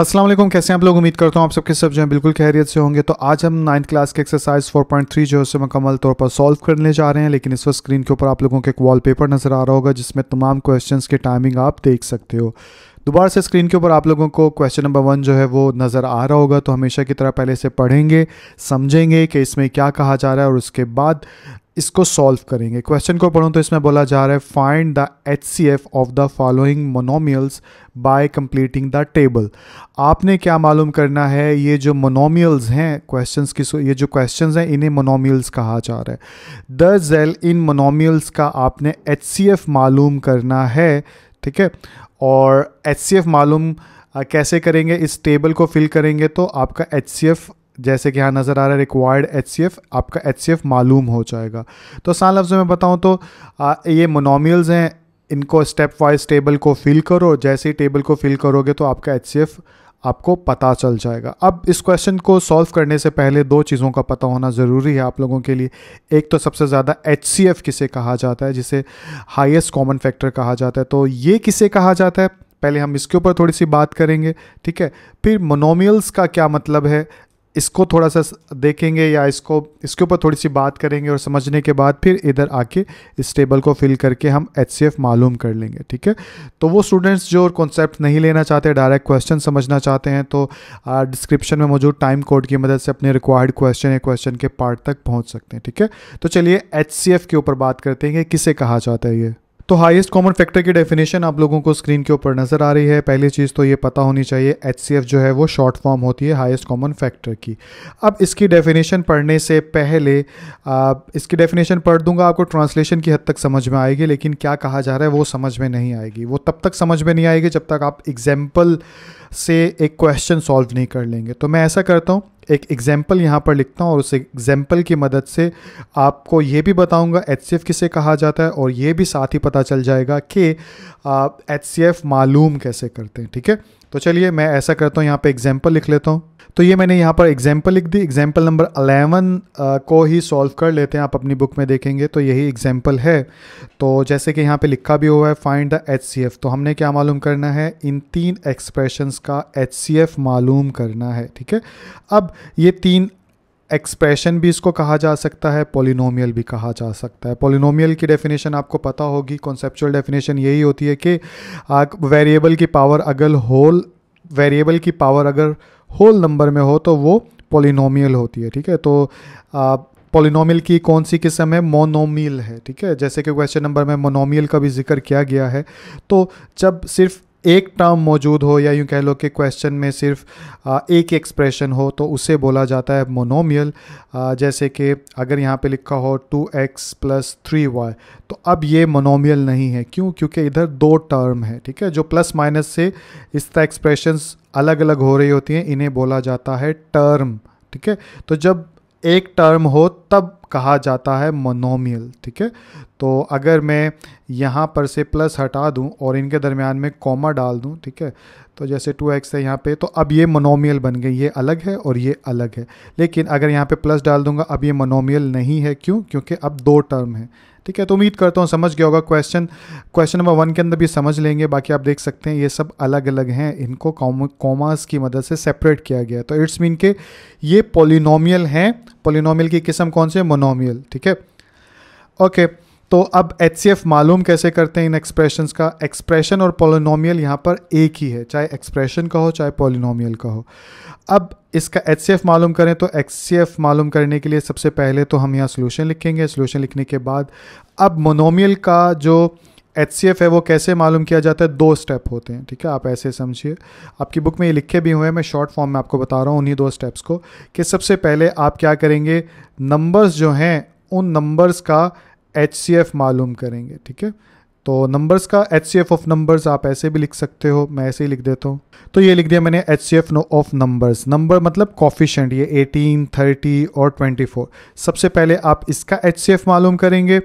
अस्सलाम वालेकुम कैसे हैं आप लोग उम्मीद करता हूँ आप सबके सब जो है बिल्कुल खैरियत से होंगे तो आज हम नाइन्थ क्लास के एक्सरसाइज 4.3 जो है उसे मुकम्मल तौर पर सॉल्व करने जा रहे हैं लेकिन इस वक्त स्क्रीन के ऊपर आप लोगों को एक वॉलपेपर नज़र आ रहा होगा जिसमें तमाम क्वेश्चंस की टाइमिंग आप देख सकते हो दोबारा से स्क्रीन के ऊपर आप लोगों को क्वेश्चन नंबर वन जो है वो नज़र आ रहा होगा तो हमेशा की तरह पहले से पढ़ेंगे समझेंगे कि इसमें क्या कहा जा रहा है और उसके बाद इसको सॉल्व करेंगे क्वेश्चन को पढ़ूँ तो इसमें बोला जा रहा है find the H C F of the following monomials by completing the table आपने क्या मालूम करना है ये जो मोनोमियल्स हैं क्वेश्चन की ये जो क्वेश्चन हैं इन्हें मोनोमियल्स कहा जा रहा है द जेल इन मोनोमियल्स का आपने एच सी एफ मालूम करना है ठीक है और एच सी एफ मालूम कैसे करेंगे इस टेबल को फिल करेंगे तो आपका एच सी एफ जैसे कि यहाँ नज़र आ रहा है रिक्वायर्ड एच सी एफ़ आपका एच सी एफ़ मालूम हो जाएगा तो आसान लफ्ज़ में बताऊँ तो आ, ये मोनोमियल्स हैं इनको स्टेप वाइज टेबल को फिल करो जैसे ही टेबल को फिल करोगे तो आपका एच सी एफ़ आपको पता चल जाएगा अब इस क्वेश्चन को सॉल्व करने से पहले दो चीज़ों का पता होना ज़रूरी है आप लोगों के लिए एक तो सबसे ज़्यादा एच सी एफ़ किसे कहा जाता है जिसे हाइस्ट कॉमन फैक्टर कहा जाता है तो ये किसे कहा जाता है पहले हम इसके ऊपर थोड़ी सी बात करेंगे ठीक है फिर मोनोमियल्स का क्या मतलब है इसको थोड़ा सा देखेंगे या इसको इसके ऊपर थोड़ी सी बात करेंगे और समझने के बाद फिर इधर आके इस टेबल को फिल करके हम एच मालूम कर लेंगे ठीक है तो वो स्टूडेंट्स जो कॉन्सेप्ट नहीं लेना चाहते डायरेक्ट क्वेश्चन समझना चाहते हैं तो डिस्क्रिप्शन में मौजूद टाइम कोड की मदद से अपने रिक्वायर्ड क्वेश्चन या क्वेश्चन के पार्ट तक पहुँच सकते हैं ठीक है तो चलिए एच के ऊपर बात करते हैं किसे कहा जाता है ये तो हाईएस्ट कॉमन फैक्टर की डेफिनेशन आप लोगों को स्क्रीन के ऊपर नज़र आ रही है पहली चीज़ तो ये पता होनी चाहिए एच जो है वो शॉर्ट फॉर्म होती है हाईएस्ट कॉमन फैक्टर की अब इसकी डेफिनेशन पढ़ने से पहले आ, इसकी डेफिनेशन पढ़ दूंगा आपको ट्रांसलेशन की हद तक समझ में आएगी लेकिन क्या कहा जा रहा है वो समझ में नहीं आएगी वो तब तक समझ में नहीं आएगी जब तक आप एग्जाम्पल से एक क्वेश्चन सॉल्व नहीं कर लेंगे तो मैं ऐसा करता हूँ एक एग्जाम्पल यहाँ पर लिखता हूँ और उस एग्जाम्पल की मदद से आपको ये भी बताऊँगा एच किसे कहा जाता है और ये भी साथ ही पता चल जाएगा कि एच मालूम कैसे करते हैं ठीक है तो चलिए मैं ऐसा करता हूँ यहाँ पर एग्जाम्पल लिख लेता हूँ तो ये मैंने यहाँ पर एग्जाम्पल लिख दी एग्जाम्पल नंबर अलेवन को ही सॉल्व कर लेते हैं आप अपनी बुक में देखेंगे तो यही एग्जाम्पल है तो जैसे कि यहाँ पे लिखा भी हुआ है फाइंड द एच तो हमने क्या मालूम करना है इन तीन एक्सप्रेशंस का एच मालूम करना है ठीक है अब ये तीन एक्सप्रेशन भी इसको कहा जा सकता है पोलिनोमियल भी कहा जा सकता है पोलिनोमियल की डेफिनेशन आपको पता होगी कॉन्सेप्चुअल डेफिनेशन यही होती है कि वेरिएबल की पावर अगर होल वेरिएबल की पावर अगर होल नंबर में हो तो वो पोलिनोमियल होती है ठीक है तो पोलिनोमियल की कौन सी किस्म है मोनोमियल है ठीक है जैसे कि क्वेश्चन नंबर में मोनोमियल का भी जिक्र किया गया है तो जब सिर्फ एक टर्म मौजूद हो या यूँ कह लो कि क्वेश्चन में सिर्फ एक एक्सप्रेशन हो तो उसे बोला जाता है मोनोमियल जैसे कि अगर यहाँ पे लिखा हो two x plus three y तो अब ये मोनोमियल नहीं है क्यों क्योंकि इधर दो टर्म है ठीक है जो प्लस माइनस से इस तरह एक्सप्रेशंस अलग अलग हो रही होती हैं इन्हें बोला जाता है टर्म ठीक है तो जब एक टर्म हो तब कहा जाता है मोनोमियल ठीक है तो अगर मैं यहाँ पर से प्लस हटा दूँ और इनके दरमियान में कॉमा डाल दूँ ठीक है तो जैसे टू एक्स है यहाँ पे तो अब ये मोनोमियल बन गई ये अलग है और ये अलग है लेकिन अगर यहाँ पे प्लस डाल दूंगा अब ये मोनोमियल नहीं है क्यों क्योंकि अब दो टर्म है ठीक है तो उम्मीद करता हूँ समझ गया होगा क्वेश्चन क्वेश्चन नंबर वन के अंदर भी समझ लेंगे बाकी आप देख सकते हैं ये सब अलग अलग हैं इनको कॉमास की मदद से सेपरेट किया गया तो इट्स मीन के ये पोलिनोमियल हैं पोलिनोमियल की किस्म कौन सी है मोनोमियल ठीक है ओके तो अब एच मालूम कैसे करते हैं इन एक्सप्रेशन का एक्सप्रेशन और पोलिनोमियल यहाँ पर एक ही है चाहे एक्सप्रेशन का हो चाहे पोलिनोमियल का हो अब इसका एच मालूम करें तो एच मालूम करने के लिए सबसे पहले तो हम यहाँ सोल्यूशन लिखेंगे सोल्यूशन लिखने के बाद अब मोनोमियल का जो एच सी एफ है वो कैसे मालूम किया जाता है दो स्टेप होते हैं ठीक है आप ऐसे समझिए आपकी बुक में ये लिखे भी हुए हैं मैं शॉर्ट फॉर्म में आपको बता रहा हूँ उन्हीं दो स्टेप्स को कि सबसे पहले आप क्या करेंगे नंबर्स जो हैं उन नंबर्स का एच सी एफ मालूम करेंगे ठीक है तो नंबर्स का H C F of numbers आप ऐसे भी लिख सकते हो मैं ऐसे ही लिख देता हूँ तो ये लिख दिया मैंने H C F of numbers number मतलब कॉफिशेंट ये एटीन थर्टी और ट्वेंटी फोर सबसे पहले आप इसका एच सी एफ मालूम करेंगे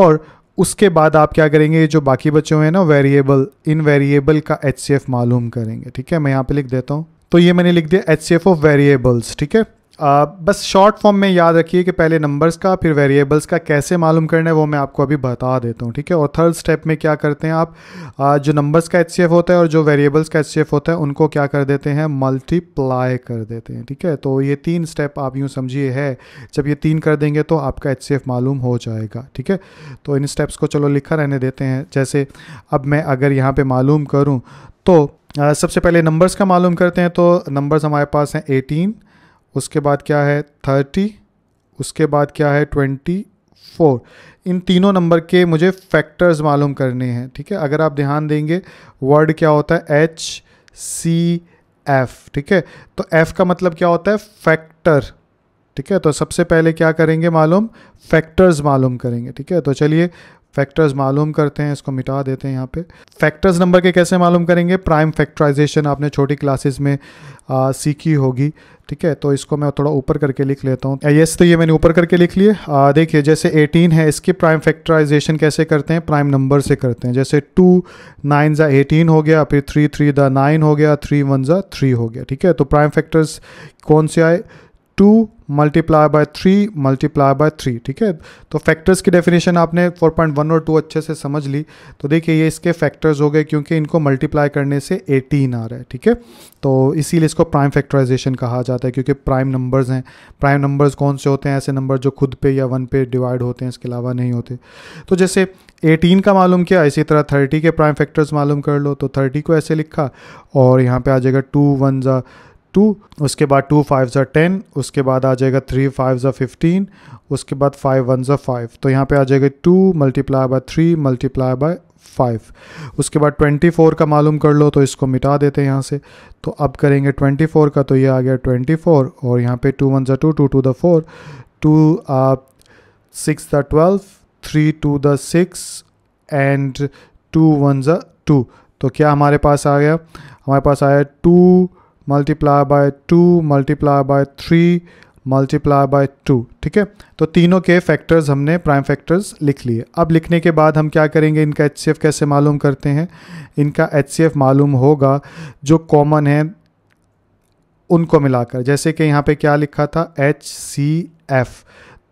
और उसके बाद आप क्या करेंगे जो बाकी बचे हुए हैं ना वेरिएबल इन वेरिएबल का एच मालूम करेंगे ठीक है मैं यहाँ पे लिख देता हूँ तो ये मैंने लिख दिया H C F of variables ठीक है आ, बस शॉर्ट फॉर्म में याद रखिए कि पहले नंबर्स का फिर वेरिएबल्स का कैसे मालूम करना है वो मैं आपको अभी बता देता हूँ ठीक है और थर्ड स्टेप में क्या करते हैं आप आ, जो नंबर्स का एच होता है और जो वेरिएबल्स का एच होता है उनको क्या कर देते हैं मल्टीप्लाई कर देते हैं ठीक है तो ये तीन स्टेप आप यूँ समझिए है जब ये तीन कर देंगे तो आपका एच मालूम हो जाएगा ठीक है तो इन स्टेप्स को चलो लिखा रहने देते हैं जैसे अब मैं अगर यहाँ पर मालूम करूँ तो सबसे पहले नंबर्स का मालूम करते हैं तो नंबर्स हमारे पास हैं एटीन उसके बाद क्या है थर्टी उसके बाद क्या है ट्वेंटी फोर इन तीनों नंबर के मुझे फैक्टर्स मालूम करने हैं ठीक है अगर आप ध्यान देंगे वर्ड क्या होता है एच सी एफ ठीक है तो एफ का मतलब क्या होता है फैक्टर ठीक है तो सबसे पहले क्या करेंगे मालूम फैक्टर्स मालूम करेंगे ठीक है तो चलिए फैक्टर्स मालूम करते हैं इसको मिटा देते हैं यहाँ पे फैक्टर्स नंबर के कैसे मालूम करेंगे प्राइम फैक्टराइजेशन आपने छोटी क्लासेस में आ, सीखी होगी ठीक है तो इसको मैं थोड़ा ऊपर करके लिख लेता हूँ यस uh, तो ये मैंने ऊपर करके लिख लिए uh, देखिए जैसे 18 है इसकी प्राइम फैक्टराइजेशन कैसे करते हैं प्राइम नंबर से करते हैं जैसे टू नाइन ज़ा एटीन हो गया फिर थ्री थ्री दा नाइन हो गया थ्री वन ज़ा थ्री हो गया ठीक है तो प्राइम फैक्टर्स कौन से आए two multiply by three multiply by three ठीक है तो फैक्टर्स की डेफिनेशन आपने 4.1 और 2 अच्छे से समझ ली तो देखिए ये इसके फैक्टर्स हो गए क्योंकि इनको मल्टीप्लाई करने से 18 आ रहा है ठीक है तो इसीलिए इसको प्राइम फैक्टराइजेशन कहा जाता है क्योंकि प्राइम नंबर्स हैं प्राइम नंबर्स कौन से होते हैं ऐसे नंबर जो खुद पे या वन पे डिवाइड होते हैं इसके अलावा नहीं होते तो जैसे 18 का मालूम किया इसी तरह 30 के प्राइम फैक्टर्स मालूम कर लो तो 30 को ऐसे लिखा और यहाँ पे आ जाएगा टू वन ज़ा टू उसके बाद टू फाइव ज़ा टेन उसके बाद आ जाएगा थ्री फाइव ज़ा फिफ्टीन उसके बाद फाइव वन ज़ा फाइव तो यहाँ पे आ जाएगा two multiply by three multiply by five उसके बाद ट्वेंटी फोर का मालूम कर लो तो इसको मिटा देते हैं यहाँ से तो अब करेंगे ट्वेंटी फोर का तो ये आ गया ट्वेंटी फोर और यहाँ पे टू वन ज़ा two two to the four two six the twelve three two the six and two one ज़ा टू तो क्या हमारे पास आ गया हमारे पास आया two multiply by two multiply by three multiply by two ठीक है तो तीनों के फैक्टर्स हमने प्राइम फैक्टर्स लिख लिए अब लिखने के बाद हम क्या करेंगे इनका एच कैसे मालूम करते हैं इनका एच मालूम होगा जो कॉमन है उनको मिलाकर जैसे कि यहाँ पे क्या लिखा था एच सी एफ़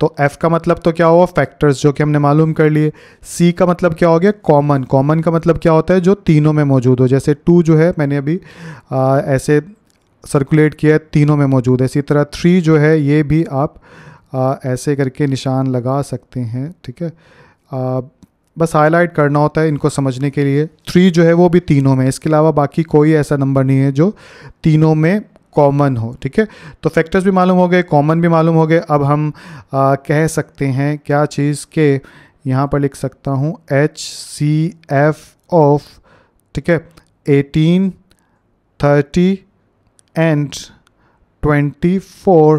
तो F का मतलब तो क्या हुआ फैक्टर्स जो कि हमने मालूम कर लिए C का मतलब क्या हो गया कॉमन कॉमन का मतलब क्या होता है जो तीनों में मौजूद हो जैसे टू जो है मैंने अभी आ, ऐसे सर्कुलेट किया है तीनों में मौजूद है इसी तरह थ्री जो है ये भी आप आ, ऐसे करके निशान लगा सकते हैं ठीक है आ, बस हाईलाइट करना होता है इनको समझने के लिए थ्री जो है वो भी तीनों में इसके अलावा बाकी कोई ऐसा नंबर नहीं है जो तीनों में कॉमन हो ठीक है तो फैक्टर्स भी मालूम हो गए कॉमन भी मालूम हो गए अब हम आ, कह सकते हैं क्या चीज़ के यहाँ पर लिख सकता हूँ एच सी एफ ऑफ ठीक है eighteen thirty and 24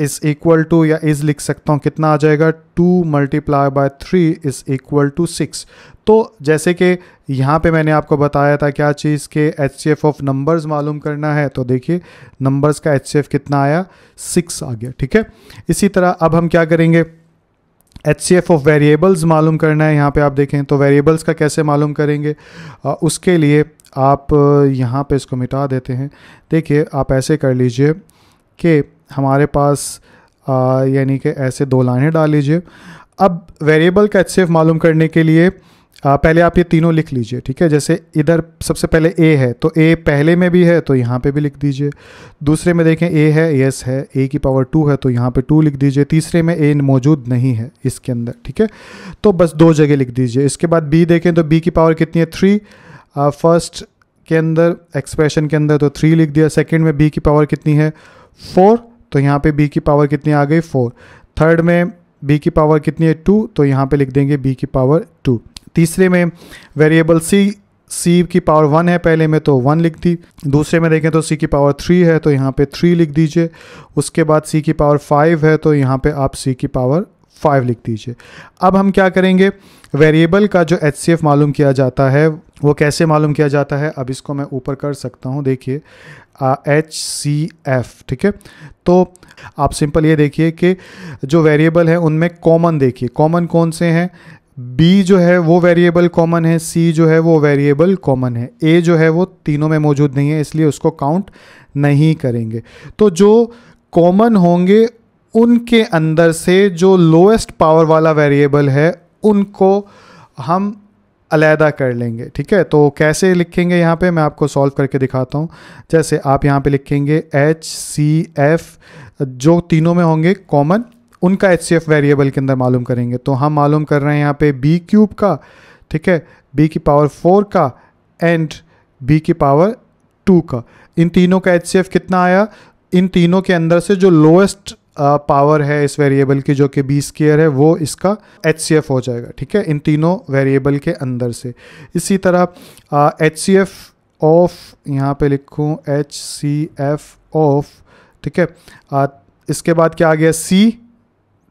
is equal to या इज लिख सकता हूँ कितना आ जाएगा two multiply by three is equal to six तो जैसे कि यहाँ पे मैंने आपको बताया था क्या चीज़ के H C F of numbers मालूम करना है तो देखिए नंबर्स का एच सी एफ कितना आया सिक्स आ गया ठीक है इसी तरह अब हम क्या करेंगे H C F of variables मालूम करना है यहाँ पे आप देखें तो वेरिएबल्स का कैसे मालूम करेंगे आ, उसके लिए आप यहाँ पे इसको मिटा देते हैं देखिए आप ऐसे कर लीजिए कि हमारे पास यानी कि ऐसे दो लाइनें डाल लीजिए अब वेरिएबल का एच मालूम करने के लिए आ, पहले आप ये तीनों लिख लीजिए ठीक है जैसे इधर सबसे पहले ए है तो ए पहले में भी है तो यहाँ पे भी लिख दीजिए दूसरे में देखें ए है यस है ए की पावर टू है तो यहाँ पे टू लिख दीजिए तीसरे में ए मौजूद नहीं है इसके अंदर ठीक है तो बस दो जगह लिख दीजिए इसके बाद बी देखें तो बी की पावर कितनी है थ्री फर्स्ट के अंदर एक्सप्रेशन के अंदर तो थ्री लिख दिया सेकेंड में बी की पावर कितनी है फोर तो यहाँ पे बी की पावर कितनी आ गई फोर थर्ड में बी की पावर कितनी है टू तो यहाँ पे लिख देंगे बी की पावर टू तीसरे में वेरिएबल सी सी की पावर वन है पहले में तो वन लिख दी दूसरे में देखें तो सी की पावर थ्री है तो यहाँ पे थ्री लिख दीजिए उसके बाद सी की पावर फाइव है तो यहाँ पे आप सी की पावर फाइव लिख दीजिए अब हम क्या करेंगे वेरिएबल का जो एच मालूम किया जाता है वो कैसे मालूम किया जाता है अब इसको मैं ऊपर कर सकता हूँ देखिए एच सी एफ ठीक है तो आप सिंपल ये देखिए कि जो वेरिएबल है उनमें कॉमन देखिए कॉमन कौन से हैं बी जो है वो वेरिएबल कॉमन है सी जो है वो वेरिएबल कॉमन है ए जो है वो तीनों में मौजूद नहीं है इसलिए उसको काउंट नहीं करेंगे तो जो कॉमन होंगे उनके अंदर से जो लोएस्ट पावर वाला वेरिएबल है उनको हम अलहदा कर लेंगे ठीक है तो कैसे लिखेंगे यहाँ पे मैं आपको सॉल्व करके दिखाता हूँ जैसे आप यहाँ पे लिखेंगे एच सी एफ़ जो तीनों में होंगे कॉमन उनका एच सी एफ़ वेरिएबल के अंदर मालूम करेंगे तो हम मालूम कर रहे हैं यहाँ पे बी क्यूब का ठीक है बी की पावर फोर का एंड बी की पावर टू का इन तीनों का एच सी एफ़ कितना आया इन तीनों के अंदर से जो लोएस्ट पावर है इस वेरिएबल की जो कि बी स्केयर है वो इसका एच हो जाएगा ठीक है इन तीनों वेरिएबल के अंदर से इसी तरह एच सी एफ ऑफ यहाँ पे लिखूँ एच सी एफ ऑफ ठीक है इसके बाद क्या आ गया सी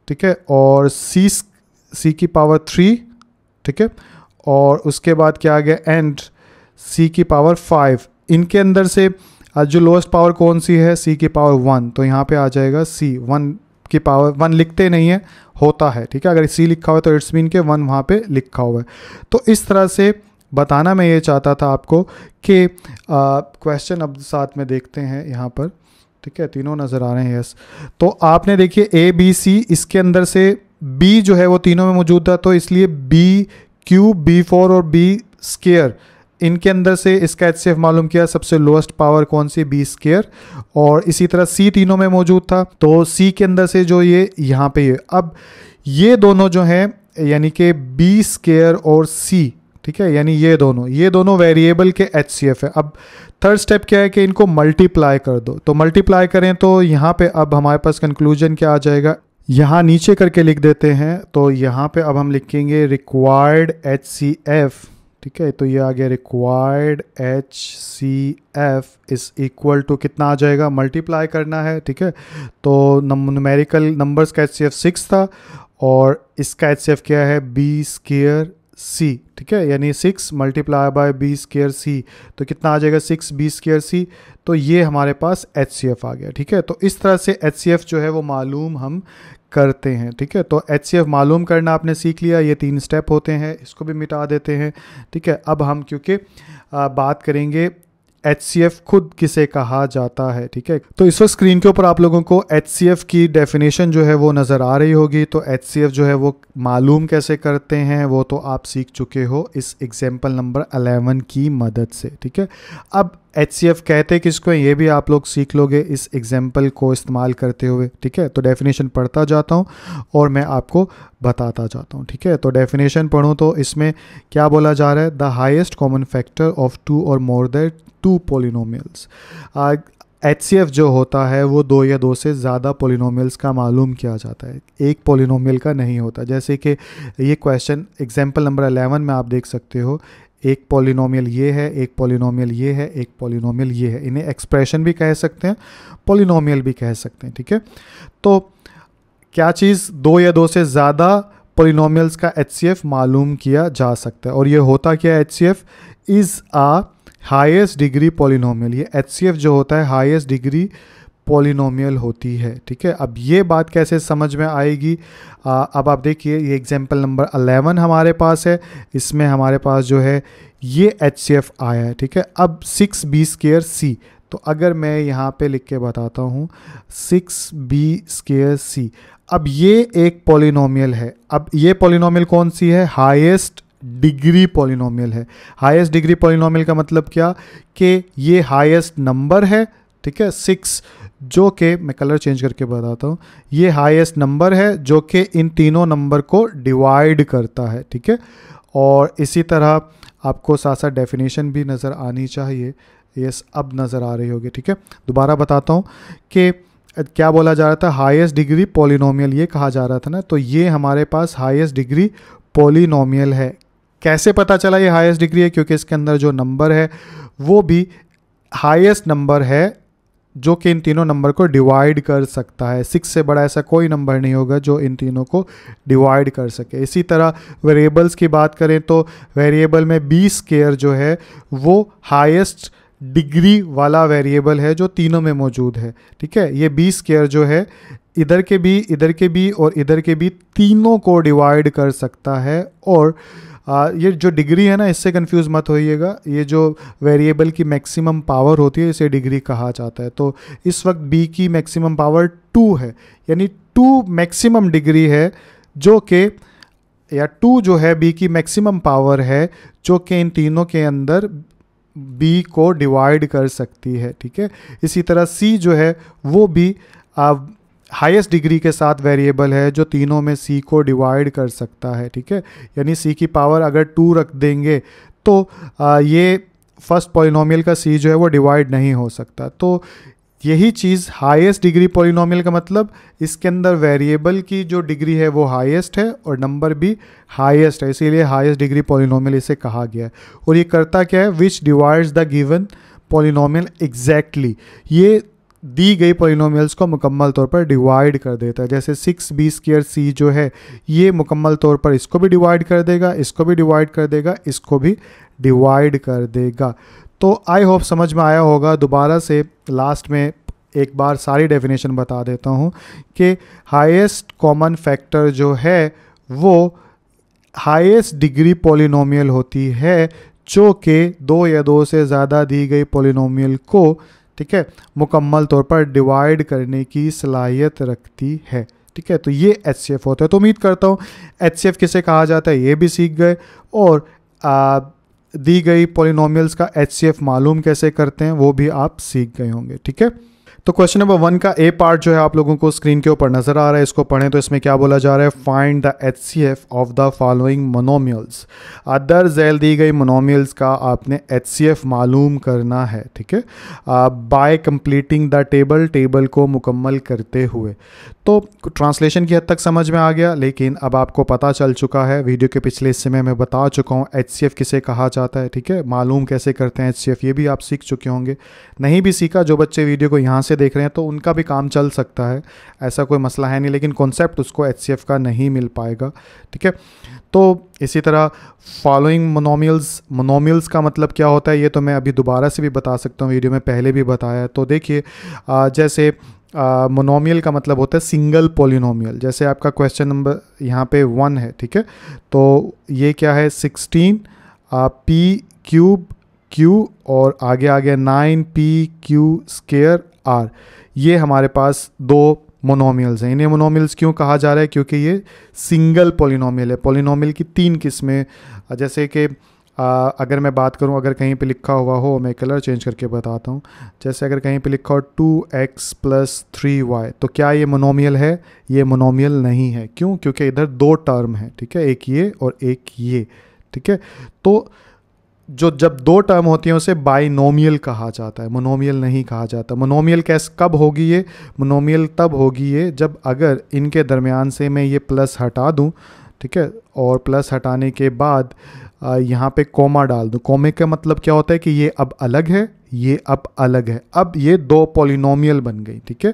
ठीक है और सी सी की पावर थ्री ठीक है और उसके बाद क्या आ गया एंड सी की पावर फाइव इनके अंदर से आज जो लोएस्ट पावर कौन सी है सी की पावर वन तो यहाँ पे आ जाएगा सी वन की पावर वन लिखते नहीं है होता है ठीक है अगर सी लिखा हुआ है तो इट्स मीन के वन वहाँ पे लिखा हुआ है तो इस तरह से बताना मैं ये चाहता था आपको कि क्वेश्चन अब साथ में देखते हैं यहाँ पर ठीक है तीनों नज़र आ रहे हैं यस तो आपने देखिए ए बी सी इसके अंदर से बी जो है वो तीनों में मौजूद था तो इसलिए बी क्यू बी फोर और बी स्केयर इनके अंदर से इसका एच मालूम किया सबसे लोएस्ट पावर कौन सी बी स्केयर और इसी तरह सी तीनों में मौजूद था तो सी के अंदर से जो ये यहाँ पे ये अब ये दोनों जो हैं यानी कि बी स्केयर और सी ठीक है यानी ये दोनों ये दोनों वेरिएबल के एच सी एफ है अब थर्ड स्टेप क्या है कि इनको मल्टीप्लाई कर दो तो मल्टीप्लाई करें तो यहाँ पे अब हमारे पास कंक्लूजन क्या आ जाएगा यहाँ नीचे करके लिख देते हैं तो यहाँ पे अब हम लिखेंगे रिक्वायर्ड एच सी एफ़ ठीक है तो ये आ गया required H C F is equal to कितना आ जाएगा मल्टीप्लाई करना है ठीक है तो नमेरिकल नंबर्स का एच सी एफ सिक्स था और इसका एच सी एफ क्या है बी स्केयर सी ठीक है यानी six multiply by b square c तो कितना आ जाएगा सिक्स बी स्केयर सी तो ये हमारे पास एच सी एफ आ गया ठीक है तो इस तरह से एच सी एफ जो है वो मालूम हम करते हैं ठीक है तो एच सी एफ मालूम करना आपने सीख लिया ये तीन स्टेप होते हैं इसको भी मिटा देते हैं ठीक है अब हम क्योंकि बात करेंगे एच सी एफ खुद किसे कहा जाता है ठीक है तो इस वक्त स्क्रीन के ऊपर आप लोगों को एच सी एफ़ की डेफिनेशन जो है वो नज़र आ रही होगी तो एच सी एफ जो है वो मालूम कैसे करते हैं वो तो आप सीख चुके हो इस एग्जाम्पल नंबर अलेवन की मदद से ठीक है अब एच सी एफ़ कहते किसको इसको ये भी आप लोग सीख लोगे इस एग्जाम्पल को इस्तेमाल करते हुए ठीक है तो डेफिनेशन पढ़ता जाता हूँ और मैं आपको बताता जाता हूँ ठीक है तो डेफिनेशन पढ़ूँ तो इसमें क्या बोला जा रहा है the highest common factor of two और more than two polynomials H C F जो होता है वो दो या दो से ज़्यादा पोलिनोमियल्स का मालूम किया जाता है एक पोलिनोमियल का नहीं होता जैसे कि ये क्वेश्चन एग्जाम्पल नंबर अलेवन में आप देख सकते हो एक पॉलिनोमियल ये है एक पॉलिनोमियल ये है एक पॉलिनोमियल ये है इन्हें एक्सप्रेशन भी कह सकते हैं पॉलिनोमियल भी कह सकते हैं ठीक है तो क्या चीज़ दो या दो से ज़्यादा पोलिनोमियल्स का एच मालूम किया जा सकता है और ये होता क्या है H is a highest degree polynomial ये एच जो होता है हाइस्ट डिग्री पोलिनोमियल होती है ठीक है अब ये बात कैसे समझ में आएगी आ, अब आप देखिए ये एग्जाम्पल नंबर अलेवन हमारे पास है इसमें हमारे पास जो है ये एच सी एफ आया है ठीक है अब सिक्स बी स्केयर सी तो अगर मैं यहाँ पे लिख के बताता हूँ सिक्स बी स्केयर सी अब ये एक पोलिनोमियल है अब ये पोलिनोमियल कौन सी है हाइस्ट डिग्री पोलिनोमियल है हाइस्ट डिग्री पोलिनोमियल का मतलब क्या कि ये हाइस्ट नंबर है ठीक है सिक्स जो कि मैं कलर चेंज करके बताता हूँ ये हाईएस्ट नंबर है जो कि इन तीनों नंबर को डिवाइड करता है ठीक है और इसी तरह आपको साथ साथ डेफिनेशन भी नज़र आनी चाहिए यस अब नज़र आ रही होगी ठीक है दोबारा बताता हूँ कि क्या बोला जा रहा था हाईएस्ट डिग्री पोलिनोमियल ये कहा जा रहा था ना तो ये हमारे पास हाईएस्ट डिग्री पोलिनोमियल है कैसे पता चला ये हाईएस्ट डिग्री है क्योंकि इसके अंदर जो नंबर है वो भी हाईएस्ट नंबर है जो कि इन तीनों नंबर को डिवाइड कर सकता है सिक्स से बड़ा ऐसा कोई नंबर नहीं होगा जो इन तीनों को डिवाइड कर सके इसी तरह वेरिएबल्स की बात करें तो वेरिएबल में बी स्केयर जो है वो हाईएस्ट डिग्री वाला वेरिएबल है जो तीनों में मौजूद है ठीक है ये बी स्केयर जो है इधर के भी इधर के भी और इधर के भी तीनों को डिवाइड कर सकता है और आ, ये जो डिग्री है ना इससे कंफ्यूज मत होइएगा ये जो वेरिएबल की मैक्सिमम पावर होती है इसे डिग्री कहा जाता है तो इस वक्त बी की मैक्सिमम पावर टू है यानी टू मैक्सिमम डिग्री है जो कि या टू जो है बी की मैक्सिमम पावर है जो कि इन तीनों के अंदर बी को डिवाइड कर सकती है ठीक है इसी तरह सी जो है वो भी हाईएस्ट डिग्री के साथ वेरिएबल है जो तीनों में सी को डिवाइड कर सकता है ठीक है यानी सी की पावर अगर टू रख देंगे तो आ, ये फर्स्ट पॉलिनोमियल का सी जो है वो डिवाइड नहीं हो सकता तो यही चीज़ हाईएस्ट डिग्री पॉलिनोमियल का मतलब इसके अंदर वेरिएबल की जो डिग्री है वो हाईएस्ट है और नंबर भी हाईएस्ट है इसीलिए हाईएस्ट डिग्री पॉलिनोमियल इसे कहा गया है और ये करता क्या है which divides the given polynomial exactly ये दी गई पोलिनोमियल्स को मुकम्मल तौर पर डिवाइड कर देता है जैसे सिक्स बी स्केयर सी जो है ये मुकम्मल तौर पर इसको भी डिवाइड कर देगा इसको भी डिवाइड कर देगा इसको भी डिवाइड कर देगा तो आई होप समझ में आया होगा दोबारा से लास्ट में एक बार सारी डेफिनेशन बता देता हूँ कि हाइस्ट कॉमन फैक्टर जो है वो हाइस्ट डिग्री पोलिनोमियल होती है जो कि दो या दो से ज़्यादा दी गई पोलिनोमियल को ठीक है मुकम्मल तौर पर डिवाइड करने की सलाहियत रखती है ठीक है तो ये एच सी होता है तो उम्मीद करता हूँ एच सी किसे कहा जाता है ये भी सीख गए और आ, दी गई पोलिनोमियल्स का एच सी मालूम कैसे करते हैं वो भी आप सीख गए होंगे ठीक है तो क्वेश्चन नंबर वन का ए पार्ट जो है आप लोगों को स्क्रीन के ऊपर नजर आ रहा है इसको पढ़ें तो इसमें क्या बोला जा रहा है find the H C F of the following monomials अदर जैल दी गई मोनोमियल्स का आपने एच सी एफ मालूम करना है ठीक है by completing the table table को मुकम्मल करते हुए तो ट्रांसलेशन की हद तक समझ में आ गया लेकिन अब आपको पता चल चुका है वीडियो के पिछले हिस्से में मैं बता चुका हूँ एच सी एफ किसे कहा जाता है ठीक है मालूम कैसे करते हैं एच सी एफ ये भी आप सीख चुके होंगे नहीं भी सीखा जो बच्चे वीडियो को यहाँ से देख रहे हैं तो उनका भी काम चल सकता है ऐसा कोई मसला है नहीं लेकिन कॉन्सेप्ट उसको एच का नहीं मिल पाएगा ठीक है तो इसी तरह फॉलोइंग मोनोमियल्स मोनोमियल्स का मतलब क्या होता है ये तो मैं अभी दोबारा से भी बता सकता हूँ वीडियो में पहले भी बताया तो देखिए जैसे मोनोमियल का मतलब होता है सिंगल पोलिनोमियल जैसे आपका क्वेश्चन नंबर यहाँ पे वन है ठीक है तो ये क्या है सिक्सटीन पी क्यूब क्यू और आगे आगे nine p q square r ये हमारे पास दो मोनोमियल्स हैं इन्हें मोनोमियल्स क्यों कहा जा रहा है क्योंकि ये सिंगल पोलिनोमियल है पोलिनोमियल की तीन किस्में जैसे कि अगर मैं बात करूं अगर कहीं पे लिखा हुआ हो मैं कलर चेंज करके बताता हूं जैसे अगर कहीं पे लिखा हो two x plus three y तो क्या ये मोनोमियल है ये मोनोमियल नहीं है क्यों क्योंकि इधर दो टर्म है ठीक है एक ये और एक ये ठीक है तो जो जब दो टर्म होती हैं उसे बाइनोमियल कहा जाता है मोनोमियल नहीं कहा जाता मोनोमियल कैस कब होगी ये मोनोमियल तब होगी ये जब अगर इनके दरमियान से मैं ये प्लस हटा दूँ ठीक है और प्लस हटाने के बाद यहाँ पे कोमा डाल दूँ कोमे का मतलब क्या होता है कि ये अब अलग है ये अब अलग है अब ये दो पोलिनोमियल बन गई ठीक है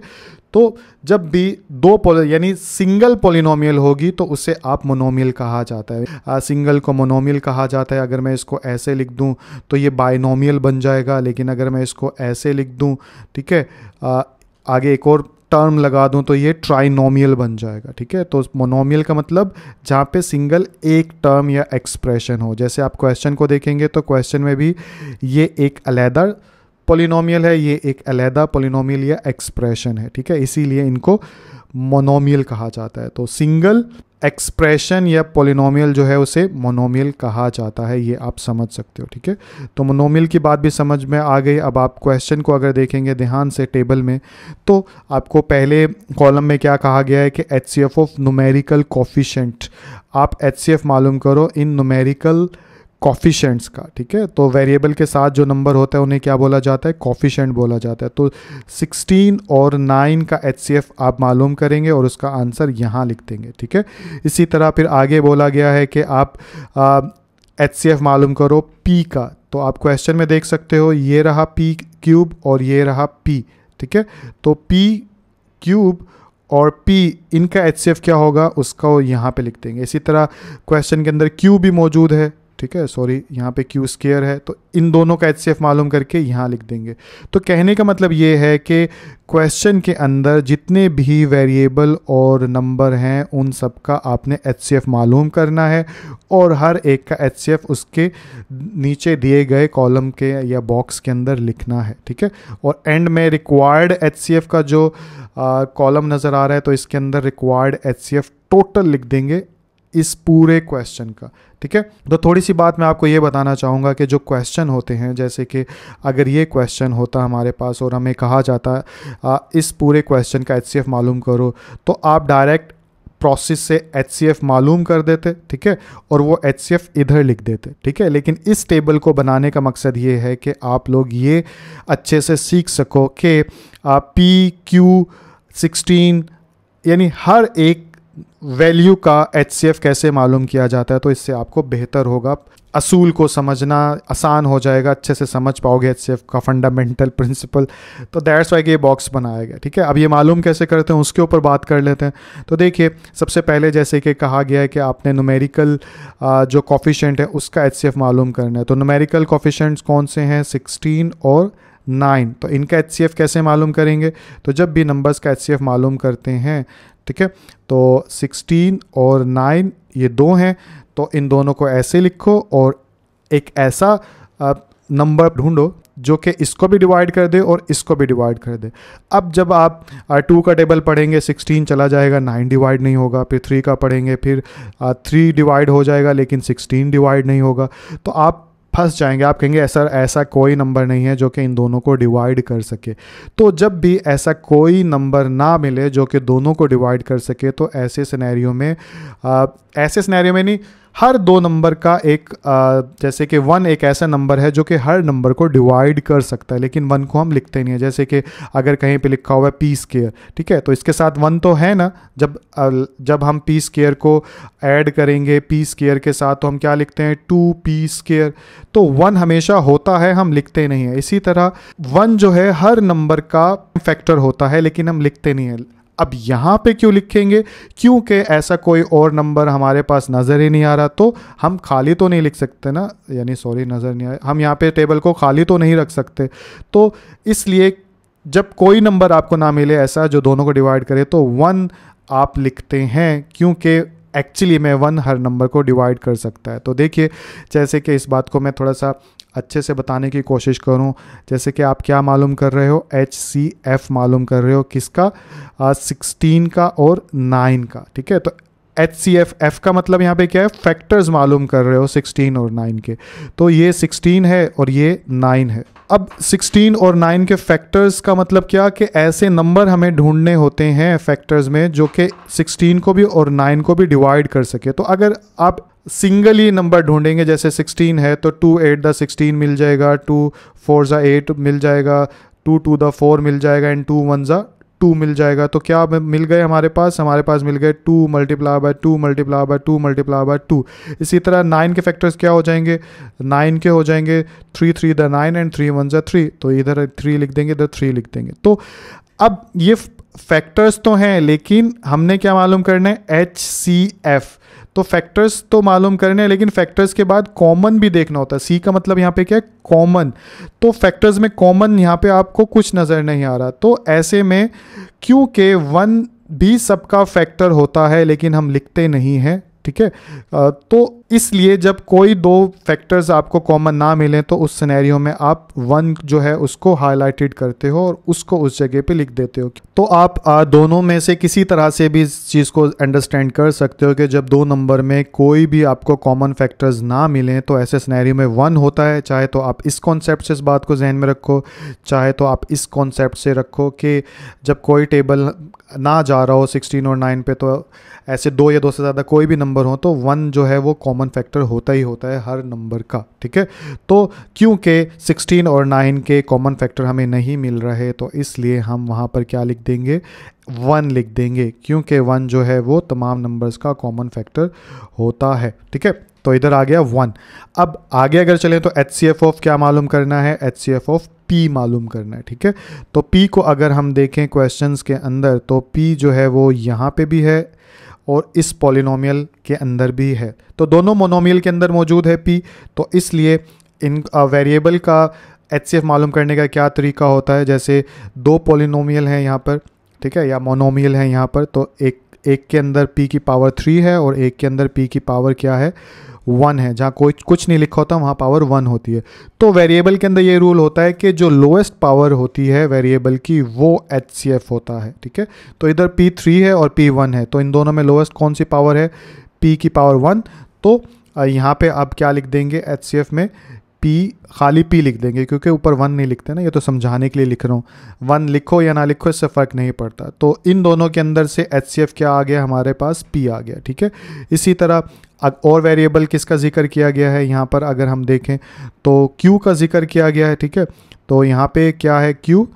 तो जब भी दो यानी सिंगल पोलिनोमियल होगी तो उसे आप मोनोमियल कहा जाता है आ, सिंगल को मोनोमियल कहा जाता है अगर मैं इसको ऐसे लिख दूं तो ये बायनोमियल बन जाएगा लेकिन अगर मैं इसको ऐसे लिख दूं ठीक है आगे एक और टर्म लगा दूं तो ये ट्राइनोमियल बन जाएगा ठीक है तो मोनोमियल का मतलब जहाँ पे सिंगल एक टर्म या एक्सप्रेशन हो जैसे आप क्वेश्चन को देखेंगे तो क्वेश्चन में भी ये एक अलहदा पोलिनोमियल है ये एक अलहदा पोलिनोमियल या एक्सप्रेशन है ठीक है इसीलिए इनको मोनोमियल कहा जाता है तो सिंगल एक्सप्रेशन या पोलिनोमियल जो है उसे मोनोमियल कहा जाता है ये आप समझ सकते हो ठीक है तो मोनोमियल की बात भी समझ में आ गई अब आप क्वेश्चन को अगर देखेंगे ध्यान से टेबल में तो आपको पहले कॉलम में क्या कहा गया है कि H C F of numerical coefficient आप एच सी एफ मालूम करो इन नुमेरिकल कॉफिशेंट्स का ठीक है तो वेरिएबल के साथ जो नंबर होता है उन्हें क्या बोला जाता है कॉफिशेंट बोला जाता है तो 16 और 9 का एच आप मालूम करेंगे और उसका आंसर यहाँ लिख देंगे ठीक है इसी तरह फिर आगे बोला गया है कि आप एच मालूम करो पी का तो आप क्वेश्चन में देख सकते हो ये रहा पी क्यूब और ये रहा पी ठीक है तो पी क्यूब और P इनका एच क्या होगा उसका वो यहाँ पे लिख देंगे इसी तरह क्वेश्चन के अंदर Q भी मौजूद है ठीक है सॉरी यहाँ पे क्यू स्केयर है तो इन दोनों का एच मालूम करके यहाँ लिख देंगे तो कहने का मतलब ये है कि क्वेश्चन के अंदर जितने भी वेरिएबल और नंबर हैं उन सब का आपने एच मालूम करना है और हर एक का एच उसके नीचे दिए गए कॉलम के या बॉक्स के अंदर लिखना है ठीक है और एंड में रिक्वायर्ड एच का जो कॉलम नज़र आ रहा है तो इसके अंदर रिक्वायर्ड एच टोटल लिख देंगे इस पूरे क्वेश्चन का ठीक है तो थोड़ी सी बात मैं आपको ये बताना चाहूँगा कि जो क्वेश्चन होते हैं जैसे कि अगर ये क्वेश्चन होता हमारे पास और हमें कहा जाता आ, इस पूरे क्वेश्चन का एच मालूम करो तो आप डायरेक्ट प्रोसेस से एच मालूम कर देते ठीक है और वो एच इधर लिख देते ठीक है लेकिन इस टेबल को बनाने का मकसद ये है कि आप लोग ये अच्छे से सीख सको कि पी क्यू सिक्सटीन यानी हर एक वैल्यू का एच कैसे मालूम किया जाता है तो इससे आपको बेहतर होगा असूल को समझना आसान हो जाएगा अच्छे से समझ पाओगे एच का फंडामेंटल प्रिंसिपल तो दैट्स वाई ये बॉक्स बनाया गया ठीक है अब ये मालूम कैसे करते हैं उसके ऊपर बात कर लेते हैं तो देखिए सबसे पहले जैसे कि कहा गया है कि आपने नुमेरिकल जो कॉफिशेंट है उसका एच मालूम करना है तो नुमेरिकल कॉफिशेंट्स कौन से हैं सिक्सटीन और नाइन तो इनका एच कैसे मालूम करेंगे तो जब भी नंबर्स का एच मालूम करते हैं ठीक है तो 16 और 9 ये दो हैं तो इन दोनों को ऐसे लिखो और एक ऐसा नंबर ढूंढो जो कि इसको भी डिवाइड कर दे और इसको भी डिवाइड कर दे अब जब आप टू का टेबल पढ़ेंगे सिक्सटीन चला जाएगा नाइन डिवाइड नहीं होगा फिर थ्री का पढ़ेंगे फिर थ्री डिवाइड हो जाएगा लेकिन सिक्सटीन डिवाइड नहीं होगा तो आप फंस जाएंगे आप कहेंगे सर ऐसा कोई नंबर नहीं है जो कि इन दोनों को डिवाइड कर सके तो जब भी ऐसा कोई नंबर ना मिले जो कि दोनों को डिवाइड कर सके तो ऐसे सिनेरियो में आ, ऐसे सिनेरियो में नहीं हर दो नंबर का एक जैसे कि वन एक ऐसा नंबर है जो कि हर नंबर को डिवाइड कर सकता है लेकिन वन को हम लिखते नहीं है जैसे कि अगर कहीं पे लिखा हुआ है पी स्केयर ठीक है तो इसके साथ वन तो है ना जब जब हम पी स्केयर को ऐड करेंगे पी स्केयर के साथ तो हम क्या लिखते हैं टू पी स्केयर तो वन हमेशा होता है हम लिखते नहीं है इसी तरह वन जो है हर नंबर का फैक्टर होता है लेकिन हम लिखते नहीं है अब यहाँ पे क्यों लिखेंगे क्योंकि ऐसा कोई और नंबर हमारे पास नज़र ही नहीं आ रहा तो हम खाली तो नहीं लिख सकते ना यानी सॉरी नज़र नहीं आ हम यहाँ पे टेबल को खाली तो नहीं रख सकते तो इसलिए जब कोई नंबर आपको ना मिले ऐसा जो दोनों को डिवाइड करे तो वन आप लिखते हैं क्योंकि एक्चुअली में वन हर नंबर को डिवाइड कर सकता है तो देखिए जैसे कि इस बात को मैं थोड़ा सा अच्छे से बताने की कोशिश करूँ जैसे कि आप क्या मालूम कर रहे हो एच सी एफ मालूम कर रहे हो किसका सिक्सटीन का और नाइन का ठीक है तो एच सी एफ एफ का मतलब यहाँ पे क्या है फैक्टर्स मालूम कर रहे हो सिक्सटीन और नाइन के तो ये सिक्सटीन है और ये नाइन है अब 16 और 9 के फैक्टर्स का मतलब क्या कि ऐसे नंबर हमें ढूंढने होते हैं फैक्टर्स में जो कि 16 को भी और 9 को भी डिवाइड कर सके तो अगर आप सिंगल ही नंबर ढूंढेंगे जैसे 16 है तो टू एट द सिक्सटीन मिल जाएगा टू फोर ज़ा एट मिल जाएगा टू टू द फोर मिल जाएगा एंड टू वन ज़ा टू मिल जाएगा तो क्या मिल गए हमारे पास हमारे पास मिल गए two multiply by two multiply by two multiply by two इसी तरह नाइन के फैक्टर्स क्या हो जाएंगे नाइन के हो जाएंगे three three the nine and three one ज़ा थ्री तो इधर थ्री लिख देंगे इधर थ्री लिख देंगे तो अब ये फैक्टर्स तो हैं लेकिन हमने क्या मालूम करना है एच सी एफ़ तो फैक्टर्स तो मालूम करने हैं लेकिन फैक्टर्स के बाद कॉमन भी देखना होता है सी का मतलब यहाँ पे क्या है कॉमन तो फैक्टर्स में कॉमन यहाँ पे आपको कुछ नज़र नहीं आ रहा तो ऐसे में क्योंकि वन भी सबका फैक्टर होता है लेकिन हम लिखते नहीं हैं ठीक है तो इसलिए जब कोई दो फैक्टर्स आपको कॉमन ना मिलें तो उस सिनेरियो में आप वन जो है उसको हाईलाइटेड करते हो और उसको उस जगह पे लिख देते हो तो आप आ, दोनों में से किसी तरह से भी इस चीज़ को अंडरस्टैंड कर सकते हो कि जब दो नंबर में कोई भी आपको कॉमन फैक्टर्स ना मिलें तो ऐसे सिनेरियो में वन होता है चाहे तो आप इस कॉन्सेप्ट से इस बात को जहन में रखो चाहे तो आप इस कॉन्सेप्ट से रखो कि जब कोई टेबल ना जा रहा हो सिक्सटीन और नाइन पे तो ऐसे दो या दो से ज़्यादा कोई भी नंबर हो तो वन जो है वो कॉमन कॉमन फैक्टर होता ही होता है हर नंबर का ठीक है तो क्योंकि 16 और 9 के कॉमन फैक्टर हमें नहीं मिल रहे तो इसलिए हम वहाँ पर क्या लिख देंगे वन लिख देंगे क्योंकि वन जो है वो तमाम नंबर्स का कॉमन फैक्टर होता है ठीक है तो इधर आ गया वन अब आगे अगर चलें तो एच सी एफ ऑफ क्या मालूम करना है H C F of p मालूम करना है ठीक है तो पी को अगर हम देखें क्वेश्चंस के अंदर तो पी जो है वो यहाँ पे भी है और इस पॉलिनोमियल के अंदर भी है तो दोनों मोनोमियल के अंदर मौजूद है पी तो इसलिए इन वेरिएबल का एच मालूम करने का क्या तरीका होता है जैसे दो पोलिनोमियल हैं यहाँ पर ठीक है या मोनोमियल हैं यहाँ पर तो एक एक के अंदर पी की पावर थ्री है और एक के अंदर पी की पावर क्या है वन है जहाँ कोई कुछ नहीं लिखा होता वहाँ पावर वन होती है तो वेरिएबल के अंदर ये रूल होता है कि जो लोएस्ट पावर होती है वेरिएबल की वो एच होता है ठीक है तो इधर पी थ्री है और पी वन है तो इन दोनों में लोएस्ट कौन सी पावर है पी की पावर वन तो यहाँ पे आप क्या लिख देंगे एच में पी खाली पी लिख देंगे क्योंकि ऊपर वन नहीं लिखते ना ये तो समझाने के लिए लिख रहा हूँ वन लिखो या ना लिखो इससे फ़र्क नहीं पड़ता तो इन दोनों के अंदर से एच क्या आ गया हमारे पास पी आ गया ठीक है इसी तरह और वेरिएबल किसका जिक्र किया गया है यहाँ पर अगर हम देखें तो क्यू का जिक्र किया गया है ठीक है तो यहाँ पर क्या है क्यू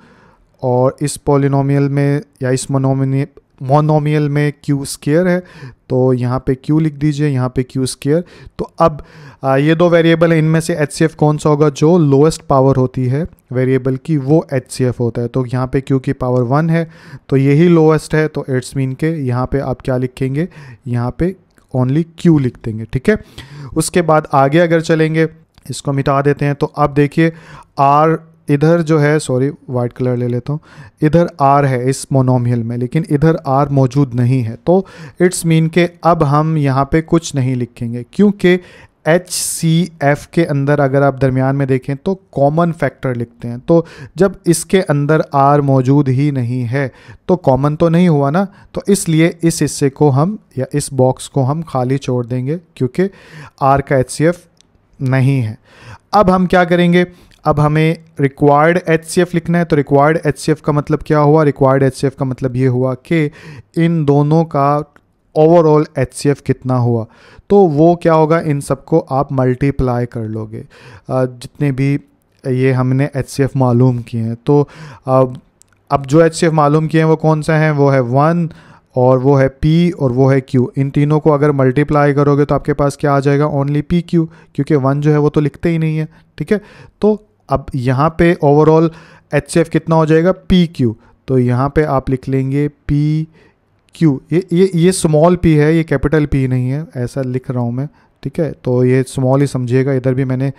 और इस पोलिनोमियल में या इस मोनोमिन मोनोमियल में क्यू स्केयर है तो यहाँ पे क्यू लिख दीजिए यहाँ पे क्यू स्केयर तो अब आ, ये दो वेरिएबल है इनमें से एच कौन सा होगा जो लोएस्ट पावर होती है वेरिएबल की वो एच होता है तो यहाँ पे क्यू की पावर वन है तो यही लोएस्ट है तो इट्स मीन के यहाँ पे आप क्या लिखेंगे यहाँ पे ओनली क्यू लिख देंगे ठीक है उसके बाद आगे अगर चलेंगे इसको मिटा देते हैं तो अब देखिए आर इधर जो है सॉरी वाइट कलर ले लेता हूँ इधर आर है इस मोनोमियल में लेकिन इधर आर मौजूद नहीं है तो इट्स मीन के अब हम यहाँ पे कुछ नहीं लिखेंगे क्योंकि एच सी एफ़ के अंदर अगर आप दरमियान में देखें तो कॉमन फैक्टर लिखते हैं तो जब इसके अंदर आर मौजूद ही नहीं है तो कॉमन तो नहीं हुआ ना तो इसलिए इस हिस्से को हम या इस बॉक्स को हम खाली छोड़ देंगे क्योंकि आर का एच सी एफ़ नहीं है अब हम क्या करेंगे अब हमें रिक्वायर्ड एच लिखना है तो रिक्वायर्ड एच का मतलब क्या हुआ रिक्वायर्ड एच का मतलब ये हुआ कि इन दोनों का ओवरऑल एच कितना हुआ तो वो क्या होगा इन सबको आप मल्टीप्लाई कर लोगे जितने भी ये हमने एच मालूम किए हैं तो अब अब जो एच मालूम किए हैं वो कौन सा हैं वो है वन और वो है P और वो है Q इन तीनों को अगर मल्टीप्लाई करोगे तो आपके पास क्या आ जाएगा ओनली पी क्यू क्योंकि वन जो है वो तो लिखते ही नहीं है ठीक है तो अब यहाँ पे ओवरऑल एच कितना हो जाएगा पी क्यू तो यहाँ पे आप लिख लेंगे पी क्यू ये ये ये स्मॉल पी है ये कैपिटल पी नहीं है ऐसा लिख रहा हूँ मैं ठीक है तो ये स्मॉल ही समझिएगा इधर भी मैंने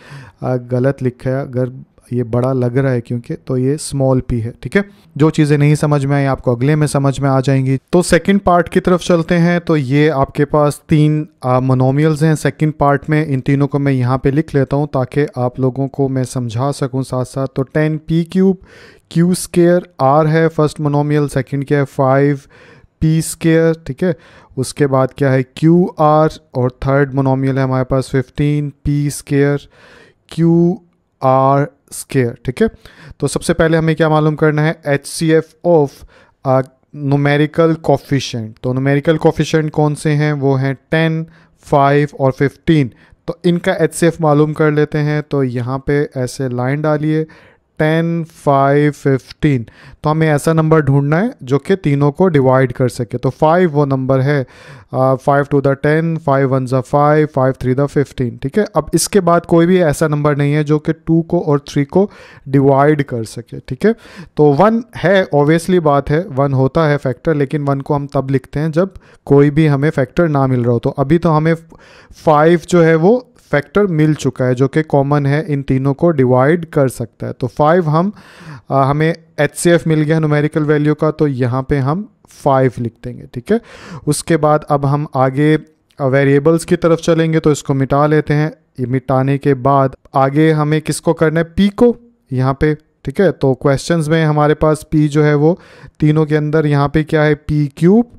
गलत लिखा है अगर ये बड़ा लग रहा है क्योंकि तो ये स्मॉल पी है ठीक है जो चीज़ें नहीं समझ में आई आपको अगले में समझ में आ जाएंगी तो सेकंड पार्ट की तरफ चलते हैं तो ये आपके पास तीन मोनोमियल्स हैं सेकंड पार्ट में इन तीनों को मैं यहाँ पे लिख लेता हूँ ताकि आप लोगों को मैं समझा सकूँ साथ साथ तो ten p cube q square r है फर्स्ट मोनोमियल सेकेंड क्या है फाइव पी स्केयर ठीक है उसके बाद क्या है क्यू आर और थर्ड मोनोमियल है हमारे पास fifteen p square q r square ठीक है तो सबसे पहले हमें क्या मालूम करना है H C F of numerical coefficient तो नोमेरिकल कॉफिशेंट कौन से हैं वो हैं टेन फाइव और फिफ्टीन तो इनका एच सी एफ मालूम कर लेते हैं तो यहाँ पे ऐसे लाइन डालिए टेन फाइव फिफ्टीन तो हमें ऐसा नंबर ढूंढना है जो कि तीनों को डिवाइड कर सके तो फाइव वो नंबर है five two the ten five one ज़ा five five three the fifteen ठीक है अब इसके बाद कोई भी ऐसा नंबर नहीं है जो कि टू को और थ्री को डिवाइड कर सके ठीक है तो वन है ऑब्वियसली बात है वन होता है फैक्टर लेकिन वन को हम तब लिखते हैं जब कोई भी हमें फैक्टर ना मिल रहा हो तो अभी तो हमें फाइव जो है वो फैक्टर मिल चुका है जो कि कॉमन है इन तीनों को डिवाइड कर सकता है तो फाइव हम आ, हमें एच मिल गया नोमेरिकल वैल्यू का तो यहाँ पे हम फाइव लिख देंगे ठीक है उसके बाद अब हम आगे वेरिएबल्स की तरफ चलेंगे तो इसको मिटा लेते हैं ये मिटाने के बाद आगे हमें किसको करना है पी को यहाँ पे ठीक है तो क्वेश्चंस में हमारे पास पी जो है वो तीनों के अंदर यहाँ पे क्या है पी क्यूब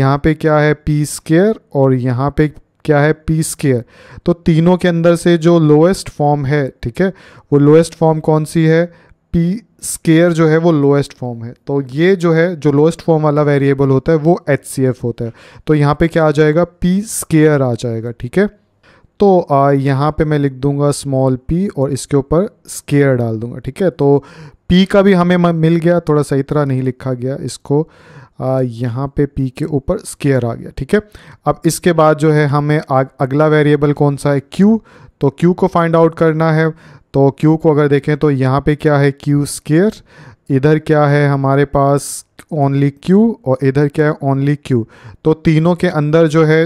यहाँ पे क्या है पी स्केयर और यहाँ पे क्या है पी स्केयर तो तीनों के अंदर से जो लोएस्ट फॉर्म है ठीक है वो लोएस्ट फॉर्म कौन सी है पी स्केयर जो है वो लोएस्ट फॉर्म है तो ये जो है जो लोएस्ट फॉर्म वाला वेरिएबल होता है वो एच होता है तो यहाँ पे क्या आ जाएगा पी स्केयर आ जाएगा ठीक है तो यहाँ पे मैं लिख दूंगा स्मॉल पी और इसके ऊपर स्केयर डाल दूंगा ठीक है तो पी का भी हमें मिल गया थोड़ा सही तरह नहीं लिखा गया इसको यहाँ पे पी के ऊपर स्केयर आ गया ठीक है अब इसके बाद जो है हमें अगला वेरिएबल कौन सा है क्यू तो क्यू को फाइंड आउट करना है तो क्यू को अगर देखें तो यहाँ पे क्या है क्यू स्केयर इधर क्या है हमारे पास ओनली क्यू और इधर क्या है ओनली क्यू तो तीनों के अंदर जो है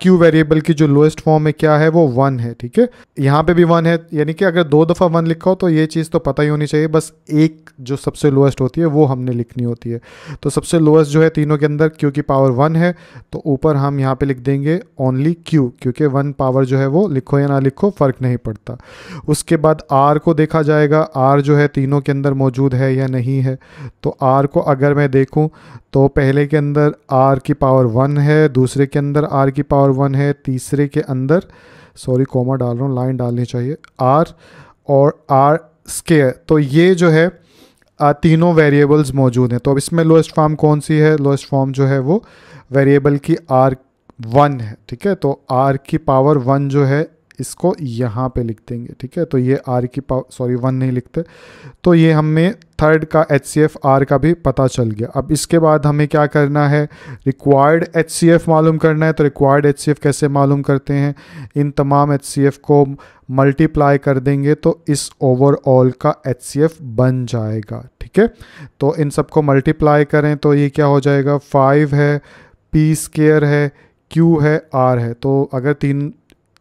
क्यू वेरिएबल की जो लोएस्ट फॉर्म में क्या है वो वन है ठीक है यहाँ पे भी वन है यानी कि अगर दो दफ़ा वन लिखा हो तो ये चीज़ तो पता ही होनी चाहिए बस एक जो सबसे लोएस्ट होती है वो हमने लिखनी होती है तो सबसे लोएस्ट जो है तीनों के अंदर क्यू की पावर वन है तो ऊपर हम यहाँ पर लिख देंगे ओनली क्यू क्योंकि वन पावर जो है वो लिखो या ना लिखो फ़र्क नहीं पड़ता उसके बाद आर को देखा जाएगा आर जो है तीनों के अंदर मौजूद है या नहीं है तो आर को अगर मैं देखूँ तो पहले के अंदर आर की पावर वन है दूसरे के अंदर आर की पावर वन है तीसरे के अंदर सॉरी कॉमा डाल रहा हूँ लाइन डालनी चाहिए आर और आर स्केयर तो ये जो है तीनों वेरिएबल्स मौजूद हैं तो अब इसमें लोएस्ट फॉर्म कौन सी है लोएस्ट फॉर्म जो है वो वेरिएबल की आर वन है ठीक है तो आर की पावर वन जो है इसको यहाँ पे लिख देंगे ठीक है तो ये आर की पावर सॉरी वन नहीं लिखते तो ये हमें थर्ड का एच सी एफ आर का भी पता चल गया अब इसके बाद हमें क्या करना है रिक्वायर्ड एच सी एफ मालूम करना है तो रिक्वायर्ड एच सी एफ कैसे मालूम करते हैं इन तमाम एच सी एफ को मल्टीप्लाई कर देंगे तो इस ओवरऑल का एच सी एफ बन जाएगा ठीक है तो इन सबको मल्टीप्लाई करें तो ये क्या हो जाएगा फाइव है पी स्केयर है क्यू है आर है तो अगर तीन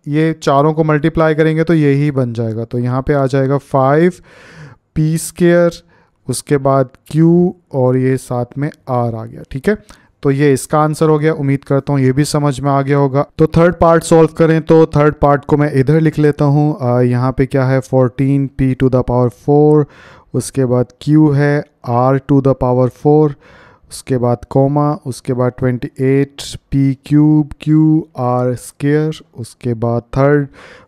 ये चारों को मल्टीप्लाई करेंगे तो यही बन जाएगा तो यहाँ पे आ जाएगा फाइव पी स्केयर उसके बाद क्यू और ये साथ में आर आ गया ठीक है तो ये इसका आंसर हो गया उम्मीद करता हूँ ये भी समझ में आ गया होगा तो थर्ड पार्ट सॉल्व करें तो थर्ड पार्ट को मैं इधर लिख लेता हूँ यहाँ पे क्या है fourteen p to the power four उसके बाद क्यू है r to the power four उसके बाद कोमा उसके बाद twenty eight p cube q r square उसके बाद थर्ड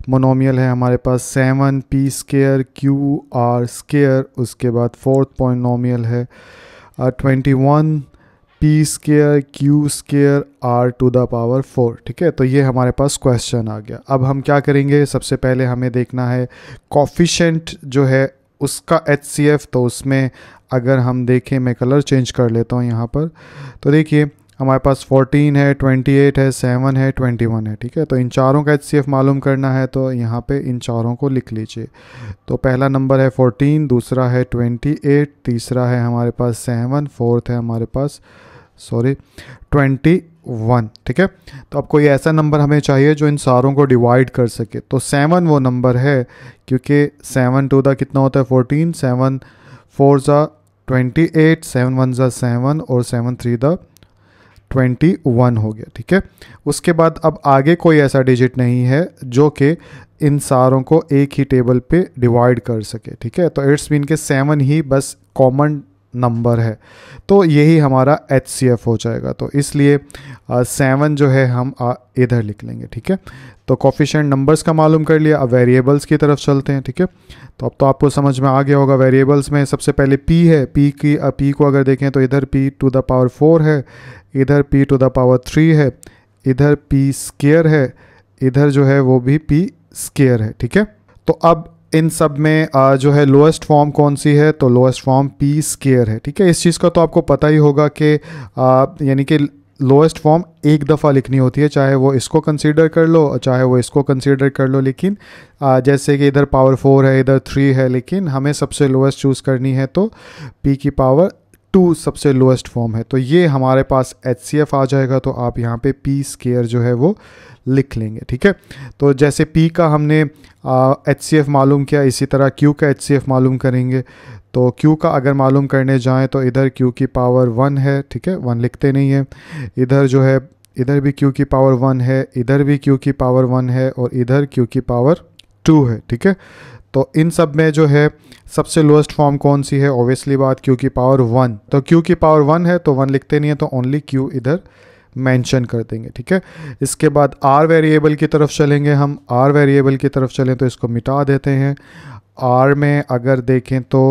मोनोमियल है हमारे पास seven p square q r square उसके बाद फोर्थ पॉइंट नोमियल है twenty one p square q square r to the power four ठीक है तो ये हमारे पास क्वेश्चन आ गया अब हम क्या करेंगे सबसे पहले हमें देखना है कॉफिशेंट जो है उसका एच सी एफ तो उसमें अगर हम देखें मैं कलर चेंज कर लेता हूँ यहाँ पर तो देखिए हमारे पास 14 है 28 है 7 है 21 है ठीक है तो इन चारों का एच मालूम करना है तो यहाँ पे इन चारों को लिख लीजिए तो पहला नंबर है 14 दूसरा है 28 तीसरा है हमारे पास 7 फोर्थ है हमारे पास सॉरी 21 ठीक है तो अब कोई ऐसा नंबर हमें चाहिए जो इन सारों को डिवाइड कर सके तो 7 वो नंबर है क्योंकि 7 टू द कितना होता है 14 7 फोर ज़ा ट्वेंटी एट सेवन वन ज़ा सेवन और seven three the twenty one हो गया ठीक है उसके बाद अब आगे कोई ऐसा डिजिट नहीं है जो कि इन सारों को एक ही टेबल पे डिवाइड कर सके ठीक है तो एट्स बीन के सेवन ही बस कॉमन नंबर है तो यही हमारा एच सी एफ हो जाएगा तो इसलिए सेवन जो है हम इधर लिख लेंगे ठीक है तो कॉफिशेंट नंबर्स का मालूम कर लिया अब वेरिएबल्स की तरफ चलते हैं ठीक है तो अब तो आपको समझ में आ गया होगा वेरिएबल्स में सबसे पहले पी है पी की पी को अगर देखें तो इधर p to the power four है इधर p to the power three है इधर पी स्केयर है इधर जो है वो भी पी स्केयर है ठीक है तो अब इन सब में जो है लोएस्ट फॉर्म कौन सी है तो लोएस्ट फॉर्म पी स्केयर है ठीक है इस चीज़ का तो आपको पता ही होगा कि यानी कि लोएस्ट फॉर्म एक दफ़ा लिखनी होती है चाहे वो इसको कंसीडर कर लो चाहे वो इसको कंसीडर कर लो लेकिन जैसे कि इधर पावर फोर है इधर थ्री है लेकिन हमें सबसे लोएस्ट चूज़ करनी है तो पी की पावर टू सबसे लोएस्ट फॉर्म है तो ये हमारे पास एच आ जाएगा तो आप यहाँ पे पी स्केयर जो है वो लिख लेंगे ठीक है तो जैसे पी का हमने एच मालूम किया इसी तरह क्यू का एच मालूम करेंगे तो क्यू का अगर मालूम करने जाएं तो इधर क्यू की पावर वन है ठीक है वन लिखते नहीं है इधर जो है इधर भी क्यू की पावर वन है इधर भी क्यू की पावर वन है और इधर क्यू की पावर टू है ठीक है तो इन सब में जो है सबसे लोएस्ट फॉर्म कौन सी है ऑब्वियसली बात क्यू की पावर वन तो क्यू की पावर वन है तो वन लिखते नहीं है तो ओनली क्यू इधर मेंशन कर देंगे ठीक है इसके बाद आर वेरिएबल की तरफ चलेंगे हम आर वेरिएबल की तरफ चलें तो इसको मिटा देते हैं आर में अगर देखें तो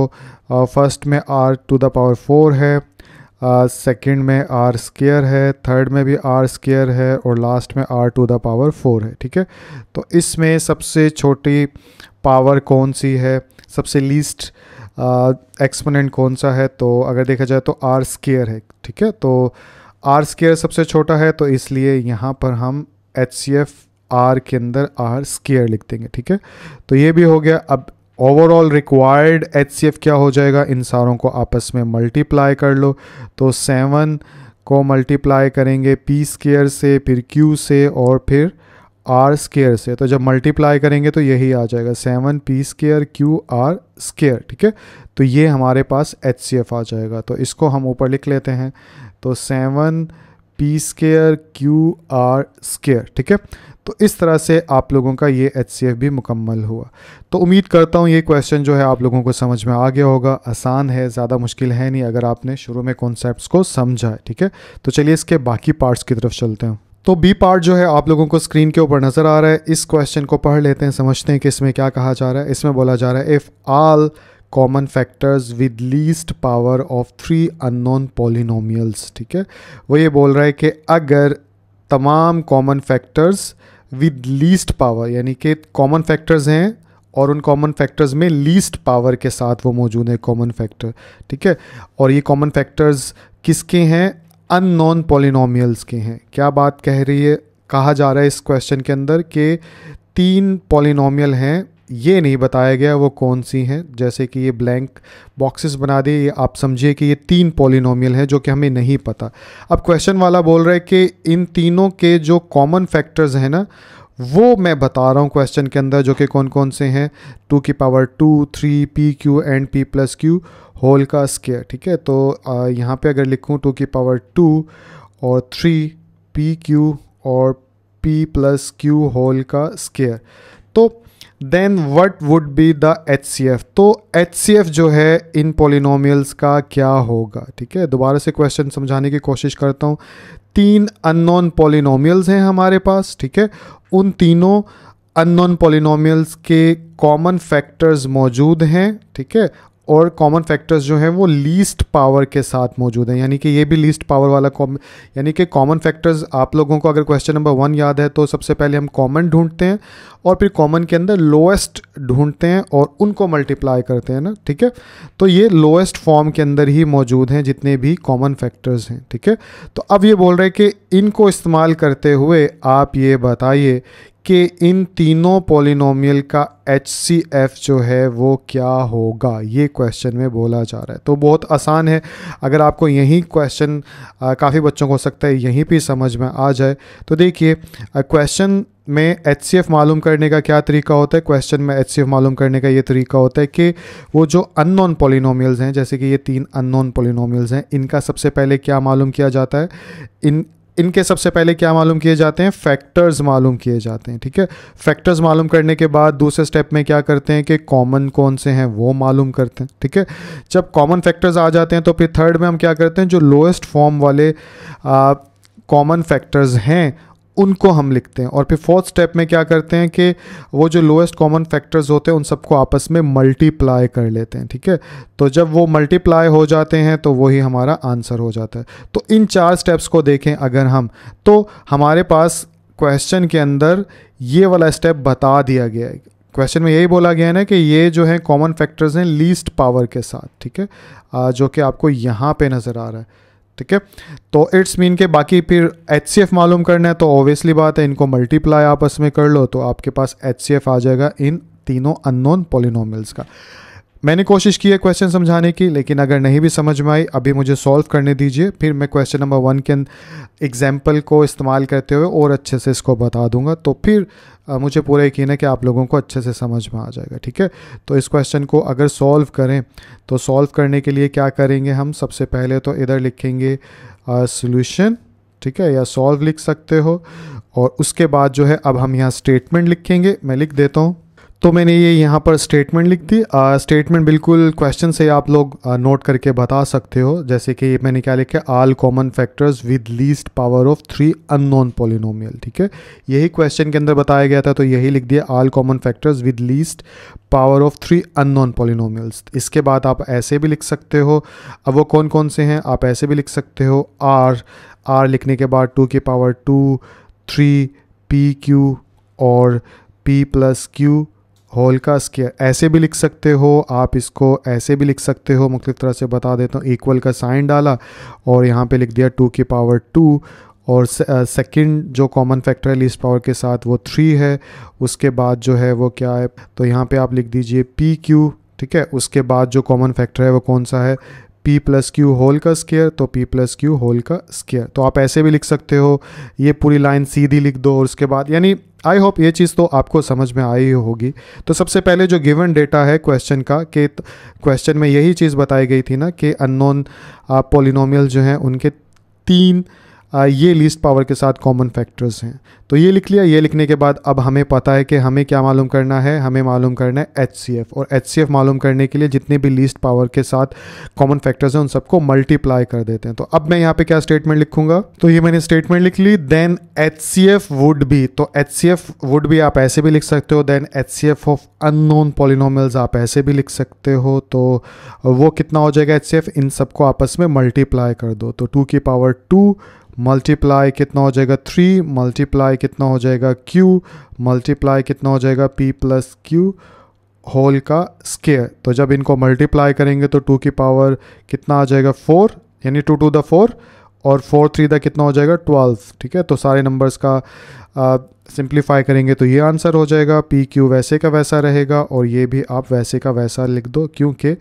फर्स्ट uh, में r to the power four है सेकंड में आर स्केयर है थर्ड में भी आर स्केयर है और लास्ट में r to the power four है ठीक है तो इसमें सबसे छोटी पावर कौन सी है सबसे लीस्ट एक्सपोनेंट कौन सा है तो अगर देखा जाए तो आर स्केयर है ठीक है तो आर स्केयर सबसे छोटा है तो इसलिए यहाँ पर हम एच सी एफ आर के अंदर आर स्केयर लिख देंगे ठीक है तो ये भी हो गया अब ओवरऑल रिक्वायर्ड एच क्या हो जाएगा इन सारों को आपस में मल्टीप्लाई कर लो तो सेवन को मल्टीप्लाई करेंगे पी स्केयर से फिर क्यू से और फिर आर स्केयर से तो जब मल्टीप्लाई करेंगे तो यही आ जाएगा seven p square q r square ठीक है तो ये हमारे पास एच आ जाएगा तो इसको हम ऊपर लिख लेते हैं तो seven p square q r square ठीक है तो इस तरह से आप लोगों का ये एच भी मुकम्मल हुआ तो उम्मीद करता हूँ ये क्वेश्चन जो है आप लोगों को समझ में आ गया होगा आसान है ज़्यादा मुश्किल है नहीं अगर आपने शुरू में कॉन्सेप्ट को समझा है ठीक है तो चलिए इसके बाकी पार्ट्स की तरफ चलते हैं तो बी पार्ट जो है आप लोगों को स्क्रीन के ऊपर नज़र आ रहा है इस क्वेश्चन को पढ़ लेते हैं समझते हैं कि इसमें क्या कहा जा रहा है इसमें बोला जा रहा है if all common factors with least power of three unknown polynomials ठीक है वो ये बोल रहा है कि अगर तमाम common factors with least power यानी कि कॉमन फैक्टर्स हैं और उन कॉमन फैक्टर्स में लीस्ट पावर के साथ वो मौजूद है कॉमन फैक्टर ठीक है और ये कॉमन फैक्टर्स किसके हैं अन नॉन पॉलिनोमियल्स के हैं क्या बात कह रही है कहा जा रहा है इस क्वेश्चन के अंदर कि तीन पॉलिनोमियल हैं ये नहीं बताया गया वो कौन सी हैं जैसे कि ये ब्लैंक बॉक्सेस बना दिए ये आप समझिए कि ये तीन पॉलिनोमियल हैं जो कि हमें नहीं पता अब क्वेश्चन वाला बोल रहा है कि इन तीनों के जो कॉमन फैक्टर्स हैं ना वो मैं बता रहा हूँ क्वेश्चन के अंदर जो कि कौन कौन से हैं टू की power two three p q and p plus q whole का स्केयर ठीक है तो यहाँ पे अगर लिखूँ टू की पावर टू और थ्री पी क्यू और पी प्लस क्यू होल का स्केयर तो then what would be the H C F तो एच सी एफ जो है इन पोलिनोमियल्स का क्या होगा ठीक है दोबारा से क्वेश्चन समझाने की कोशिश करता हूँ तीन अननोन पोलिनोमियल्स हैं हमारे पास ठीक है उन तीनों अननोन पोलिनोमियल्स के कॉमन फैक्टर्स मौजूद हैं ठीक है और कॉमन फैक्टर्स जो हैं वो लीस्ट पावर के साथ मौजूद हैं यानी कि ये भी लीस्ट पावर वाला यानी कि कॉमन फैक्टर्स आप लोगों को अगर क्वेश्चन नंबर वन याद है तो सबसे पहले हम कॉमन ढूंढते हैं और फिर कॉमन के अंदर लोएस्ट ढूंढते हैं और उनको मल्टीप्लाई करते हैं ना ठीक है तो ये लोएस्ट फॉर्म के अंदर ही मौजूद हैं जितने भी कॉमन फैक्टर्स हैं ठीक है तो अब ये बोल रहे हैं कि इनको इस्तेमाल करते हुए आप ये बताइए कि इन तीनों पोलिनोमियल का एच सी एफ जो है वो क्या होगा ये क्वेश्चन में बोला जा रहा है तो बहुत आसान है अगर आपको यही क्वेश्चन काफ़ी बच्चों को हो सकता है यहीं पे समझ में आ जाए तो देखिए क्वेश्चन में एच सी एफ़ मालूम करने का क्या तरीका होता है क्वेश्चन में एच सी एफ़ मालूम करने का ये तरीका होता है कि वो जो अननोन पोलिनोमियल्स हैं जैसे कि ये तीन अननोन पोलिनोमियल्स हैं इनका सबसे पहले क्या मालूम किया जाता है इन इनके सबसे पहले क्या मालूम किए जाते हैं फैक्टर्स मालूम किए जाते हैं ठीक है फैक्टर्स मालूम करने के बाद दूसरे स्टेप में क्या करते हैं कि कॉमन कौन से हैं वो मालूम करते हैं ठीक है जब कॉमन फैक्टर्स आ जाते हैं तो फिर थर्ड में हम क्या करते हैं जो लोएस्ट फॉर्म वाले कॉमन फैक्टर्स हैं उनको हम लिखते हैं और फिर फोर्थ स्टेप में क्या करते हैं कि वो जो लोएस्ट कॉमन फैक्टर्स होते हैं उन सबको आपस में मल्टीप्लाई कर लेते हैं ठीक है तो जब वो मल्टीप्लाई हो जाते हैं तो वही हमारा आंसर हो जाता है तो इन चार स्टेप्स को देखें अगर हम तो हमारे पास क्वेश्चन के अंदर ये वाला स्टेप बता दिया गया है क्वेश्चन में यही बोला गया है ना कि ये जो है कॉमन फैक्टर्स हैं लीस्ट पावर के साथ ठीक है जो कि आपको यहाँ पे नज़र आ रहा है ठीक है तो इट्स मीन के बाकी फिर एच मालूम करना है तो ऑब्वियसली बात है इनको मल्टीप्लाई आपस में कर लो तो आपके पास एच आ जाएगा इन तीनों अननोन पोलिनोमल्स का मैंने कोशिश की है क्वेश्चन समझाने की लेकिन अगर नहीं भी समझ में आई अभी मुझे सॉल्व करने दीजिए फिर मैं क्वेश्चन नंबर वन के एग्जाम्पल को इस्तेमाल करते हुए और अच्छे से इसको बता दूंगा तो फिर मुझे पूरा यकीन है कि आप लोगों को अच्छे से समझ में आ जाएगा ठीक है तो इस क्वेश्चन को अगर सॉल्व करें तो सॉल्व करने के लिए क्या करेंगे हम सबसे पहले तो इधर लिखेंगे सोल्यूशन ठीक है या सॉल्व लिख सकते हो और उसके बाद जो है अब हम यहाँ स्टेटमेंट लिखेंगे मैं लिख देता हूँ तो मैंने ये यहाँ पर स्टेटमेंट लिख दी स्टेटमेंट बिल्कुल क्वेश्चन से आप लोग नोट करके बता सकते हो जैसे कि मैंने क्या लिखा all common factors with least power of three unknown polynomial ठीक है यही क्वेश्चन के अंदर बताया गया था तो यही लिख दिया all common factors with least power of three unknown polynomials इसके बाद आप ऐसे भी लिख सकते हो अब वो कौन कौन से हैं आप ऐसे भी लिख सकते हो आर आर लिखने के बाद टू के power two three p q और पी प्लस क्यू होल का स्केयर ऐसे भी लिख सकते हो आप इसको ऐसे भी लिख सकते हो मुख्त तरह से बता देता हूँ इक्वल का साइन डाला और यहाँ पे लिख दिया टू की पावर टू और सेकंड जो कॉमन फैक्टर है लीस्ट पावर के साथ वो थ्री है उसके बाद जो है वो क्या है तो यहाँ पे आप लिख दीजिए पी क्यू ठीक है उसके बाद जो कॉमन फैक्टर है वो कौन सा है पी प्लस क्यू होल का स्केयर तो पी प्लस क्यू होल का स्केयर तो आप ऐसे भी लिख सकते हो ये पूरी लाइन सीधी लिख दो और उसके बाद यानी आई होप ये चीज़ तो आपको समझ में आई होगी तो सबसे पहले जो गिवन डेटा है क्वेश्चन का कि क्वेश्चन में यही चीज़ बताई गई थी ना कि अननोन पोलिनोमियल जो हैं उनके तीन uh, ये लीस्ट पावर के साथ कॉमन फैक्टर्स हैं तो ये लिख लिया ये लिखने के बाद अब हमें पता है कि हमें क्या मालूम करना है हमें मालूम करना है एच सी एफ और एच सी एफ मालूम करने के लिए जितने भी लीस्ट पावर के साथ कॉमन फैक्टर्स हैं उन सबको मल्टीप्लाई कर देते हैं तो अब मैं यहाँ पे क्या स्टेटमेंट लिखूंगा तो ये मैंने स्टेटमेंट लिख ली then H C F would भी तो एच सी एफ वुड भी आप ऐसे भी लिख सकते हो then H C F of unknown polynomials आप ऐसे भी लिख सकते हो तो वो कितना हो जाएगा एच सी एफ इन सबको आपस में मल्टीप्लाई कर दो तो टू की पावर टू मल्टीप्लाई कितना हो जाएगा थ्री मल्टीप्लाई कितना हो जाएगा क्यू मल्टीप्लाई कितना हो जाएगा पी प्लस क्यू होल का स्केयर तो जब इनको मल्टीप्लाई करेंगे तो टू की पावर कितना आ जाएगा फोर यानी टू टू द फोर और फोर थ्री द कितना हो जाएगा ट्वेल्व ठीक है तो सारे नंबर्स का सिंप्लीफाई करेंगे तो ये आंसर हो जाएगा पी क्यू वैसे का वैसा रहेगा और ये भी आप वैसे का वैसा लिख दो क्योंकि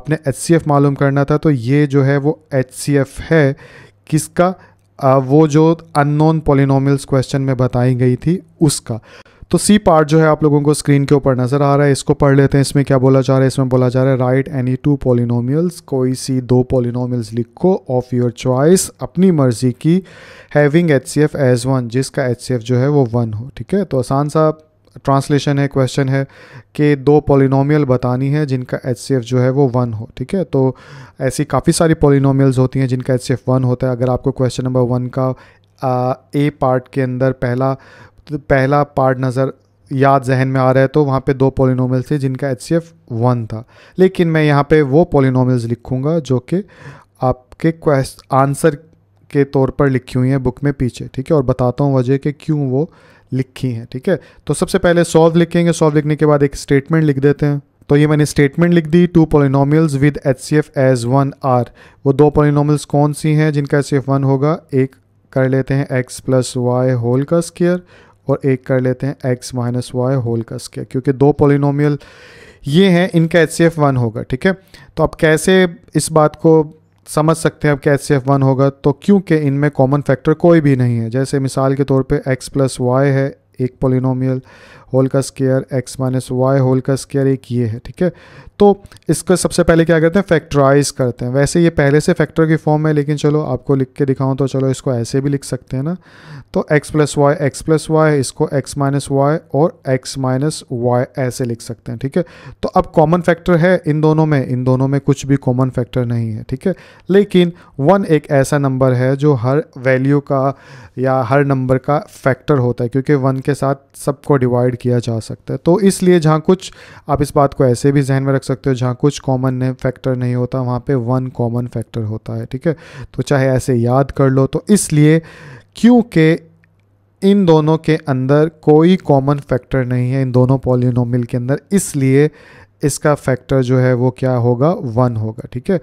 आपने एच मालूम करना था तो ये जो है वो एच है किसका वो जो अननोन पोलिनोमल्स क्वेश्चन में बताई गई थी उसका तो सी पार्ट जो है आप लोगों को स्क्रीन के ऊपर नज़र आ रहा है इसको पढ़ लेते हैं इसमें क्या बोला जा रहा है इसमें बोला जा रहा है राइट एनी टू पोलिनोमियल्स कोई सी दो पोलिनोमियल्स लिखो ऑफ योर चॉइस अपनी मर्जी की having H C F as one जिसका एच सी एफ जो है वो वन हो ठीक है तो आसान सा ट्रांसलेशन है क्वेश्चन है कि दो पोलिनोमियल बतानी है जिनका एच जो है वो वन हो ठीक है तो ऐसी काफ़ी सारी पोलिनोमियल्स होती हैं जिनका एच वन होता है अगर आपको क्वेश्चन नंबर वन का ए पार्ट के अंदर पहला पहला पार्ट नज़र याद जहन में आ रहा है तो वहाँ पे दो पॉलिनोमियल्स थे जिनका एच सी वन था लेकिन मैं यहाँ पे वो पॉलिनोमियल्स लिखूँगा जो कि आपके क्वेश्चन आंसर के तौर पर लिखी हुई हैं बुक में पीछे ठीक है और बताता हूँ वजह कि क्यों वो लिखी हैं ठीक है तो सबसे पहले सॉल्व लिखेंगे सॉल्व लिखने के बाद एक स्टेटमेंट लिख देते हैं तो ये मैंने स्टेटमेंट लिख दी two polynomials with H C F as one are वो दो पोलिनोमियल्स कौन सी हैं जिनका एच सी एफ वन होगा एक कर लेते हैं एक्स प्लस वाई होल का स्केयर और एक कर लेते हैं एक्स माइनस वाई होल का स्केयर क्योंकि दो पोलिनोमियल ये हैं इनका एच सी एफ वन होगा ठीक है तो अब कैसे इस बात को समझ सकते हैं अब कि एच सी एफ वन होगा तो क्योंकि इनमें कॉमन फैक्टर कोई भी नहीं है जैसे मिसाल के तौर पे एक्स प्लस वाई है एक पोलिनोमियल होल का square x minus y whole का स्केयर एक ये है ठीक है तो इसको सबसे पहले क्या करते हैं फैक्टराइज करते हैं वैसे ये पहले से फैक्टर की फॉर्म है लेकिन चलो आपको लिख के दिखाऊँ तो चलो इसको ऐसे भी लिख सकते हैं ना तो x plus y x plus y इसको एक्स माइनस वाई और एक्स माइनस वाई ऐसे लिख सकते हैं ठीक है तो अब कॉमन फैक्टर है इन दोनों में इन दोनों में कुछ भी कॉमन फैक्टर नहीं है ठीक है लेकिन वन एक ऐसा नंबर है जो हर वैल्यू का या हर नंबर का फैक्टर होता है क्योंकि वन के साथ सबको डिवाइड कंपेयर किया जा सकता है तो इसलिए जहाँ कुछ आप इस बात को ऐसे भी जहन में रख सकते हो जहाँ कुछ कॉमन फैक्टर नहीं होता वहाँ पे वन कॉमन फैक्टर होता है ठीक है तो चाहे ऐसे याद कर लो तो इसलिए क्योंकि इन दोनों के अंदर कोई कॉमन फैक्टर नहीं है इन दोनों पॉलिनोमिल के अंदर इसलिए इसका फैक्टर जो है वो क्या होगा वन होगा ठीक है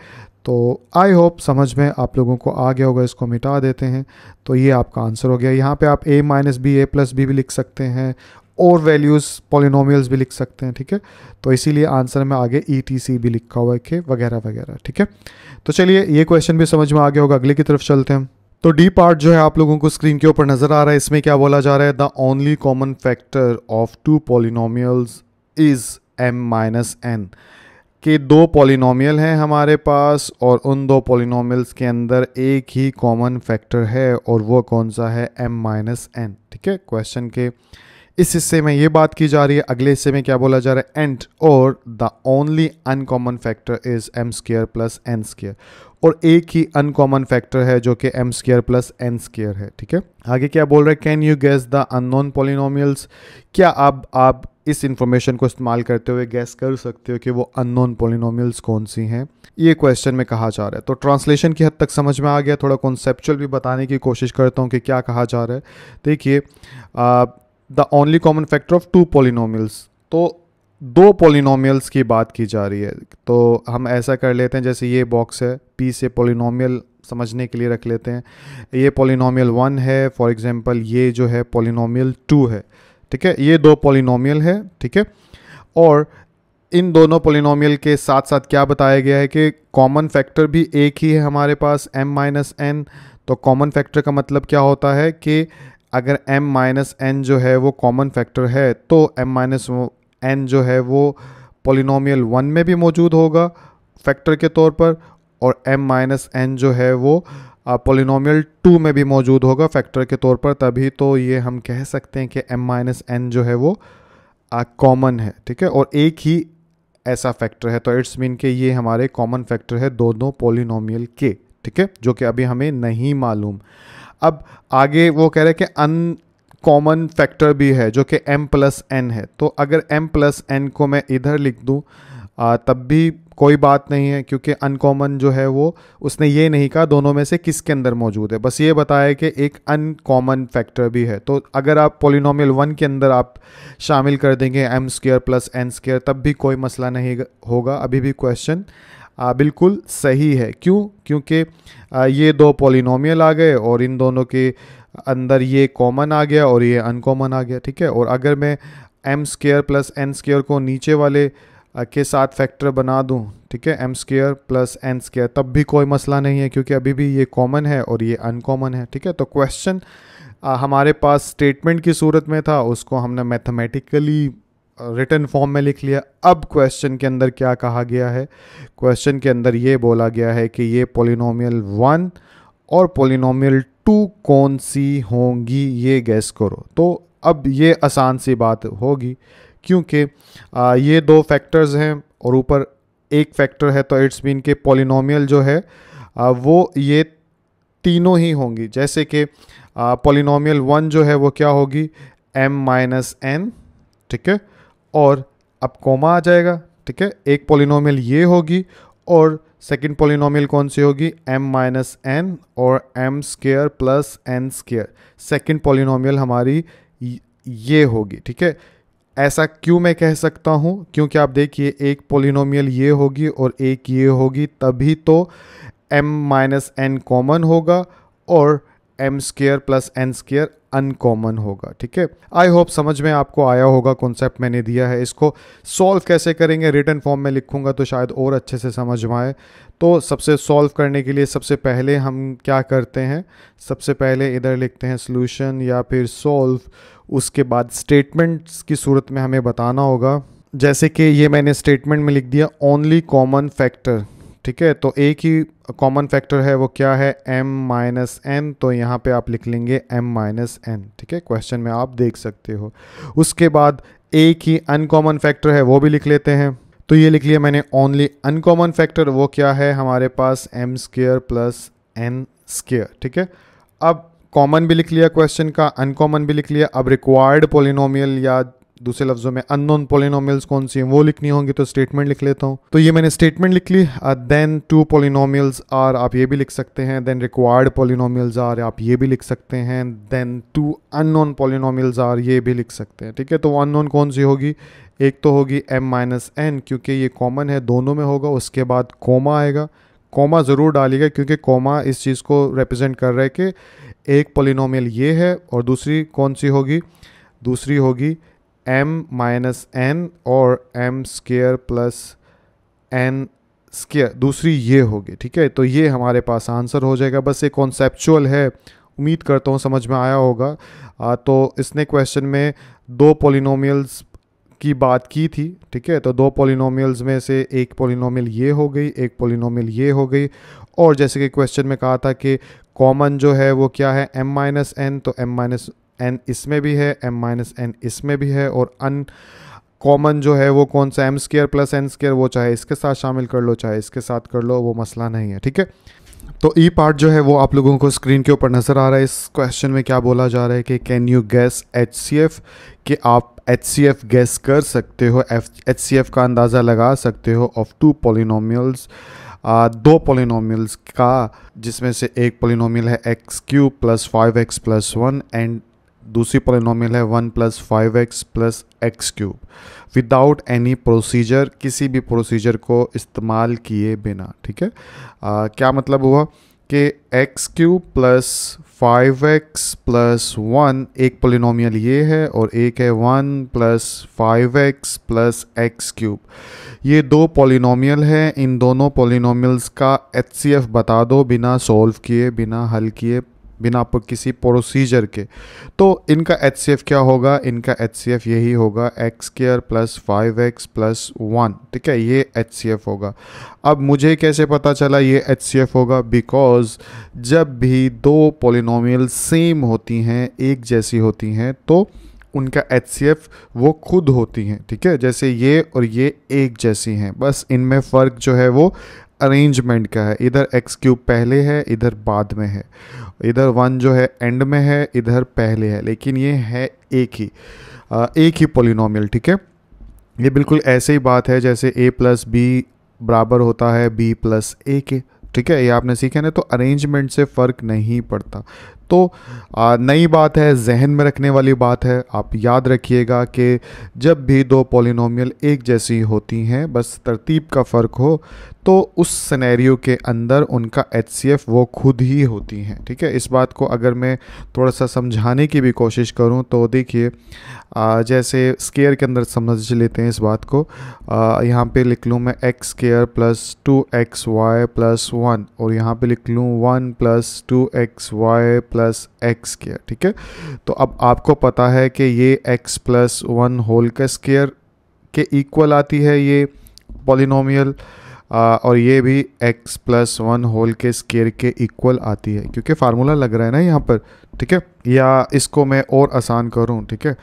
तो आई होप समझ में आप लोगों को आ गया होगा इसको मिटा देते हैं तो ये आपका आंसर हो गया यहाँ पे आप a minus b a plus b भी लिख सकते हैं और वैल्यूज़ पोलिनोमियल्स भी लिख सकते हैं ठीक है तो इसीलिए आंसर में आगे ई टी सी भी लिखा हुआ है के वगैरह वगैरह ठीक है तो चलिए ये क्वेश्चन भी समझ में आ गया होगा अगले की तरफ चलते हैं तो डी पार्ट जो है आप लोगों को स्क्रीन के ऊपर नज़र आ रहा है इसमें क्या बोला जा रहा है the only common factor of two polynomials is m minus n के दो पोलिनोमियल हैं हमारे पास और उन दो पोलिनोमियल्स के अंदर एक ही कॉमन फैक्टर है और वो कौन सा है एम माइनस एन ठीक है क्वेश्चन के इस हिस्से में ये बात की जा रही है अगले हिस्से में क्या बोला जा रहा है एंड और the only uncommon factor is m square plus n square और एक ही अनकॉमन फैक्टर है जो कि m square plus n square है ठीक है आगे क्या बोल रहे हैं can you guess the unknown polynomials क्या आप आप इस इंफॉर्मेशन को इस्तेमाल करते हुए गैस कर सकते हो कि वो अननोन पोलिनोमियल्स कौन सी हैं ये क्वेश्चन में कहा जा रहा है तो ट्रांसलेशन की हद तक समझ में आ गया थोड़ा कॉन्सेप्चुअल भी बताने की कोशिश करता हूँ कि क्या कहा जा रहा है देखिए the only common factor of two polynomials तो दो पोलिनोमियल्स की बात की जा रही है तो हम ऐसा कर लेते हैं जैसे ये बॉक्स है पी से पोलिनोमियल समझने के लिए रख लेते हैं ये पोलिनोमियल वन है फॉर एग्जांपल ये जो है पोलिनोमियल टू है ठीक है ये दो पोलिनोमियल है ठीक है और इन दोनों पोलिनोमियल के साथ साथ क्या बताया गया है कि कॉमन फैक्टर भी एक ही है हमारे पास एम माइनस एन तो कॉमन फैक्टर का मतलब क्या होता है कि अगर m माइनस एन जो है वो कॉमन फैक्टर है तो m माइनस एन जो है वो पोलिनोमियल वन में भी मौजूद होगा फैक्टर के तौर पर और m माइनस एन जो है वो पोलिनोमियल टू में भी मौजूद होगा फैक्टर के तौर पर तभी तो ये हम कह सकते हैं कि m माइनस एन जो है वो कॉमन है ठीक है और एक ही ऐसा फैक्टर है तो इट्स मीन के ये हमारे कॉमन फैक्टर है दोनों पोलिनोमियल के ठीक है जो कि अभी हमें नहीं मालूम अब आगे वो कह रहे हैं कि अन कॉमन फैक्टर भी है जो कि m प्लस एन है तो अगर m प्लस एन को मैं इधर लिख दूँ तब भी कोई बात नहीं है क्योंकि अनकॉमन जो है वो उसने ये नहीं कहा दोनों में से किसके अंदर मौजूद है बस ये बताया कि एक अनकॉमन फैक्टर भी है तो अगर आप पोलिनोमियल वन के अंदर आप शामिल कर देंगे m square plus n square तब भी कोई मसला नहीं होगा अभी भी क्वेश्चन बिल्कुल सही है क्यों क्योंकि ये दो पोलिनोमियल आ गए और इन दोनों के अंदर ये कॉमन आ गया और ये अनकॉमन आ गया ठीक है और अगर मैं m square plus n square को नीचे वाले के साथ फैक्टर बना दूं ठीक है m square plus n square तब भी कोई मसला नहीं है क्योंकि अभी भी ये कॉमन है और ये अनकॉमन है ठीक है तो क्वेश्चन हमारे पास स्टेटमेंट की सूरत में था उसको हमने मैथमेटिकली रिटर्न फॉर्म में लिख लिया अब क्वेश्चन के अंदर क्या कहा गया है क्वेश्चन के अंदर ये बोला गया है कि ये पोलिनोमियल वन और पोलिनोमियल टू कौन सी होंगी ये गैस करो तो अब ये आसान सी बात होगी क्योंकि ये दो फैक्टर्स हैं और ऊपर एक फैक्टर है तो इट्स बीन के पोलिनोमियल जो है आ, वो ये तीनों ही होंगी जैसे कि पोलिनोमियल वन जो है वो क्या होगी एम माइनस एन ठीक है और अब कॉमा आ जाएगा ठीक है एक पोलिनोमियल ये होगी और सेकेंड पोलिनोमियल कौन सी होगी m माइनस एन और m square plus n square second polynomial हमारी ये होगी ठीक है ऐसा क्यों मैं कह सकता हूँ क्योंकि आप देखिए एक पोलिनोमियल ये होगी और एक ये होगी तभी तो m माइनस एन कॉमन होगा और m square plus n square uncommon होगा ठीक है आई होप समझ में आपको आया होगा कॉन्सेप्ट मैंने दिया है इसको सॉल्व कैसे करेंगे रिटर्न फॉर्म में लिखूंगा तो शायद और अच्छे से समझ में आए तो सबसे सॉल्व करने के लिए सबसे पहले हम क्या करते हैं सबसे पहले इधर लिखते हैं सोल्यूशन या फिर सॉल्व उसके बाद स्टेटमेंट्स की सूरत में हमें बताना होगा जैसे कि ये मैंने स्टेटमेंट में लिख दिया ओनली कॉमन फैक्टर ठीक है तो एक ही कॉमन फैक्टर है वो क्या है m माइनस एन तो यहाँ पे आप लिख लेंगे m माइनस एन ठीक है क्वेश्चन में आप देख सकते हो उसके बाद एक ही अनकॉमन फैक्टर है वो भी लिख लेते हैं तो ये लिख लिया मैंने ओनली अनकॉमन फैक्टर वो क्या है हमारे पास m square plus n square ठीक है अब कॉमन भी लिख लिया क्वेश्चन का अनकॉमन भी लिख लिया अब रिक्वायर्ड पोलिनोमियल या दूसरे लफ्जों में अननोन पोलिनोमियल्स कौन सी हैं वो लिखनी होंगी तो स्टेटमेंट लिख लेता हूँ तो ये मैंने स्टेटमेंट लिख ली देन टू पोलिनोमियल्स आर आप ये भी लिख सकते हैं देन रिक्वायर्ड पोलिनोमियल्स आर आप ये भी लिख सकते हैं then two unknown polynomials are ये भी लिख सकते हैं ठीक है तो अननोन कौन सी होगी एक तो होगी एम माइनस एन क्योंकि ये कॉमन है दोनों में होगा उसके बाद कोमा आएगा कोमा ज़रूर डालिएगा क्योंकि कोमा इस चीज़ को रिप्रेजेंट कर रहा है कि एक पोलिनोमियल ये है और दूसरी कौन सी होगी दूसरी होगी m माइनस एन और m square plus n square दूसरी ये होगी ठीक है तो ये हमारे पास आंसर हो जाएगा बस ये कॉन्सेप्चुअल है उम्मीद करता हूँ समझ में आया होगा आ, तो इसने क्वेश्चन में दो पोलिनोमियल्स की बात की थी ठीक है तो दो पोलिनोमियल्स में से एक पोलिनोमियल ये हो गई एक पोलिनोमियल ये हो गई और जैसे कि क्वेश्चन में कहा था कि कॉमन जो है वो क्या है m माइनस एन तो m माइनस एन इसमें भी है एम माइनस एन इसमें भी है और अन कॉमन जो है वो कौन सा m square plus n square वो चाहे इसके साथ शामिल कर लो चाहे इसके साथ कर लो वो मसला नहीं है ठीक है तो ई e पार्ट जो है वो आप लोगों को स्क्रीन के ऊपर नज़र आ रहा है इस क्वेश्चन में क्या बोला जा रहा है कि can you guess H C F कि आप एच सी एफ गैस कर सकते हो एच सी एफ का अंदाज़ा लगा सकते हो ऑफ टू पोलिनोमियल्स दो पोलिनोमियल्स का जिसमें से एक पोलिनोमियल है x cube plus five x plus one and दूसरी पोलिनोमियल है one plus five x plus x cube without any procedure किसी भी प्रोसीजर को इस्तेमाल किए बिना ठीक है आ, क्या मतलब हुआ कि x cube plus five x plus one एक पोलिनोमियल ये है और एक है one plus five x plus x cube ये दो पोलिनोमियल हैं इन दोनों पोलिनोमियल्स का एच बता दो बिना सॉल्व किए बिना हल किए बिना आपको किसी प्रोसीजर के तो इनका एच क्या होगा इनका एच यही होगा x square plus five x plus one ठीक है ये एच होगा अब मुझे कैसे पता चला ये एच होगा बिकॉज जब भी दो पोलिनोमियल सेम होती हैं एक जैसी होती हैं तो उनका एच वो खुद होती हैं ठीक है जैसे ये और ये एक जैसी हैं बस इनमें फ़र्क जो है वो अरेंजमेंट का है इधर एक्स क्यूब पहले है इधर बाद में है इधर वन जो है एंड में है इधर पहले है लेकिन ये है एक ही आ, एक ही पोलिनोमियल ठीक है ये बिल्कुल ऐसे ही बात है जैसे ए प्लस बी बराबर होता है बी प्लस ए के ठीक है ये आपने सीखा ना तो अरेंजमेंट से फ़र्क नहीं पड़ता तो नई बात है जहन में रखने वाली बात है आप याद रखिएगा कि जब भी दो पोलिनोमियल एक जैसी होती हैं बस तरतीब का फ़र्क हो तो उस सिनेरियो के अंदर उनका एच वो खुद ही होती हैं ठीक है इस बात को अगर मैं थोड़ा सा समझाने की भी कोशिश करूं तो देखिए जैसे स्केयर के अंदर समझ लेते हैं इस बात को यहाँ पे लिख लूँ मैं x square plus two x y plus one और यहाँ पे लिख लूँ one plus two x y plus x square ठीक है तो अब आपको पता है कि ये एक्स प्लस वन होल का स्केयर के इक्वल आती है ये पॉलिनोमियल और ये भी x प्लस वन होल के स्केयर के इक्वल आती है क्योंकि फार्मूला लग रहा है ना यहाँ पर ठीक है या इसको मैं और आसान करूँ ठीक है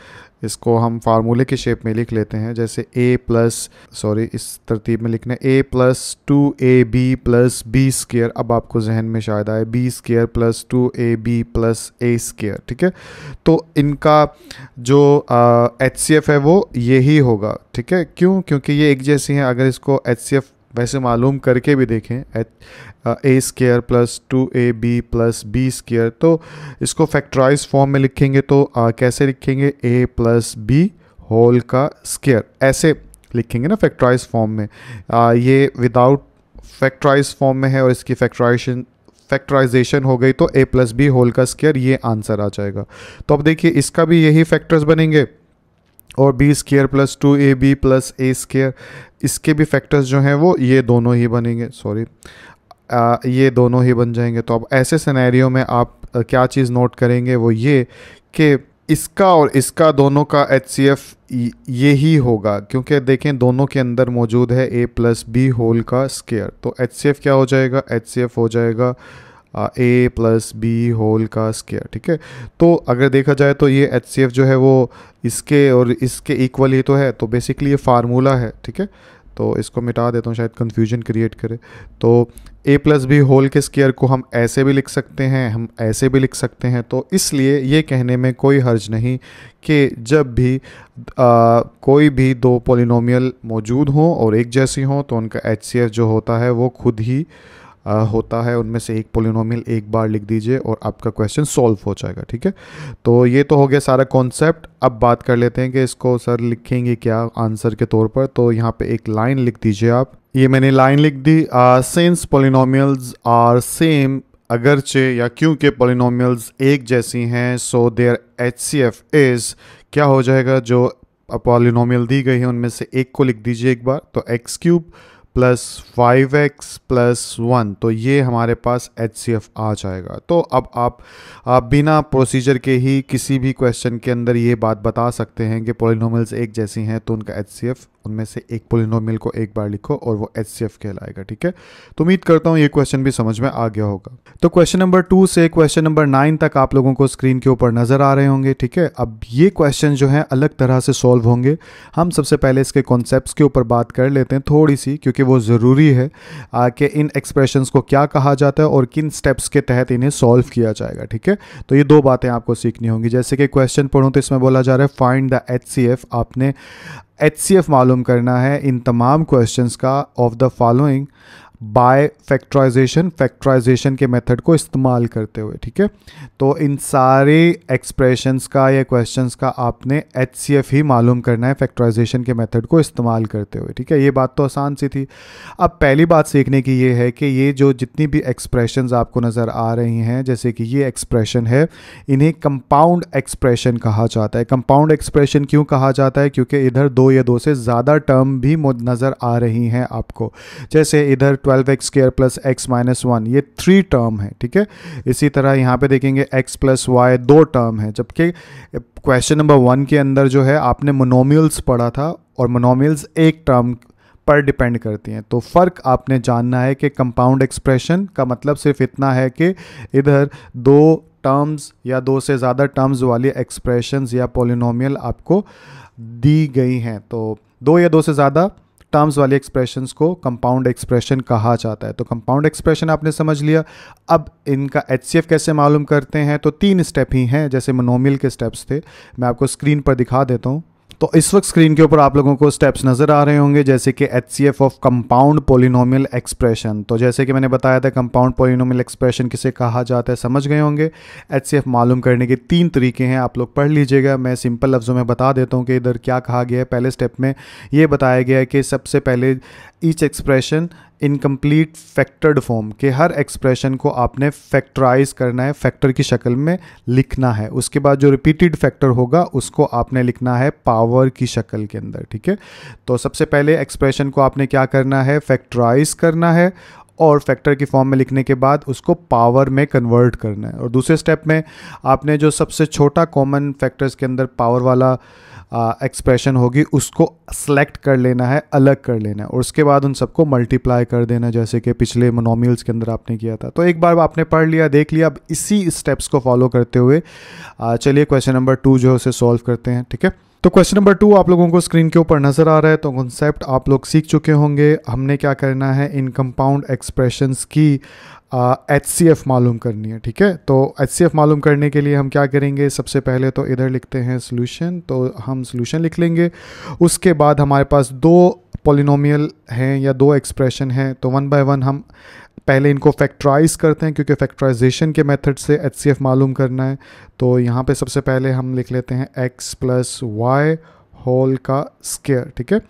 इसको हम फार्मूले के शेप में लिख लेते हैं जैसे a प्लस सॉरी इस तरतीब में लिखना है a plus two a b plus b square अब आपको जहन में शायद आए b square plus two a b plus a square ठीक है तो इनका जो एच सी एफ़ है वो यही होगा ठीक है क्यों क्योंकि ये एक जैसी हैं अगर इसको एच सी एफ़ वैसे मालूम करके भी देखें a square plus two a b plus b square तो इसको फैक्ट्राइज फॉर्म में लिखेंगे तो आ, uh, कैसे लिखेंगे ए प्लस बी होल का स्केयर ऐसे लिखेंगे ना फैक्ट्राइज फॉर्म में आ, uh, ये विदाउट फैक्ट्राइज फॉर्म में है और इसकी फैक्ट्राइजेशन फैक्टराइजेशन हो गई तो ए प्लस बी होल का स्केयर ये आंसर आ जाएगा तो अब देखिए इसका भी यही फैक्टर्स बनेंगे और b square plus two a b plus a square इसके भी फैक्टर्स जो हैं वो ये दोनों ही बनेंगे सॉरी ये दोनों ही बन जाएंगे तो अब ऐसे सिनेरियो में आप आ, क्या चीज़ नोट करेंगे वो ये कि इसका और इसका दोनों का एच सी एफ ये ही होगा क्योंकि देखें दोनों के अंदर मौजूद है ए प्लस बी होल का स्केयर तो एच सी एफ क्या हो जाएगा एच सी एफ हो जाएगा ए प्लस बी होल का स्केयर ठीक है तो अगर देखा जाए तो ये एच जो है वो इसके और इसके इक्वल ही तो है तो बेसिकली ये फार्मूला है ठीक है तो इसको मिटा देता हूँ शायद कन्फ्यूजन क्रिएट करे तो ए प्लस बी होल के स्केयर को हम ऐसे भी लिख सकते हैं हम ऐसे भी लिख सकते हैं तो इसलिए ये कहने में कोई हर्ज नहीं कि जब भी आ, कोई भी दो पोलिनोमियल मौजूद हों और एक जैसी हों तो उनका एच जो होता है वो खुद ही होता है उनमें से एक पोलिनोमियल एक बार लिख दीजिए और आपका क्वेश्चन सॉल्व हो जाएगा ठीक है तो ये तो हो गया सारा कॉन्सेप्ट अब बात कर लेते हैं कि इसको सर लिखेंगे क्या आंसर के तौर पर तो यहाँ पे एक लाइन लिख दीजिए आप ये मैंने लाइन लिख दी सेंस पोलिनोमियल्स आर सेम अगरचे या क्योंकि पोलिनोमियल्स एक जैसी हैं so their H C F is क्या हो जाएगा जो पोलिनोमियल दी गई है उनमें से एक को लिख दीजिए एक बार तो x cube plus five x plus one तो ये हमारे पास एच सी एफ आ जाएगा तो अब आप, आप बिना प्रोसीजर के ही किसी भी क्वेश्चन के अंदर ये बात बता सकते हैं कि पोलिनोमल्स एक जैसी हैं तो उनका एच सी एफ उनमें से एक पोलिनोमियल को एक बार लिखो और वो एच कहलाएगा ठीक है तो उम्मीद करता हूँ ये क्वेश्चन भी समझ में आ गया होगा तो क्वेश्चन नंबर टू से क्वेश्चन नंबर नाइन तक आप लोगों को स्क्रीन के ऊपर नजर आ रहे होंगे ठीक है अब ये क्वेश्चन जो है अलग तरह से सॉल्व होंगे हम सबसे पहले इसके कॉन्सेप्ट के ऊपर बात कर लेते हैं थोड़ी सी क्योंकि वो ज़रूरी है कि इन एक्सप्रेशन को क्या कहा जाता है और किन स्टेप्स के तहत इन्हें सॉल्व किया जाएगा ठीक है तो ये दो बातें आपको सीखनी होंगी जैसे कि क्वेश्चन पढ़ूँ तो इसमें बोला जा रहा है फाइंड द एच आपने एच मालूम करना है इन तमाम क्वेश्चंस का of the following by factorization factorization के मेथड को इस्तेमाल करते हुए ठीक है तो इन सारे एक्सप्रेशंस का या क्वेश्चंस का आपने एच ही मालूम करना है फैक्ट्राइजेशन के मेथड को इस्तेमाल करते हुए ठीक है ये बात तो आसान सी थी अब पहली बात सीखने की ये है कि ये जो जितनी भी एक्सप्रेशन आपको नज़र आ रही हैं जैसे कि ये एक्सप्रेशन है इन्हें कंपाउंड एक्सप्रेशन कहा जाता है कंपाउंड एक्सप्रेशन क्यों कहा जाता है क्योंकि इधर दो या दो से ज़्यादा टर्म भी नज़र आ रही हैं आपको जैसे इधर twelve x square plus x minus one ये थ्री टर्म है ठीक है इसी तरह यहाँ पे देखेंगे एक्स प्लस वाई दो टर्म है जबकि क्वेश्चन नंबर वन के अंदर जो है आपने मोनोमियल्स पढ़ा था और मोनोमियल्स एक टर्म पर डिपेंड करती हैं तो फ़र्क आपने जानना है कि कंपाउंड एक्सप्रेशन का मतलब सिर्फ इतना है कि इधर दो टर्म्स या दो से ज़्यादा टर्म्स वाली एक्सप्रेशंस या पोलिनोमियल आपको दी गई हैं तो दो या दो से ज़्यादा टर्म्स वाले एक्सप्रेशन को कंपाउंड एक्सप्रेशन कहा जाता है तो कंपाउंड एक्सप्रेशन आपने समझ लिया अब इनका एच कैसे मालूम करते हैं तो तीन स्टेप ही हैं जैसे मनोमिल के स्टेप्स थे मैं आपको स्क्रीन पर दिखा देता हूँ तो इस वक्त स्क्रीन के ऊपर आप लोगों को स्टेप्स नज़र आ रहे होंगे जैसे कि H C F of compound polynomial expression तो जैसे कि मैंने बताया था कंपाउंड पोलिनोमियल एक्सप्रेशन किसे कहा जाता है समझ गए होंगे एच सी एफ मालूम करने के तीन तरीके हैं आप लोग पढ़ लीजिएगा मैं सिंपल लफ्ज़ों में बता देता हूँ कि इधर क्या कहा गया है पहले स्टेप में ये बताया गया है कि सबसे पहले each expression incomplete factored form के हर एक्सप्रेशन को आपने फैक्टराइज करना है फैक्टर की शक्ल में लिखना है उसके बाद जो रिपीटेड फैक्टर होगा उसको आपने लिखना है पावर की शक्ल के अंदर ठीक है तो सबसे पहले एक्सप्रेशन को आपने क्या करना है फैक्टराइज करना है और फैक्टर की फॉर्म में लिखने के बाद उसको पावर में कन्वर्ट करना है और दूसरे स्टेप में आपने जो सबसे छोटा कॉमन फैक्टर्स के अंदर पावर वाला एक्सप्रेशन होगी उसको सेलेक्ट कर लेना है अलग कर लेना है और उसके बाद उन सबको मल्टीप्लाई कर देना जैसे कि पिछले मोनोमियल्स के अंदर आपने किया था तो एक बार आपने पढ़ लिया देख लिया अब इसी स्टेप्स को फॉलो करते हुए चलिए क्वेश्चन नंबर टू जो है उसे सॉल्व करते हैं ठीक है तो क्वेश्चन नंबर टू आप लोगों को स्क्रीन के ऊपर नजर आ रहा है तो कॉन्सेप्ट आप लोग सीख चुके होंगे हमने क्या करना है इन कंपाउंड एक्सप्रेशंस की एच सी एफ मालूम करनी है ठीक है तो एच सी एफ मालूम करने के लिए हम क्या करेंगे सबसे पहले तो इधर लिखते हैं सोल्यूशन तो हम सोल्यूशन लिख लेंगे उसके बाद हमारे पास दो पोलिनोमियल हैं या दो एक्सप्रेशन हैं तो वन बाय वन हम पहले इनको फैक्ट्राइज करते हैं क्योंकि फैक्ट्राइजेशन के मेथड से एच सी एफ़ मालूम करना है तो यहाँ पे सबसे पहले हम लिख लेते हैं एक्स प्लस वाई होल का स्केयर ठीक है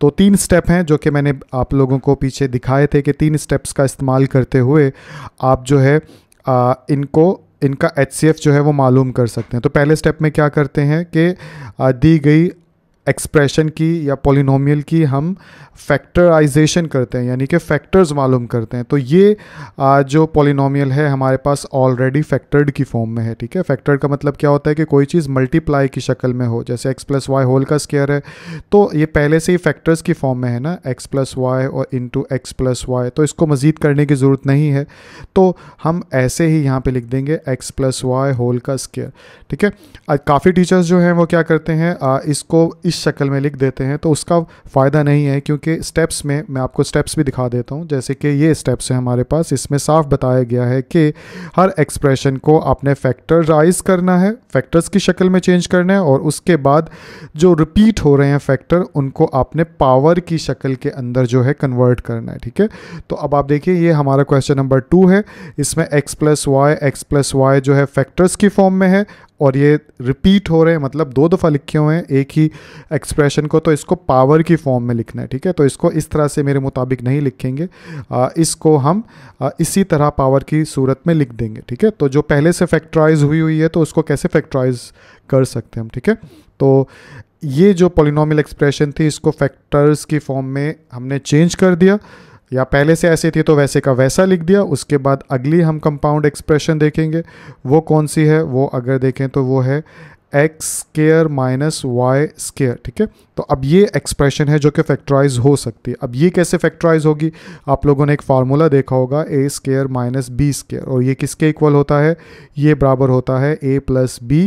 तो तीन स्टेप हैं जो कि मैंने आप लोगों को पीछे दिखाए थे कि तीन स्टेप्स का इस्तेमाल करते हुए आप जो है आ, इनको इनका एच जो है वो मालूम कर सकते हैं तो पहले स्टेप में क्या करते हैं कि दी गई एक्सप्रेशन की या पोलिनोमियल की हम फैक्टराइजेशन करते हैं यानी कि फैक्टर्स मालूम करते हैं तो ये जो पोलिनोमियल है हमारे पास ऑलरेडी फैक्टर्ड की फॉर्म में है ठीक है फैक्टर्ड का मतलब क्या होता है कि कोई चीज़ मल्टीप्लाई की शक्ल में हो जैसे एक्स प्लस वाई होल का स्केयर है तो ये पहले से ही फैक्टर्स की फॉर्म में है ना एक्स प्लस वाई और इंटू एक्स प्लस वाई तो इसको मज़ीद करने की ज़रूरत नहीं है तो हम ऐसे ही यहाँ पर लिख देंगे एक्स प्लस वाई होल का स्केयर ठीक है काफ़ी टीचर्स जो हैं वो क्या करते हैं इसको इस इस शक्ल में लिख देते हैं तो उसका फ़ायदा नहीं है क्योंकि स्टेप्स में मैं आपको स्टेप्स भी दिखा देता हूँ जैसे कि ये स्टेप्स हैं हमारे पास इसमें साफ बताया गया है कि हर एक्सप्रेशन को आपने फैक्टराइज करना है फैक्टर्स की शक्ल में चेंज करना है और उसके बाद जो रिपीट हो रहे हैं फैक्टर उनको आपने पावर की शक्ल के अंदर जो है कन्वर्ट करना है ठीक है तो अब आप देखिए ये हमारा क्वेश्चन नंबर टू है इसमें x plus y x plus y जो है फैक्टर्स की फॉर्म में है और ये रिपीट हो रहे हैं मतलब दो दफ़ा लिखे हुए हैं एक ही एक्सप्रेशन को तो इसको पावर की फॉर्म में लिखना है ठीक है तो इसको इस तरह से मेरे मुताबिक नहीं लिखेंगे आ, इसको हम आ, इसी तरह पावर की सूरत में लिख देंगे ठीक है तो जो पहले से फैक्ट्राइज हुई हुई है तो उसको कैसे फैक्ट्राइज कर सकते हैं हम ठीक है तो ये जो पोलिनॉमियल एक्सप्रेशन थी इसको फैक्टर्स की फॉर्म में हमने चेंज कर दिया या पहले से ऐसे थी तो वैसे का वैसा लिख दिया उसके बाद अगली हम कंपाउंड एक्सप्रेशन देखेंगे वो कौन सी है वो अगर देखें तो वो है x square minus y square ठीक है तो अब ये एक्सप्रेशन है जो कि फैक्टराइज हो सकती है अब ये कैसे फैक्टराइज होगी आप लोगों ने एक फार्मूला देखा होगा a square minus b square और ये किसके इक्वल होता है ये बराबर होता है a plus b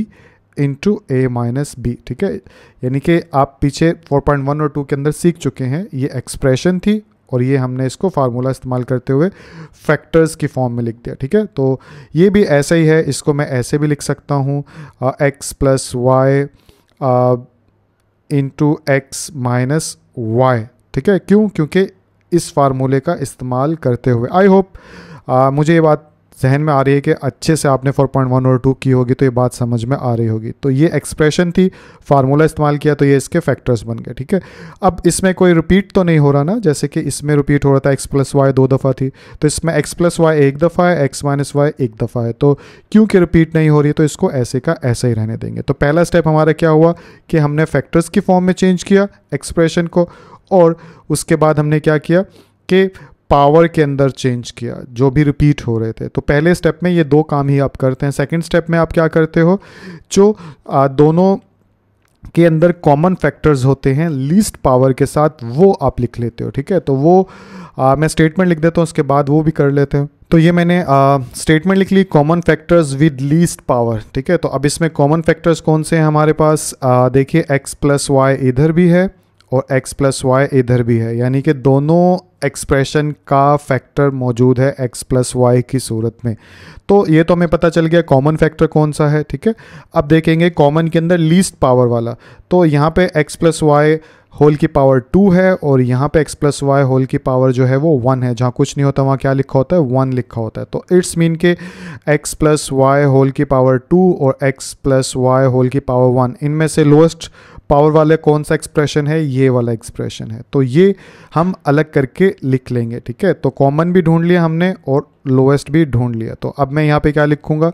into a minus b ठीक है यानी कि आप पीछे 4.1 और 2 के अंदर सीख चुके हैं ये एक्सप्रेशन थी और ये हमने इसको फार्मूला इस्तेमाल करते हुए फैक्टर्स की फॉर्म में लिख दिया ठीक है तो ये भी ऐसा ही है इसको मैं ऐसे भी लिख सकता हूँ x plus y into x minus y ठीक है क्यों क्योंकि इस फार्मूले का इस्तेमाल करते हुए आई होप मुझे ये बात जहन में आ रही है कि अच्छे से आपने 4.1 और 2 की होगी तो ये बात समझ में आ रही होगी तो ये एक्सप्रेशन थी फार्मूला इस्तेमाल किया तो ये इसके फैक्टर्स बन गए ठीक है अब इसमें कोई रिपीट तो नहीं हो रहा ना जैसे कि इसमें रिपीट हो रहा था एक्स प्लस वाई दो दफ़ा थी तो इसमें एक्स प्लस वाई एक दफ़ा है एक्स माइनस वाई एक दफ़ा है तो क्योंकि रिपीट नहीं हो रही तो इसको ऐसे का ऐसे ही रहने देंगे तो पहला स्टेप हमारा क्या हुआ कि हमने फैक्टर्स की फॉर्म में चेंज किया एक्सप्रेशन को और उसके बाद हमने क्या किया कि पावर के अंदर चेंज किया जो भी रिपीट हो रहे थे तो पहले स्टेप में ये दो काम ही आप करते हैं सेकंड स्टेप में आप क्या करते हो जो आ, दोनों के अंदर कॉमन फैक्टर्स होते हैं लीस्ट पावर के साथ वो आप लिख लेते हो ठीक है तो वो आ, मैं स्टेटमेंट लिख देता हूँ उसके बाद वो भी कर लेते हैं तो ये मैंने स्टेटमेंट लिख ली common factors with least power ठीक है तो अब इसमें कॉमन फैक्टर्स कौन से हैं हमारे पास देखिए एक्स प्लस वाई इधर भी है और x प्लस वाई इधर भी है यानी कि दोनों एक्सप्रेशन का फैक्टर मौजूद है x प्लस वाई की सूरत में तो ये तो हमें पता चल गया कॉमन फैक्टर कौन सा है ठीक है अब देखेंगे कॉमन के अंदर लीस्ट पावर वाला तो यहाँ पे x प्लस वाई होल की पावर टू है और यहाँ पे x प्लस वाई होल की पावर जो है वो वन है जहाँ कुछ नहीं होता वहाँ क्या लिखा होता है वन लिखा होता है तो इट्स मीन के x प्लस वाई होल की पावर टू और x प्लस वाई होल की पावर वन इनमें से लोएस्ट पावर वाले कौन सा एक्सप्रेशन है ये वाला एक्सप्रेशन है तो ये हम अलग करके लिख लेंगे ठीक है तो कॉमन भी ढूंढ लिया हमने और लोएस्ट भी ढूंढ लिया तो अब मैं यहाँ पे क्या लिखूँगा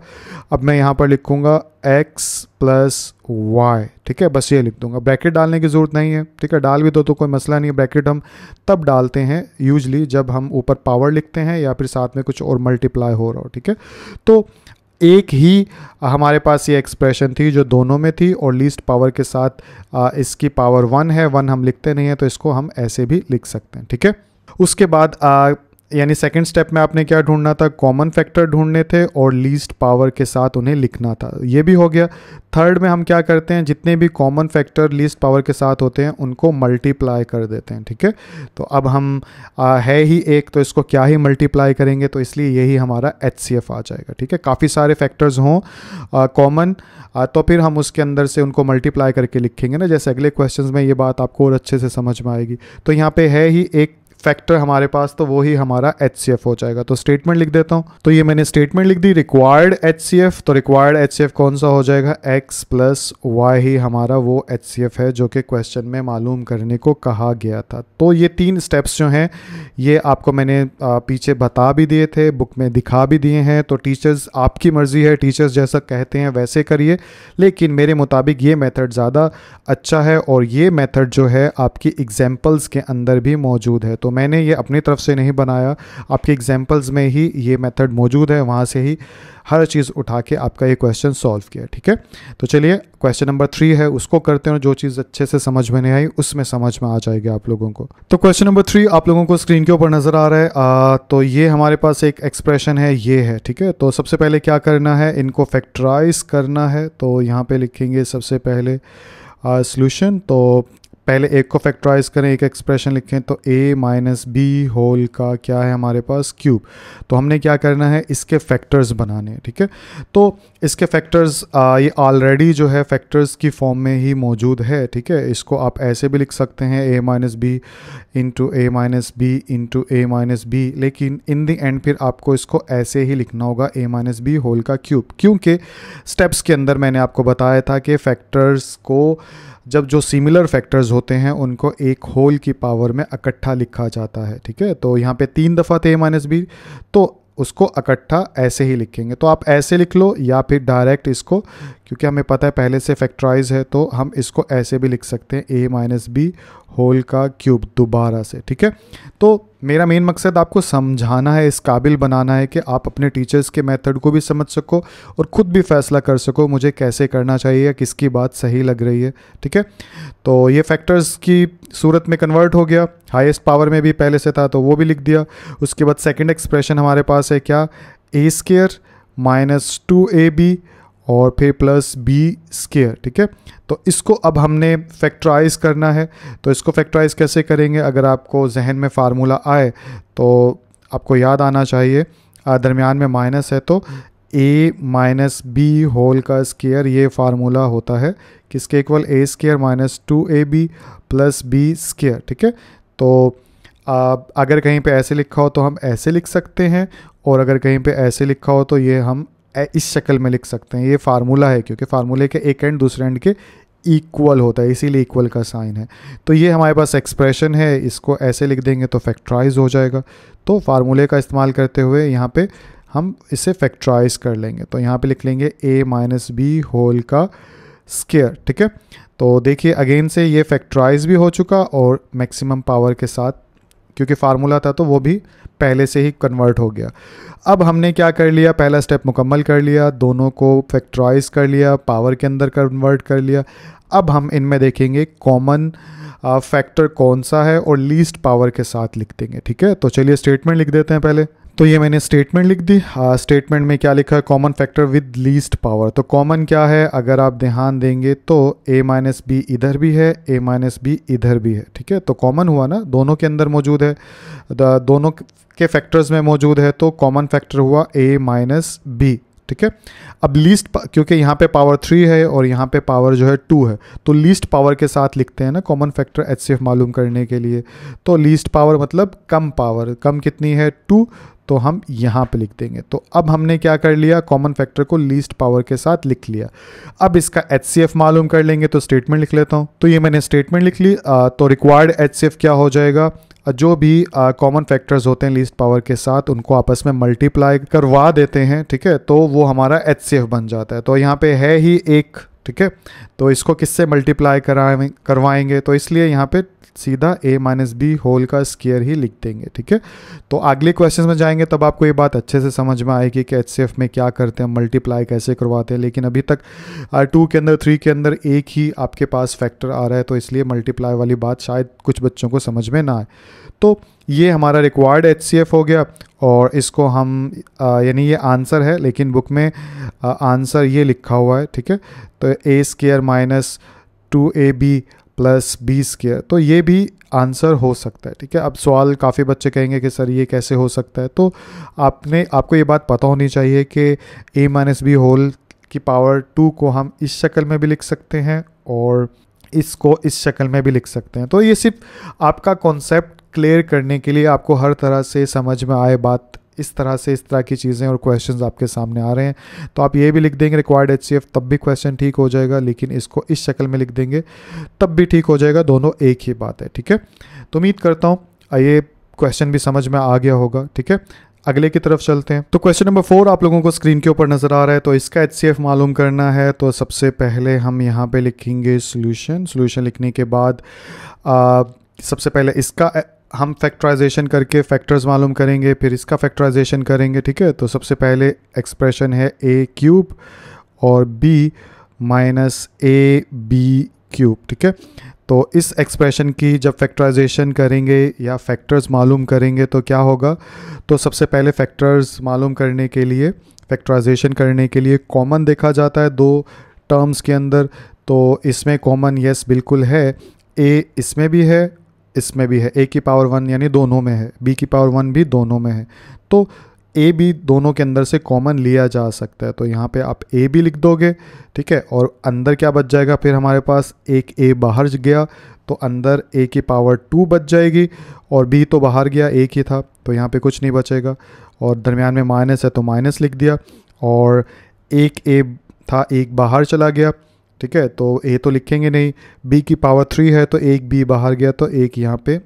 अब मैं यहाँ पर लिखूँगा x प्लस वाई ठीक है बस ये लिख दूंगा ब्रैकेट डालने की ज़रूरत नहीं है ठीक है डाल भी दो तो कोई मसला नहीं है ब्रैकेट हम तब डालते हैं यूजली जब हम ऊपर पावर लिखते हैं या फिर साथ में कुछ और मल्टीप्लाई हो रहा हो ठीक है तो एक ही हमारे पास ये एक्सप्रेशन थी जो दोनों में थी और लीस्ट पावर के साथ इसकी पावर वन है वन हम लिखते नहीं है तो इसको हम ऐसे भी लिख सकते हैं ठीक है उसके बाद यानी सेकंड स्टेप में आपने क्या ढूंढना था कॉमन फैक्टर ढूंढने थे और लीस्ट पावर के साथ उन्हें लिखना था ये भी हो गया थर्ड में हम क्या करते हैं जितने भी कॉमन फैक्टर लीस्ट पावर के साथ होते हैं उनको मल्टीप्लाई कर देते हैं ठीक है तो अब हम आ, है ही एक तो इसको क्या ही मल्टीप्लाई करेंगे तो इसलिए यही हमारा एच आ जाएगा ठीक है काफ़ी सारे फैक्टर्स हों कॉमन तो फिर हम उसके अंदर से उनको मल्टीप्लाई करके लिखेंगे ना जैसे अगले क्वेश्चन में ये बात आपको और अच्छे से समझ में आएगी तो यहाँ पर है ही एक फैक्टर हमारे पास तो वो ही हमारा एच हो जाएगा तो स्टेटमेंट लिख देता हूँ तो ये मैंने स्टेटमेंट लिख दी रिक्वायर्ड एच तो रिक्वायर्ड एच कौन सा हो जाएगा एक्स प्लस वाई ही हमारा वो एच है जो कि क्वेश्चन में मालूम करने को कहा गया था तो ये तीन स्टेप्स जो हैं ये आपको मैंने पीछे बता भी दिए थे बुक में दिखा भी दिए हैं तो टीचर्स आपकी मर्ज़ी है टीचर्स जैसा कहते हैं वैसे करिए लेकिन मेरे मुताबिक ये मेथड ज़्यादा अच्छा है और ये मेथड जो है आपकी एग्जाम्पल्स के अंदर भी मौजूद है तो मैंने ये अपनी तरफ से नहीं बनाया आपके एग्जाम्पल्स में ही ये मेथड मौजूद है वहाँ से ही हर चीज़ उठा के आपका ये क्वेश्चन सॉल्व किया ठीक है तो चलिए क्वेश्चन नंबर थ्री है उसको करते हैं जो चीज़ अच्छे से समझ में नहीं आई उसमें समझ में आ जाएगी आप लोगों को तो क्वेश्चन नंबर थ्री आप लोगों को स्क्रीन के ऊपर नज़र आ रहा है आ, तो ये हमारे पास एक एक्सप्रेशन है ये है ठीक है तो सबसे पहले क्या करना है इनको फैक्ट्राइज करना है तो यहाँ पर लिखेंगे सबसे पहले सोल्यूशन तो पहले एक को फैक्टराइज करें एक एक्सप्रेशन लिखें तो ए माइनस बी होल का क्या है हमारे पास क्यूब तो हमने क्या करना है इसके फैक्टर्स बनाने ठीक है तो इसके फैक्टर्स ये ऑलरेडी जो है फैक्टर्स की फॉर्म में ही मौजूद है ठीक है इसको आप ऐसे भी लिख सकते हैं a minus b into a minus b into a minus b लेकिन इन दी एंड फिर आपको इसको ऐसे ही लिखना होगा ए माइनस बी होल का क्यूब क्योंकि स्टेप्स के अंदर मैंने आपको बताया था कि फैक्टर्स को जब जो सिमिलर फैक्टर्स होते हैं उनको एक होल की पावर में इकट्ठा लिखा जाता है ठीक है तो यहाँ पे तीन दफ़ा थे ए माइनस बी तो उसको इकट्ठा ऐसे ही लिखेंगे तो आप ऐसे लिख लो या फिर डायरेक्ट इसको क्योंकि हमें पता है पहले से फैक्टराइज है तो हम इसको ऐसे भी लिख सकते हैं ए माइनस बी होल का क्यूब दोबारा से ठीक है तो मेरा मेन मकसद आपको समझाना है इस काबिल बनाना है कि आप अपने टीचर्स के मेथड को भी समझ सको और ख़ुद भी फैसला कर सको मुझे कैसे करना चाहिए किसकी बात सही लग रही है ठीक है तो ये फैक्टर्स की सूरत में कन्वर्ट हो गया हाईएस्ट पावर में भी पहले से था तो वो भी लिख दिया उसके बाद सेकेंड एक्सप्रेशन हमारे पास है क्या a square minus two a b और फिर प्लस बी स्केयर ठीक है तो इसको अब हमने फैक्टराइज करना है तो इसको फैक्टराइज कैसे करेंगे अगर आपको जहन में फार्मूला आए तो आपको याद आना चाहिए दरमियान में माइनस है तो ए माइनस बी होल का स्केयर ये फार्मूला होता है किसके equal a square minus two a b plus b square ठीक है तो आप अगर कहीं पे ऐसे लिखा हो तो हम ऐसे लिख सकते हैं और अगर कहीं पे ऐसे लिखा हो तो ये हम इस शक्ल में लिख सकते हैं ये फार्मूला है क्योंकि फार्मूले के एक एंड दूसरे एंड के इक्वल होता है इसीलिए इक्वल का साइन है तो ये हमारे पास एक्सप्रेशन है इसको ऐसे लिख देंगे तो फैक्ट्राइज हो जाएगा तो फार्मूले का इस्तेमाल करते हुए यहाँ पे हम इसे फैक्ट्राइज कर लेंगे तो यहाँ पे लिख लेंगे ए माइनस बी होल का स्केयर ठीक है तो देखिए अगेन से ये फैक्ट्राइज भी हो चुका और मैक्सिमम पावर के साथ क्योंकि फार्मूला था तो वो भी पहले से ही कन्वर्ट हो गया अब हमने क्या कर लिया पहला स्टेप मुकम्मल कर लिया दोनों को फैक्ट्राइज कर लिया पावर के अंदर कन्वर्ट कर लिया अब हम इनमें देखेंगे कॉमन फैक्टर कौन सा है और लीस्ट पावर के साथ लिख देंगे ठीक है तो चलिए स्टेटमेंट लिख देते हैं पहले तो ये मैंने स्टेटमेंट लिख दी स्टेटमेंट में क्या लिखा है common factor with least power तो कॉमन क्या है अगर आप ध्यान देंगे तो ए माइनस बी इधर भी है ए माइनस बी इधर भी है ठीक है तो कॉमन हुआ ना दोनों के अंदर मौजूद है दोनों के फैक्टर्स में मौजूद है तो कॉमन फैक्टर हुआ ए माइनस बी ठीक है अब लीस्ट क्योंकि यहाँ पे पावर थ्री है और यहाँ पे पावर जो है टू है तो लीस्ट पावर के साथ लिखते हैं ना कॉमन फैक्टर एच मालूम करने के लिए तो लीस्ट पावर मतलब कम पावर कम कितनी है टू तो हम यहाँ पे लिख देंगे तो अब हमने क्या कर लिया कॉमन फैक्टर को लीस्ट पावर के साथ लिख लिया अब इसका एच मालूम कर लेंगे तो स्टेटमेंट लिख लेता हूँ तो ये मैंने स्टेटमेंट लिख ली तो रिक्वायर्ड एच क्या हो जाएगा जो भी कॉमन फैक्टर्स होते हैं लीस्ट पावर के साथ उनको आपस में मल्टीप्लाई करवा देते हैं ठीक है तो वो हमारा एच बन जाता है तो यहाँ पे है ही एक ठीक है तो इसको किससे मल्टीप्लाई कराए करवाएंगे तो इसलिए यहाँ पे सीधा ए माइनस बी होल का स्केयर ही लिख देंगे ठीक है तो अगले क्वेश्चन में जाएंगे तब आपको ये बात अच्छे से समझ में आएगी कि एच में क्या करते हैं मल्टीप्लाई कैसे करवाते हैं लेकिन अभी तक टू के अंदर थ्री के अंदर एक ही आपके पास फैक्टर आ रहा है तो इसलिए मल्टीप्लाई वाली बात शायद कुछ बच्चों को समझ में ना आए तो ये हमारा रिक्वायर्ड एच हो गया और इसको हम यानी ये आंसर है लेकिन बुक में आ, आंसर ये लिखा हुआ है ठीक है तो a square minus two a b plus b square तो ये भी आंसर हो सकता है ठीक है अब सवाल काफ़ी बच्चे कहेंगे कि सर ये कैसे हो सकता है तो आपने आपको ये बात पता होनी चाहिए कि ए माइनस बी होल की पावर टू को हम इस शक्ल में भी लिख सकते हैं और इसको इस शक्ल में भी लिख सकते हैं तो ये सिर्फ आपका कॉन्सेप्ट क्लियर करने के लिए आपको हर तरह से समझ में आए बात इस तरह से इस तरह की चीज़ें और क्वेश्चंस आपके सामने आ रहे हैं तो आप ये भी लिख देंगे रिक्वायर्ड एच तब भी क्वेश्चन ठीक हो जाएगा लेकिन इसको इस शक्ल में लिख देंगे तब भी ठीक हो जाएगा दोनों एक ही बात है ठीक है तो उम्मीद करता हूँ ये क्वेश्चन भी समझ में आ गया होगा ठीक है अगले की तरफ चलते हैं तो क्वेश्चन नंबर फोर आप लोगों को स्क्रीन के ऊपर नजर आ रहा है तो इसका एच मालूम करना है तो सबसे पहले हम यहाँ पे लिखेंगे सोल्यूशन सोल्यूशन लिखने के बाद आ, सबसे पहले इसका हम फैक्टराइजेशन करके फैक्टर्स मालूम करेंगे फिर इसका फैक्टराइजेशन करेंगे ठीक है तो सबसे पहले एक्सप्रेशन है ए क्यूब और b minus a b cube ठीक है तो इस एक्सप्रेशन की जब फैक्टराइजेशन करेंगे या फैक्टर्स मालूम करेंगे तो क्या होगा तो सबसे पहले फैक्टर्स मालूम करने के लिए फैक्टराइजेशन करने के लिए कॉमन देखा जाता है दो टर्म्स के अंदर तो इसमें कॉमन यस बिल्कुल है ए इसमें भी है इसमें भी है ए की पावर वन यानी दोनों में है बी की पावर वन भी दोनों में है तो ए बी दोनों के अंदर से कॉमन लिया जा सकता है तो यहाँ पे आप ए बी लिख दोगे ठीक है और अंदर क्या बच जाएगा फिर हमारे पास एक ए बाहर गया तो अंदर ए की पावर टू बच जाएगी और बी तो बाहर गया एक ही था तो यहाँ पे कुछ नहीं बचेगा और दरमियान में माइनस है तो माइनस लिख दिया और एक ए था एक बाहर चला गया ठीक है तो ए तो लिखेंगे नहीं बी की पावर थ्री है तो एक बी बाहर गया तो एक यहाँ पे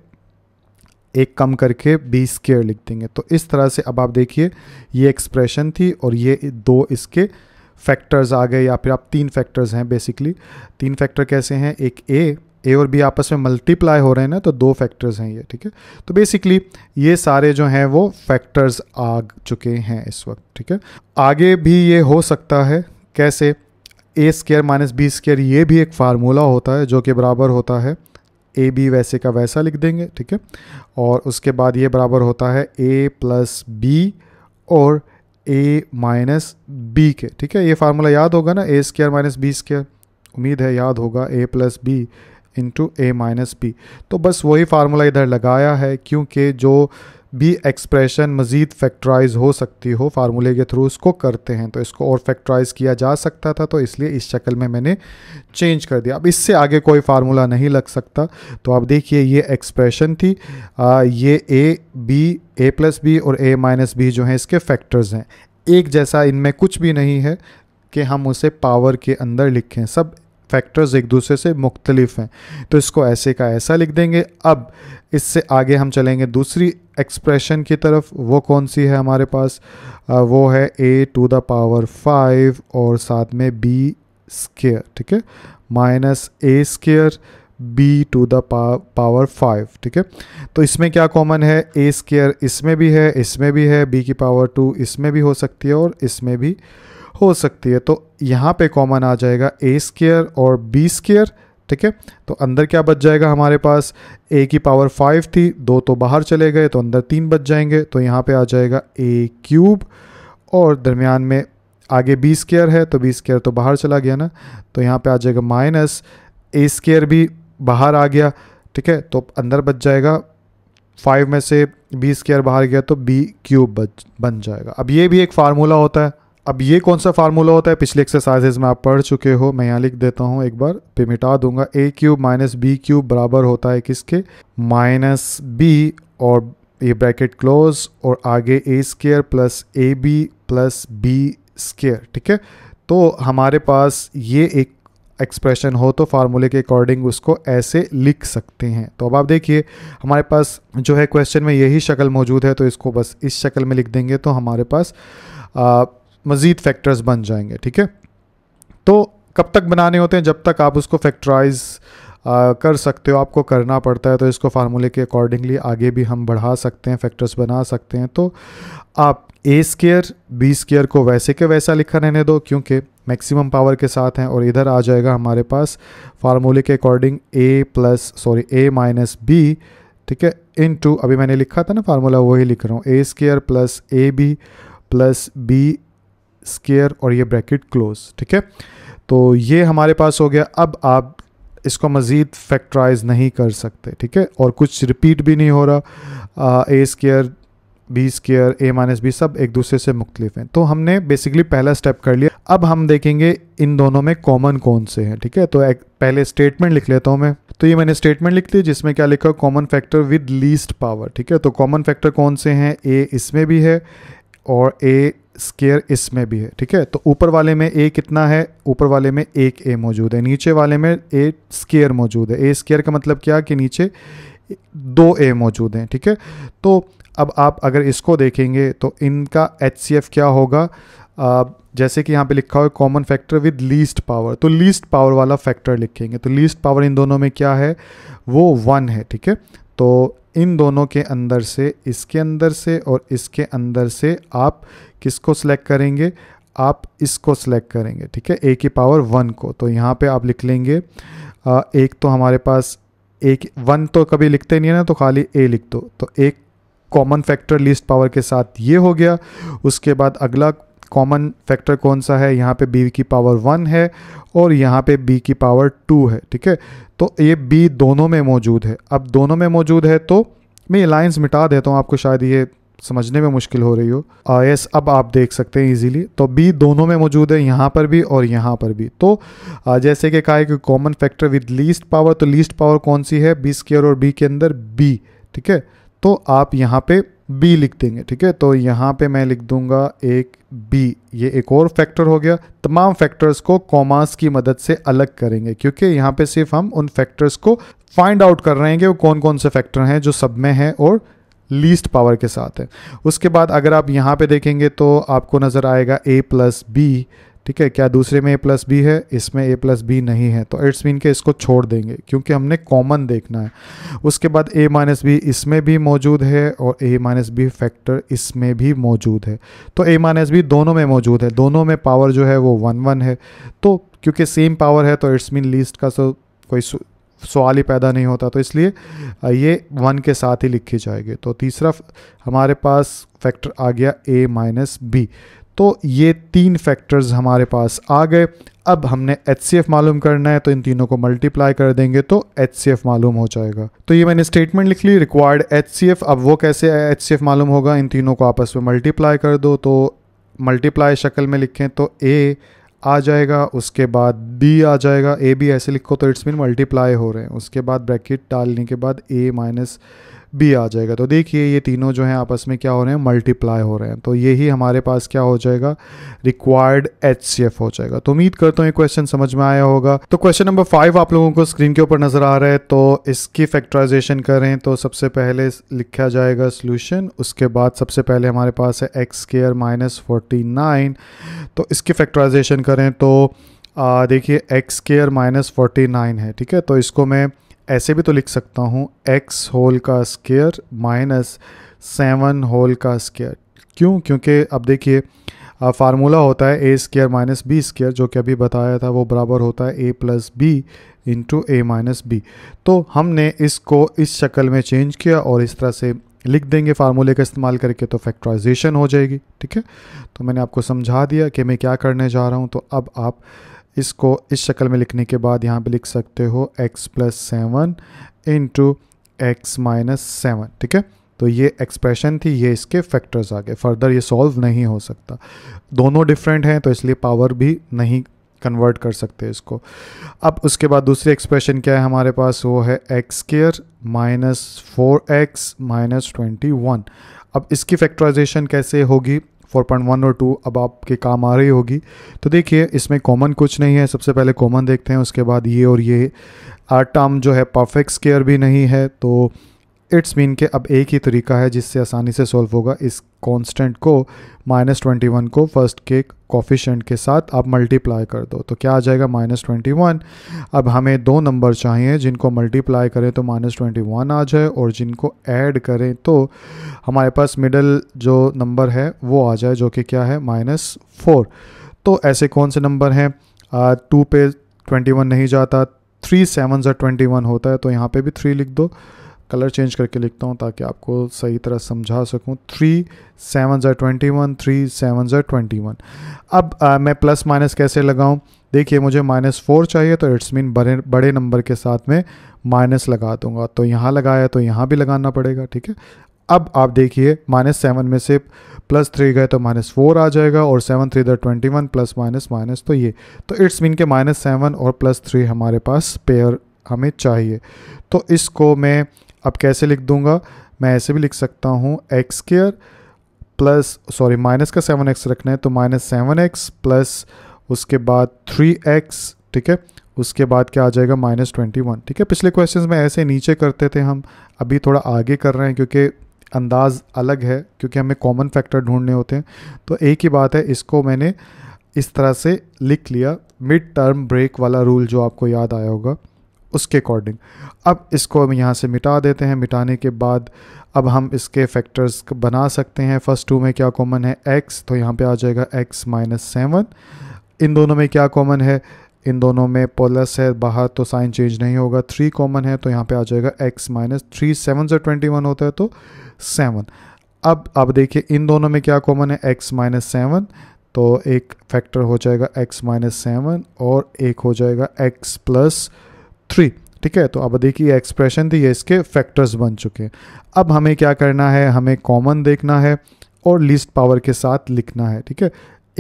एक कम करके बी स्केयर लिख देंगे तो इस तरह से अब आप देखिए ये एक्सप्रेशन थी और ये दो इसके फैक्टर्स आ गए या फिर आप तीन फैक्टर्स हैं बेसिकली तीन फैक्टर कैसे हैं एक ए ए और बी आपस में मल्टीप्लाई हो रहे हैं ना तो दो फैक्टर्स हैं ये ठीक है तो बेसिकली ये सारे जो हैं वो फैक्टर्स आ चुके हैं इस वक्त ठीक है आगे भी ये हो सकता है कैसे a square minus b square ये भी एक फार्मूला होता है जो कि बराबर होता है ए बी वैसे का वैसा लिख देंगे ठीक है और उसके बाद ये बराबर होता है ए प्लस बी और ए माइनस बी के ठीक है ये फार्मूला याद होगा ना a square minus b square उम्मीद है याद होगा a plus b into a minus b तो बस वही फार्मूला इधर लगाया है क्योंकि जो भी एक्सप्रेशन मज़ीद फैक्ट्राइज हो सकती हो फार्मूले के थ्रू उसको करते हैं तो इसको और फैक्ट्राइज किया जा सकता था तो इसलिए इस शक्ल में मैंने चेंज कर दिया अब इससे आगे कोई फार्मूला नहीं लग सकता तो आप देखिए ये एक्सप्रेशन थी आ, ये a b a plus b और ए माइनस बी जो हैं इसके फैक्टर्स हैं एक जैसा इनमें कुछ भी नहीं है कि हम उसे पावर के अंदर लिखें सब फैक्टर्स एक दूसरे से मुख्तलिफ हैं तो इसको ऐसे का ऐसा लिख देंगे अब इससे आगे हम चलेंगे दूसरी एक्सप्रेशन की तरफ वो कौन सी है हमारे पास आ, वो है a to the power five और साथ में बी स्केयर ठीक है minus a square b to the power five ठीक है तो इसमें क्या कॉमन है ए स्केयर इसमें भी है इसमें भी है बी की पावर टू इसमें भी हो सकती है और इसमें भी हो सकती है तो यहाँ पे कॉमन आ जाएगा ए स्केयर और बी स्केयर ठीक है तो अंदर क्या बच जाएगा हमारे पास ए की पावर फाइव थी दो तो बाहर चले गए तो अंदर तीन बच जाएंगे तो यहाँ पे आ जाएगा ए क्यूब और दरमियान में आगे बी स्केयर है तो बी स्केयर तो बाहर चला गया ना तो यहाँ पे आ जाएगा माइनस ए स्केयर भी बाहर आ गया ठीक है तो अंदर बच जाएगा फाइव में से बी स्केयर बाहर गया तो बी क्यूब बच बन जाएगा अब ये भी एक फार्मूला होता है अब ये कौन सा फार्मूला होता है पिछले एक्सरसाइजेज में आप पढ़ चुके हो मैं यहाँ लिख देता हूँ एक बार पे मिटा दूंगा a cube minus b cube बराबर होता है किसके माइनस बी और ये ब्रैकेट क्लोज और आगे a square plus a b plus b square ठीक है तो हमारे पास ये एक एक्सप्रेशन हो तो फार्मूले के अकॉर्डिंग उसको ऐसे लिख सकते हैं तो अब आप देखिए हमारे पास जो है क्वेश्चन में यही शक्ल मौजूद है तो इसको बस इस शक्ल में लिख देंगे तो हमारे पास आ, मज़ीद फैक्टर्स बन जाएंगे ठीक है तो कब तक बनाने होते हैं जब तक आप उसको फैक्टराइज़ कर सकते हो आपको करना पड़ता है तो इसको फार्मूले के अकॉर्डिंगली आगे भी हम बढ़ा सकते हैं फैक्टर्स बना सकते हैं तो आप ए स्केयर बी स्केयर को वैसे के वैसा लिखा रहने दो क्योंकि मैक्सिमम पावर के साथ हैं और इधर आ जाएगा हमारे पास फार्मूले के according a plus sorry a minus b ठीक है इन टू अभी मैंने लिखा था ना फार्मूला वही लिख रहा हूँ a square plus a b plus b square और ये ब्रैकेट क्लोज ठीक है तो ये हमारे पास हो गया अब आप इसको मज़ीद फैक्टराइज नहीं कर सकते ठीक है और कुछ रिपीट भी नहीं हो रहा a square b square a minus b सब एक दूसरे से मुख्तलिफ हैं तो हमने बेसिकली पहला स्टेप कर लिया अब हम देखेंगे इन दोनों में कॉमन कौन से हैं ठीक है तो एक पहले स्टेटमेंट लिख लेता हूँ मैं तो ये मैंने स्टेटमेंट लिख ली जिसमें क्या लिखा common factor with least power ठीक है तो कॉमन फैक्टर कौन से हैं ए इसमें भी है और ए स्केयर इसमें भी है ठीक है तो ऊपर वाले में ए कितना है ऊपर वाले में एक ए मौजूद है नीचे वाले में ए स्केयर मौजूद है ए स्केयर का मतलब क्या कि नीचे दो ए मौजूद हैं ठीक है थीके? तो अब आप अगर इसको देखेंगे तो इनका एच क्या होगा आ, जैसे कि यहाँ पे लिखा हुआ है common factor with least power तो लीस्ट पावर वाला फैक्टर लिखेंगे तो लीस्ट पावर इन दोनों में क्या है वो वन है ठीक है तो इन दोनों के अंदर से इसके अंदर से और इसके अंदर से आप किसको सिलेक्ट करेंगे आप इसको सिलेक्ट करेंगे ठीक है ए की पावर वन को तो यहाँ पे आप लिख लेंगे आ, एक तो हमारे पास एक वन तो कभी लिखते नहीं है ना तो खाली ए लिख दो तो एक कॉमन फैक्टर लीस्ट पावर के साथ ये हो गया उसके बाद अगला कॉमन फैक्टर कौन सा है यहाँ पे बी की पावर वन है और यहाँ पे बी की पावर टू है ठीक है तो ये बी दोनों में मौजूद है अब दोनों में मौजूद है तो मैं ये लाइन्स मिटा देता हूँ आपको शायद ये समझने में मुश्किल हो रही हो यस अब आप देख सकते हैं इजीली तो बी दोनों में मौजूद है यहाँ पर भी और यहाँ पर भी तो आ, जैसे कि कहा है कि common factor with least power तो लीस्ट पावर कौन सी है बी स्केयर और बी के अंदर बी ठीक है तो आप यहाँ पे बी लिख देंगे ठीक है तो यहाँ पे मैं लिख दूंगा एक बी ये एक और फैक्टर हो गया तमाम फैक्टर्स को कॉमास की मदद से अलग करेंगे क्योंकि यहाँ पे सिर्फ हम उन फैक्टर्स को फाइंड आउट कर रहे हैं कि वो कौन कौन से फैक्टर हैं जो सब में हैं और लीस्ट पावर के साथ है उसके बाद अगर आप यहाँ पे देखेंगे तो आपको नज़र आएगा ए प्लस बी ठीक है क्या दूसरे में ए प्लस बी है इसमें ए प्लस बी नहीं है तो इट्स मीन के इसको छोड़ देंगे क्योंकि हमने कॉमन देखना है उसके बाद ए माइनस बी इसमें भी मौजूद है और ए माइनस बी फैक्टर इसमें भी मौजूद है तो ए माइनस बी दोनों में मौजूद है दोनों में पावर जो है वो वन वन है तो क्योंकि सेम पावर है तो इट्स मीन लीस्ट का सो कोई सवाल ही पैदा नहीं होता तो इसलिए ये वन के साथ ही लिखी जाएगी तो तीसरा हमारे पास फैक्टर आ गया ए माइनस बी तो ये तीन फैक्टर्स हमारे पास आ गए अब हमने एच मालूम करना है तो इन तीनों को मल्टीप्लाई कर देंगे तो एच मालूम हो जाएगा तो ये मैंने स्टेटमेंट लिख ली रिक्वायर्ड एच अब वो कैसे एच मालूम होगा इन तीनों को आपस में मल्टीप्लाई कर दो तो मल्टीप्लाई शक्ल में लिखें तो ए आ जाएगा उसके बाद बी आ जाएगा ए बी ऐसे लिखो तो इट्स मीन मल्टीप्लाई हो रहे हैं उसके बाद ब्रैकेट डालने के बाद ए माइनस बी आ जाएगा तो देखिए ये तीनों जो हैं आपस में क्या हो रहे हैं मल्टीप्लाई हो रहे हैं तो यही हमारे पास क्या हो जाएगा रिक्वायर्ड एच हो जाएगा तो उम्मीद करता हूँ ये क्वेश्चन समझ में आया होगा तो क्वेश्चन नंबर फाइव आप लोगों को स्क्रीन के ऊपर नजर आ रहा है तो इसकी फैक्टराइजेशन करें तो सबसे पहले लिखा जाएगा सोल्यूशन उसके बाद सबसे पहले हमारे पास है x square minus forty nine तो इसकी फैक्टराइजेशन करें तो देखिए x square minus forty nine है ठीक है तो इसको मैं ऐसे भी तो लिख सकता हूँ एक्स होल का स्केयर माइनस सेवन होल का स्केयर क्यों क्योंकि अब देखिए फार्मूला होता है a square minus b square जो कि अभी बताया था वो बराबर होता है a plus b into a minus b तो हमने इसको इस शक्ल में चेंज किया और इस तरह से लिख देंगे फार्मूले का इस्तेमाल करके तो फैक्ट्राइजेशन हो जाएगी ठीक है तो मैंने आपको समझा दिया कि मैं क्या करने जा रहा हूँ तो अब आप इसको इस शक्ल में लिखने के बाद यहाँ पे लिख सकते हो x plus seven into x minus seven ठीक है तो ये एक्सप्रेशन थी ये इसके फैक्टर्स आ गए फर्दर ये सॉल्व नहीं हो सकता दोनों डिफरेंट हैं तो इसलिए पावर भी नहीं कन्वर्ट कर सकते इसको अब उसके बाद दूसरी एक्सप्रेशन क्या है हमारे पास वो है x square minus four x minus twenty one अब इसकी फैक्टराइजेशन कैसे होगी 4.1 और 2 अब आपके काम आ रही होगी तो देखिए इसमें कॉमन कुछ नहीं है सबसे पहले कॉमन देखते हैं उसके बाद ये और ये आर्ट टर्म जो है परफेक्ट स्केयर भी नहीं है तो इट्स मीन के अब एक ही तरीका है जिससे आसानी से सॉल्व होगा इस कांस्टेंट को माइनस ट्वेंटी वन को फर्स्ट के कॉफिशेंट के साथ आप मल्टीप्लाई कर दो तो क्या आ जाएगा माइनस ट्वेंटी वन अब हमें दो नंबर चाहिए जिनको मल्टीप्लाई करें तो माइनस ट्वेंटी वन आ जाए और जिनको ऐड करें तो हमारे पास मिडल जो नंबर है वो आ जाए जो कि क्या है माइनस फोर तो ऐसे कौन से नंबर हैं टू पे ट्वेंटी वन नहीं जाता थ्री सेवन जो ट्वेंटी वन होता है तो यहाँ पर भी थ्री लिख दो कलर चेंज करके लिखता हूँ ताकि आपको सही तरह समझा सकूँ थ्री सेवन जर ट्वेंटी वन थ्री सेवन ज़ा ट्वेंटी वन अब आ, मैं प्लस माइनस कैसे लगाऊँ देखिए मुझे माइनस फोर चाहिए तो इट्स मीन बड़े बड़े नंबर के साथ में माइनस लगा दूंगा तो यहाँ लगाया तो यहाँ भी लगाना पड़ेगा ठीक है अब आप देखिए माइनस सेवन में से प्लस थ्री गए तो माइनस फोर आ जाएगा और सेवन थ्री दर twenty one plus minus minus तो ये तो इट्स मीन के माइनस सेवन और प्लस थ्री हमारे पास पेयर हमें चाहिए तो इसको मैं अब कैसे लिख दूंगा मैं ऐसे भी लिख सकता हूँ x square plus sorry minus का सेवन एक्स रखना है तो माइनस सेवन एक्स प्लस उसके बाद थ्री एक्स ठीक है उसके बाद क्या आ जाएगा माइनस ट्वेंटी वन ठीक है पिछले क्वेश्चंस में ऐसे नीचे करते थे हम अभी थोड़ा आगे कर रहे हैं क्योंकि अंदाज़ अलग है क्योंकि हमें कॉमन फैक्टर ढूंढने होते हैं तो एक ही बात है इसको मैंने इस तरह से लिख लिया मिड टर्म ब्रेक वाला रूल जो आपको याद आया होगा उसके अकॉर्डिंग अब इसको हम यहाँ से मिटा देते हैं मिटाने के बाद अब हम इसके फैक्टर्स बना सकते हैं फर्स्ट टू में क्या कॉमन है एक्स तो यहाँ पे आ जाएगा एक्स माइनस सेवन इन दोनों में क्या कॉमन है इन दोनों में प्लस है बाहर तो साइन चेंज नहीं होगा थ्री कॉमन है तो यहाँ पे आ जाएगा एक्स माइनस थ्री सेवन से ट्वेंटी वन होता है तो सेवन अब आप देखिए इन दोनों में क्या कॉमन है एक्स माइनस सेवन तो एक फैक्टर हो जाएगा एक्स माइनस सेवन और एक हो जाएगा एक्स प्लस थ्री ठीक है तो अब देखिए एक्सप्रेशन थी ये इसके फैक्टर्स बन चुके हैं अब हमें क्या करना है हमें कॉमन देखना है और लीस्ट पावर के साथ लिखना है ठीक है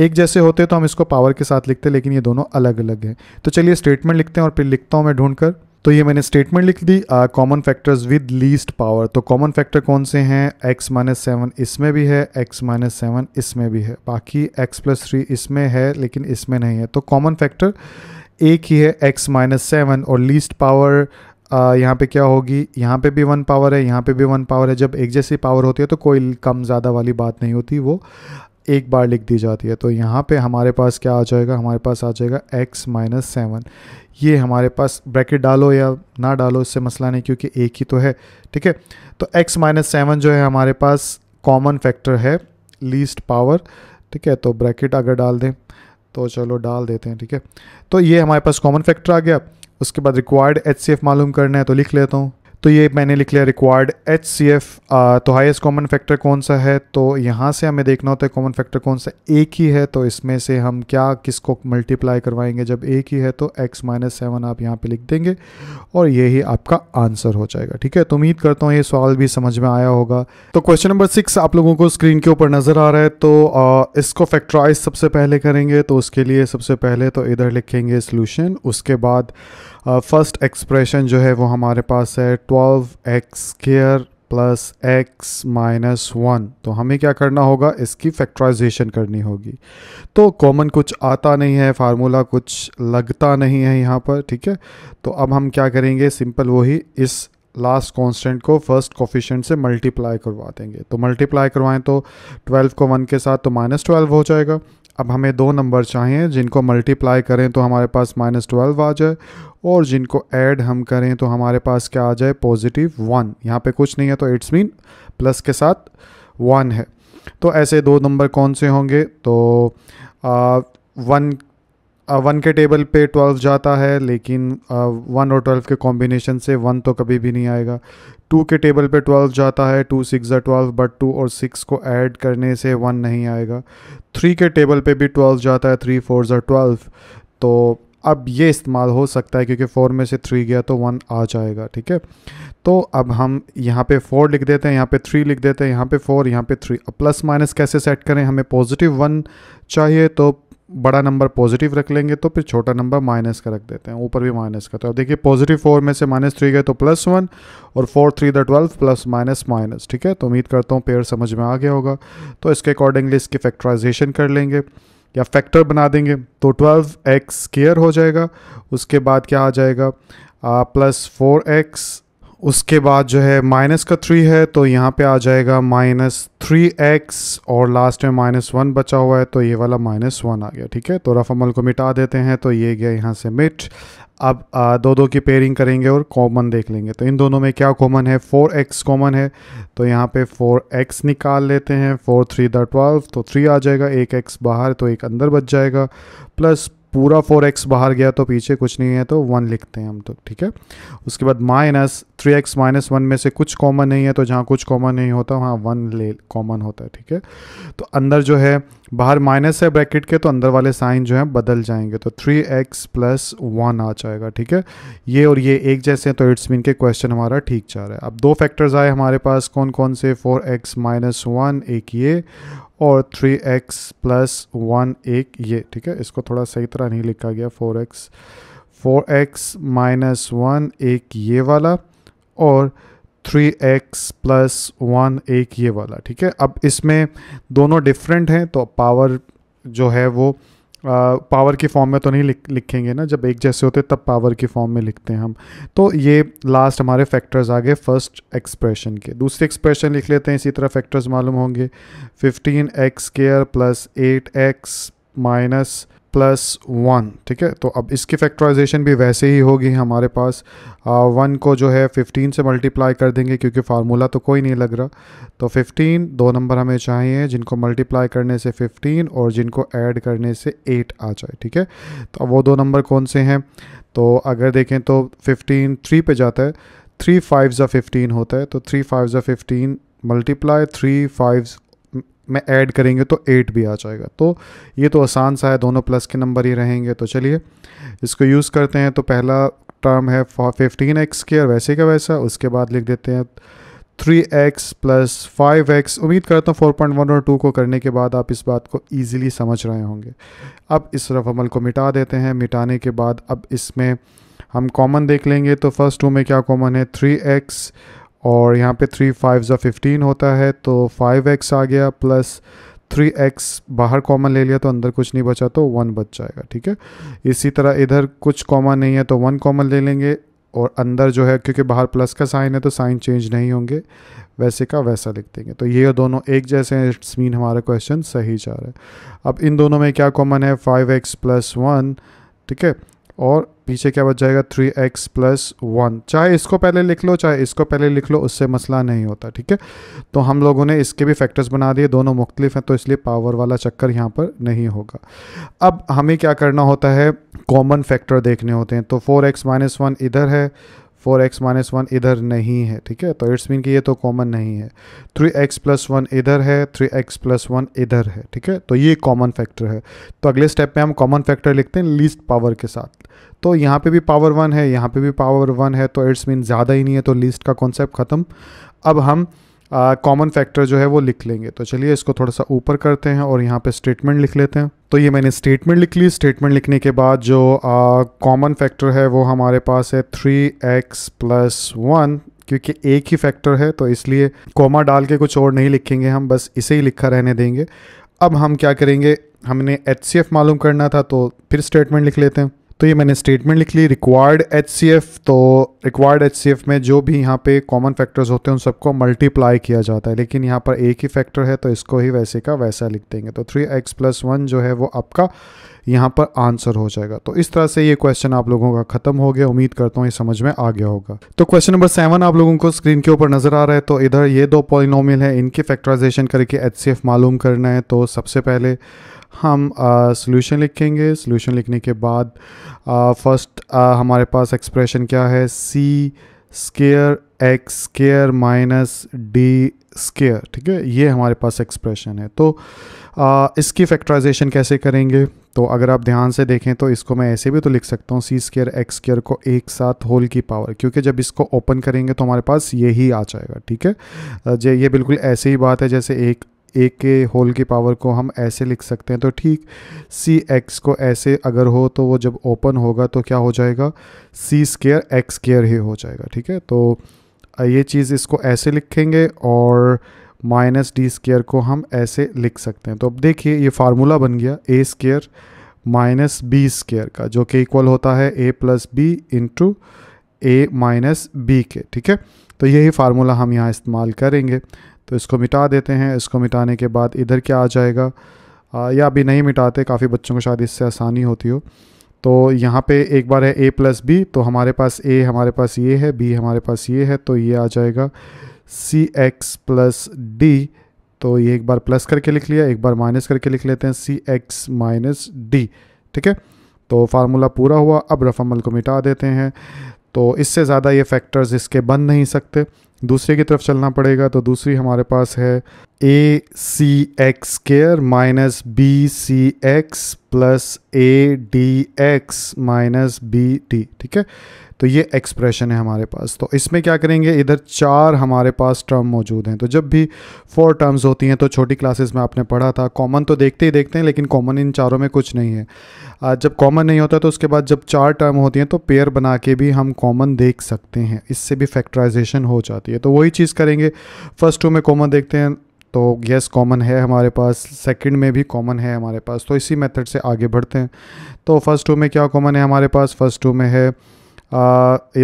एक जैसे होते तो हम इसको पावर के साथ लिखते लेकिन ये दोनों अलग अलग हैं तो चलिए स्टेटमेंट लिखते हैं और फिर लिखता हूँ मैं ढूंढ कर तो ये मैंने स्टेटमेंट लिख दी common factors with least power तो कॉमन फैक्टर कौन से हैं x माइनस सेवन इसमें भी है x माइनस सेवन इसमें भी है बाकी x प्लस थ्री इसमें है लेकिन इसमें नहीं है तो कॉमन फैक्टर एक ही है एक्स माइनस सेवन और लीस्ट पावर uh, यहाँ पे क्या होगी यहाँ पे भी वन पावर है यहाँ पे भी वन पावर है जब एक जैसी पावर होती है तो कोई कम ज़्यादा वाली बात नहीं होती वो एक बार लिख दी जाती है तो यहाँ पे हमारे पास क्या आ जाएगा हमारे पास आ जाएगा x माइनस सेवन ये हमारे पास ब्रैकेट डालो या ना डालो इससे मसला नहीं क्योंकि एक ही तो है ठीक है तो x माइनस सेवन जो है हमारे पास कॉमन फैक्टर है लीस्ट पावर ठीक है तो ब्रैकेट अगर डाल दें तो चलो डाल देते हैं ठीक है तो ये हमारे पास कॉमन फैक्टर आ गया उसके बाद रिक्वायर्ड एच सी एफ मालूम करना है तो लिख लेता हूँ तो ये मैंने लिख लिया रिक्वायर्ड एच सी एफ तो हाईएस्ट कॉमन फैक्टर कौन सा है तो यहाँ से हमें देखना होता है कॉमन फैक्टर कौन सा एक ही है तो इसमें से हम क्या किसको मल्टीप्लाई करवाएंगे जब एक ही है तो x माइनस सेवन आप यहाँ पे लिख देंगे और यही आपका आंसर हो जाएगा ठीक है तो उम्मीद करता हूँ ये सवाल भी समझ में आया होगा तो क्वेश्चन नंबर सिक्स आप लोगों को स्क्रीन के ऊपर नज़र आ रहा है तो आ, इसको फैक्ट्राइज सबसे पहले करेंगे तो उसके लिए सबसे पहले तो इधर लिखेंगे सोल्यूशन उसके बाद फर्स्ट एक्सप्रेशन जो है वो हमारे पास है twelve x square plus x minus one तो हमें क्या करना होगा इसकी फैक्ट्राइजेशन करनी होगी तो कॉमन कुछ आता नहीं है फार्मूला कुछ लगता नहीं है यहाँ पर ठीक है तो अब हम क्या करेंगे सिंपल वही इस लास्ट कांस्टेंट को फर्स्ट कोफिशेंट से मल्टीप्लाई करवा देंगे तो मल्टीप्लाई करवाएं तो 12 को 1 के साथ तो माइनस ट्वेल्व हो जाएगा अब हमें दो नंबर चाहिए जिनको मल्टीप्लाई करें तो हमारे पास माइनस ट्वेल्व आ जाए और जिनको ऐड हम करें तो हमारे पास क्या आ जाए पॉजिटिव वन यहाँ पे कुछ नहीं है तो इट्स मीन प्लस के साथ वन है तो ऐसे दो नंबर कौन से होंगे तो आ, वन वन के टेबल पे ट्वेल्व जाता है लेकिन वन और ट्वेल्व के कॉम्बिनेशन से वन तो कभी भी नहीं आएगा टू के टेबल पे ट्वेल्व जाता है टू सिक्स ज़ा ट्वेल्व बट टू और सिक्स को ऐड करने से वन नहीं आएगा थ्री के टेबल पे भी ट्वेल्व जाता है थ्री फोर ज़ा ट्वेल्व तो अब ये इस्तेमाल हो सकता है क्योंकि फ़ोर में से थ्री गया तो वन आ जाएगा ठीक है तो अब हम यहाँ पे फोर लिख देते हैं यहाँ पे थ्री लिख देते हैं यहाँ पे फोर यहाँ पे थ्री अब प्लस माइनस कैसे सेट करें हमें पॉजिटिव वन चाहिए तो बड़ा नंबर पॉजिटिव रख लेंगे तो फिर छोटा नंबर माइनस का रख देते हैं ऊपर भी माइनस का तो अब देखिए पॉजिटिव फोर में से माइनस थ्री गए तो प्लस वन और four three the twelve plus minus minus ठीक है तो उम्मीद करता हूँ पेयर समझ में आ गया होगा तो इसके अकॉर्डिंगली इसकी फैक्ट्राइजेशन कर लेंगे या फैक्टर बना देंगे तो ट्वेल्व एक्स हो जाएगा उसके बाद क्या आ जाएगा प्लस फोर एक्स उसके बाद जो है माइनस का थ्री है तो यहाँ पे आ जाएगा माइनस थ्री एक्स और लास्ट में माइनस वन बचा हुआ है तो ये वाला माइनस वन आ गया ठीक है तो रफ अमल को मिटा देते हैं तो ये गया यहाँ से मिट अब आ, दो दो की पेयरिंग करेंगे और कॉमन देख लेंगे तो इन दोनों में क्या कॉमन है फोर एक्स कॉमन है तो यहाँ पे फोर एक्स निकाल लेते हैं फोर थ्री द ट्वेल्व तो थ्री आ जाएगा एक एक्स बाहर तो एक अंदर बच जाएगा प्लस पूरा फोर एक्स बाहर गया तो पीछे कुछ नहीं है तो वन लिखते हैं हम तो ठीक है उसके बाद minus three x minus one में से कुछ कॉमन नहीं है तो जहाँ कुछ कॉमन नहीं होता वहाँ वन ले कॉमन होता है ठीक है तो अंदर जो है बाहर माइनस है ब्रैकेट के तो अंदर वाले साइन जो है बदल जाएंगे तो थ्री एक्स प्लस वन आ जाएगा ठीक है ये और ये एक जैसे हैं तो इट्स मीन के क्वेश्चन हमारा ठीक जा रहा है अब दो फैक्टर्स आए हमारे पास कौन कौन से फोर एक्स माइनस वन एक ये और 3x प्लस वन एक ये ठीक है इसको थोड़ा सही तरह नहीं लिखा गया 4x 4x माइनस वन एक ये वाला और 3x प्लस वन एक ये वाला ठीक है अब इसमें दोनों डिफरेंट हैं तो पावर जो है वो पावर के फॉर्म में तो नहीं लिख लिखेंगे ना जब एक जैसे होते तब पावर के फॉर्म में लिखते हैं हम तो ये लास्ट हमारे फैक्टर्स आ गए फर्स्ट एक्सप्रेशन के दूसरे एक्सप्रेशन लिख लेते हैं इसी तरह फैक्टर्स मालूम होंगे fifteen x square plus eight x minus plus one ठीक है तो अब इसकी फैक्टराइजेशन भी वैसे ही होगी हमारे पास वन को जो है फिफ्टीन से मल्टीप्लाई कर देंगे क्योंकि फार्मूला तो कोई नहीं लग रहा तो फिफ्टीन दो नंबर हमें चाहिए जिनको मल्टीप्लाई करने से फिफ्टीन और जिनको ऐड करने से एट आ जाए ठीक है तो वो दो नंबर कौन से हैं तो अगर देखें तो फिफ्टीन थ्री पे जाता है थ्री फाइव ज़ा फिफ्टीन होता है तो थ्री फाइव ज़ा फिफ्टीन मल्टीप्लाई थ्री फाइव में ऐड करेंगे तो एट भी आ जाएगा तो ये तो आसान सा है दोनों प्लस के नंबर ही रहेंगे तो चलिए इसको यूज़ करते हैं तो पहला टर्म है फिफ्टीन एक्स के और वैसे का वैसा उसके बाद लिख देते हैं three x plus five x उम्मीद करता हूँ फोर पॉइंट वन और टू को करने के बाद आप इस बात को ईजिली समझ रहे होंगे अब इस रफ अमल को मिटा देते हैं मिटाने के बाद अब इसमें हम कॉमन देख लेंगे तो फर्स्ट टू में क्या कॉमन है थ्री एक्स और यहाँ पे थ्री फाइव ज़ा फिफ्टीन होता है तो फाइव एक्स आ गया प्लस थ्री एक्स बाहर कॉमन ले लिया तो अंदर कुछ नहीं बचा तो वन बच जाएगा ठीक है इसी तरह इधर कुछ कॉमन नहीं है तो वन कॉमन ले लेंगे और अंदर जो है क्योंकि बाहर प्लस का साइन है तो साइन चेंज नहीं होंगे वैसे का वैसा लिख देंगे तो ये दोनों एक जैसे हैं इट्स मीन हमारा क्वेश्चन सही जा रहा है अब इन दोनों में क्या कॉमन है फाइव एक्स प्लस वन ठीक है और पीछे क्या बच जाएगा थ्री एक्स प्लस वन चाहे इसको पहले लिख लो चाहे इसको पहले लिख लो उससे मसला नहीं होता ठीक है तो हम लोगों ने इसके भी फैक्टर्स बना दिए दोनों मुख्तलिफ हैं तो इसलिए पावर वाला चक्कर यहाँ पर नहीं होगा अब हमें क्या करना होता है कॉमन फैक्टर देखने होते हैं तो फोर एक्स माइनस वन इधर है फोर एक्स माइनस वन इधर नहीं है ठीक है तो इट्स मीन कि ये तो कॉमन नहीं है थ्री एक्स प्लस वन इधर है थ्री एक्स प्लस वन इधर है ठीक है तो ये कॉमन फैक्टर है तो अगले स्टेप में हम कॉमन फैक्टर लिखते हैं लीस्ट पावर के साथ तो यहाँ पे भी पावर वन है यहाँ पे भी पावर वन है तो इट्स मीन ज़्यादा ही नहीं है तो लिस्ट का कॉन्सेप्ट ख़त्म अब हम कॉमन फैक्टर जो है वो लिख लेंगे तो चलिए इसको थोड़ा सा ऊपर करते हैं और यहाँ पे स्टेटमेंट लिख लेते हैं तो ये मैंने स्टेटमेंट लिख ली स्टेटमेंट लिखने के बाद जो कॉमन uh, फैक्टर है वो हमारे पास है थ्री एक्स प्लस वन क्योंकि एक ही फैक्टर है तो इसलिए कोमा डाल के कुछ और नहीं लिखेंगे हम बस इसे ही लिखा रहने देंगे अब हम क्या करेंगे हमने एच मालूम करना था तो फिर स्टेटमेंट लिख लेते हैं तो ये मैंने स्टेटमेंट लिख ली रिक्वायर्ड एच तो रिक्वायर्ड एच में जो भी यहाँ पे कॉमन फैक्टर्स होते हैं उन सबको मल्टीप्लाई किया जाता है लेकिन यहाँ पर एक ही फैक्टर है तो इसको ही वैसे का वैसा लिख देंगे तो थ्री एक्स प्लस वन जो है वो आपका यहाँ पर आंसर हो जाएगा तो इस तरह से ये क्वेश्चन आप लोगों का खत्म हो गया उम्मीद करता हूँ ये समझ में आ गया होगा तो क्वेश्चन नंबर सेवन आप लोगों को स्क्रीन के ऊपर नजर आ रहा है तो इधर ये दो पॉलिनोमियल है इनके फैक्टराइजेशन करके एच मालूम करना है तो सबसे पहले हम सोल्यूशन uh, लिखेंगे सोल्यूशन लिखने के बाद फर्स्ट uh, uh, हमारे पास एक्सप्रेशन क्या है c square x square minus d square ठीक है ये हमारे पास एक्सप्रेशन है तो आ, इसकी फैक्टराइजेशन कैसे करेंगे तो अगर आप ध्यान से देखें तो इसको मैं ऐसे भी तो लिख सकता हूँ सी स्केयर एक्स स्केयर को एक साथ होल की पावर क्योंकि जब इसको ओपन करेंगे तो हमारे पास यही आ जाएगा ठीक है ये ये बिल्कुल ऐसे ही बात है जैसे एक ए के होल की पावर को हम ऐसे लिख सकते हैं तो ठीक सी एक्स को ऐसे अगर हो तो वो जब ओपन होगा तो क्या हो जाएगा सी स्केयर एक्स स्केयर ही हो जाएगा ठीक है तो ये चीज़ इसको ऐसे लिखेंगे और माइनस डी स्केयर को हम ऐसे लिख सकते हैं तो अब देखिए ये फार्मूला बन गया a square minus b square का जो कि इक्वल होता है a plus b into a minus b के ठीक है तो यही फार्मूला हम यहाँ इस्तेमाल करेंगे तो इसको मिटा देते हैं इसको मिटाने के बाद इधर क्या आ जाएगा आ, या अभी नहीं मिटाते काफ़ी बच्चों को शायद इससे आसानी होती हो तो यहाँ पे एक बार है ए प्लस बी तो हमारे पास ए हमारे पास ये है बी हमारे पास ये है तो ये आ जाएगा सी एक्स प्लस डी तो ये एक बार प्लस करके लिख लिया एक बार माइनस करके लिख लेते हैं सी एक्स माइनस डी ठीक है तो फार्मूला पूरा हुआ अब रफअमल को मिटा देते हैं तो इससे ज़्यादा ये फैक्टर्स इसके बन नहीं सकते दूसरे की तरफ चलना पड़ेगा तो दूसरी हमारे पास है a c x square minus b c x plus a d x minus b d ठीक है तो ये एक्सप्रेशन है हमारे पास तो इसमें क्या करेंगे इधर चार हमारे पास टर्म मौजूद हैं तो जब भी फोर टर्म्स होती हैं तो छोटी क्लासेस में आपने पढ़ा था कॉमन तो देखते ही देखते हैं लेकिन कॉमन इन चारों में कुछ नहीं है जब कॉमन नहीं होता तो उसके बाद जब चार टर्म होती हैं तो पेयर बना के भी हम कॉमन देख सकते हैं इससे भी फैक्ट्राइजेशन हो जाती है जाती है तो वही चीज़ करेंगे फर्स्ट टू में कॉमन देखते हैं तो गैस कॉमन है हमारे पास सेकंड में भी कॉमन है हमारे पास तो इसी मेथड से आगे बढ़ते हैं तो फर्स्ट टू में क्या कॉमन है हमारे पास फर्स्ट टू में है